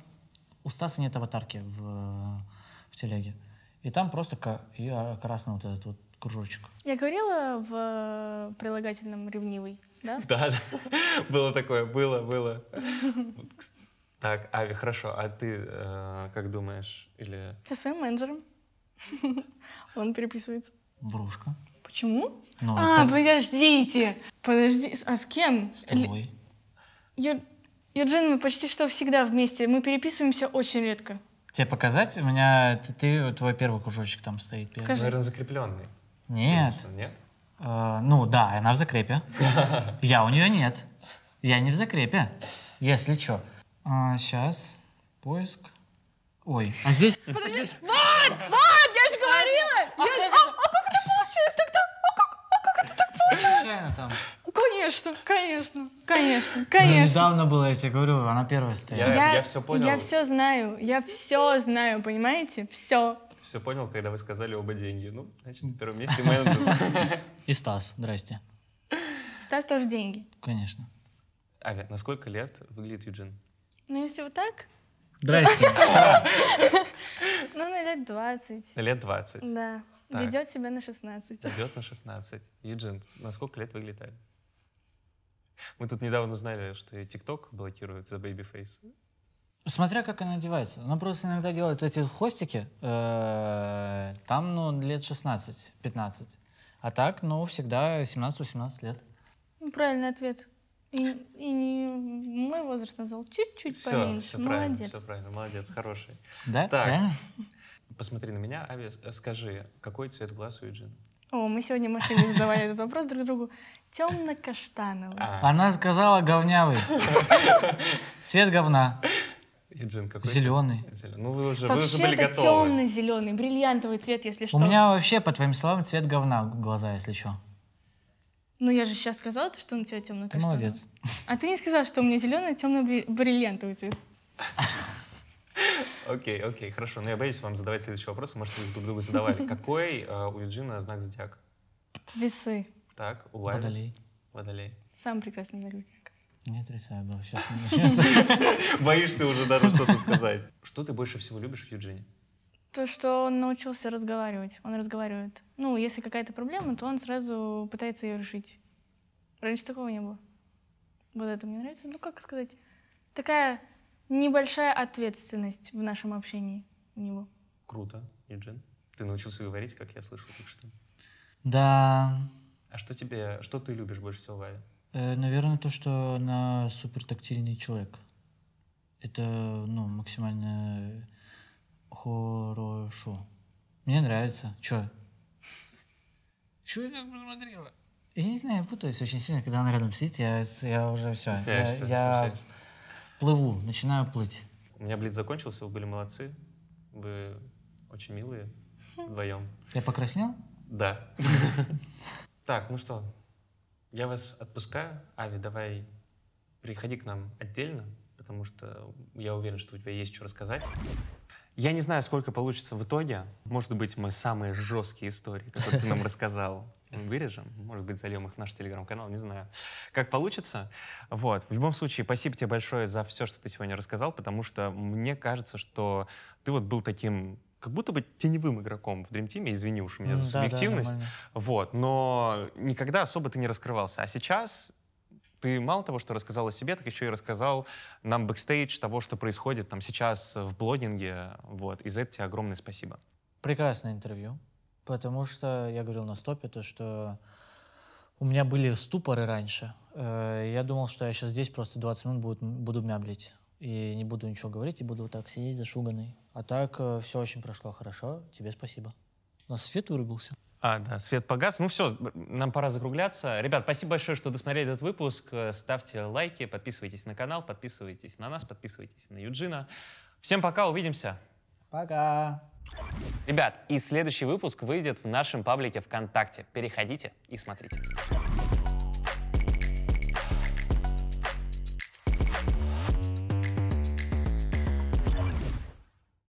S2: у Стаса нет аватарки в, в телеге. И там просто красный вот этот вот кружочек.
S3: Я говорила в э, прилагательном «ревнивый», да? (laughs)
S1: Да, да. Было такое, было, было. (laughs) Так, Ави, хорошо. А ты э, как думаешь? Или...
S3: Со своим менеджером. (laughs) Он переписывается. Врушка. Почему? Ну, а, подождите. Подожди, а с кем? С тобой. Ю... Юджин, мы почти что всегда вместе. Мы переписываемся очень редко.
S2: Тебе показать? У меня ты, ты твой первый кружочек там стоит. Первый. Покажи. Наверное, закрепленный. Нет. Нет? Э, ну да, она в закрепе. (laughs) Я у нее нет. Я не в закрепе. Если что. сейчас. А, Поиск. Ой, а здесь... (laughs) Подожди,
S3: вот, вот, я же говорила! А я... А, как это получилось тогда?
S2: А как, а как это так получилось? Случайно там.
S3: Конечно, конечно, (laughs) конечно, ну, конечно.
S1: Недавно было, я тебе говорю, она первая стояла. Я, я, я все понял. Я все
S3: знаю, я все знаю, понимаете? Все.
S1: Все понял, когда вы сказали оба деньги. Ну, значит, на первом месте (laughs) менеджер. И Стас, здрасте.
S3: Стас тоже деньги.
S1: Конечно. Аля, на сколько лет выглядит Юджин?
S3: Ну, если вот так, Здрасте. (laughs) Ну, на лет 20. Лет 20. Да. Ведет себя на 16. Ведет
S1: на 16. Юджин, на сколько лет выглядит Аля? Мы тут недавно узнали, что и TikTok блокирует за Babyface.
S2: Смотря как она одевается. Она просто иногда делает эти хвостики. Э, там, ну, лет 16-15. А так, ну, всегда 17-18 лет.
S3: Ну, правильный ответ. И, и не мой возраст назвал. Чуть-чуть поменьше. Все молодец. правильно, все
S1: правильно. Молодец, хороший. Да, так. правильно? Посмотри на меня, Ави, э, скажи, какой цвет глаз у Юджина?
S3: О, мы сегодня в машине задавали этот вопрос друг другу. Темно-каштановый. А.
S2: Она сказала говнявый. Цвет говна. Юджин, какой? Зеленый. Зеленый. Ну вы уже, вы уже были это готовы.
S3: темно-зеленый, бриллиантовый цвет, если что. У меня
S2: вообще, по твоим словам, цвет говна глаза, если что.
S3: Ну я же сейчас сказала, что он у тебя темно Ты молодец. А ты не сказал, что у меня зеленый, темно-бриллиантовый цвет. (laughs)
S1: Окей, окей, хорошо. Но ну, я боюсь вам задавать следующий вопрос. Может, вы друг другу задавали. (laughs) Какой э, у Юджина знак зодиака? Весы. Так, у Лайли? Водолей. Водолей.
S3: Сам прекрасный знак зодиака.
S1: Не отрицаю, было сейчас (laughs) (laughs) Боишься уже даже что-то сказать. Что ты больше всего любишь в Юджине?
S3: То, что он научился разговаривать. Он разговаривает. Ну, если какая-то проблема, то он сразу пытается ее решить. Раньше такого не было. Вот это мне нравится. Ну, как сказать? Такая небольшая ответственность в нашем общении у него.
S1: Круто, Юджин. Ты научился говорить, как я слышал только что. Да. А что тебе, что ты любишь больше всего в Вае?
S2: Э, наверное, то, что она супер тактильный человек. Это, ну, максимально хорошо. Мне нравится. Чё? Чё я посмотрела? Я не знаю, я путаюсь очень сильно, когда она рядом сидит, я, я уже все. Я, я, плыву, начинаю плыть.
S1: У меня блиц закончился, вы были молодцы. Вы очень милые вдвоем.
S2: Я покраснел?
S1: Да. (laughs) Так, ну что, я вас отпускаю. Ави, давай приходи к нам отдельно, потому что я уверен, что у тебя есть что рассказать. Я не знаю, сколько получится в итоге. Может быть, мы самые жесткие истории, которые ты нам рассказал, вырежем. Может быть, зальем их в наш телеграм-канал, не знаю. Как получится. Вот. В любом случае, спасибо тебе большое за все, что ты сегодня рассказал, потому что мне кажется, что ты вот был таким как будто бы теневым игроком в Dream Team, извини уж меня за субъективность, да, да, вот, но никогда особо ты не раскрывался. А сейчас ты мало того, что рассказал о себе, так еще и рассказал нам бэкстейдж того, что происходит там сейчас в блогинге. Вот. И за это тебе огромное спасибо.
S2: Прекрасное интервью, потому что я говорил на стопе то, что у меня были ступоры раньше. Э, я думал, что я сейчас здесь просто 20 минут буду, буду мяблить. И не буду ничего говорить, и буду вот так сидеть зашуганный. А так э, все очень прошло хорошо. Тебе спасибо. У нас
S1: свет вырубился. А, да, свет погас. Ну все, нам пора закругляться. Ребят, спасибо большое, что досмотрели этот выпуск. Ставьте лайки, подписывайтесь на канал, подписывайтесь на нас, подписывайтесь на Юджина. Всем пока, увидимся.
S2: Пока.
S1: Ребят, и следующий выпуск выйдет в нашем паблике ВКонтакте. Переходите и смотрите.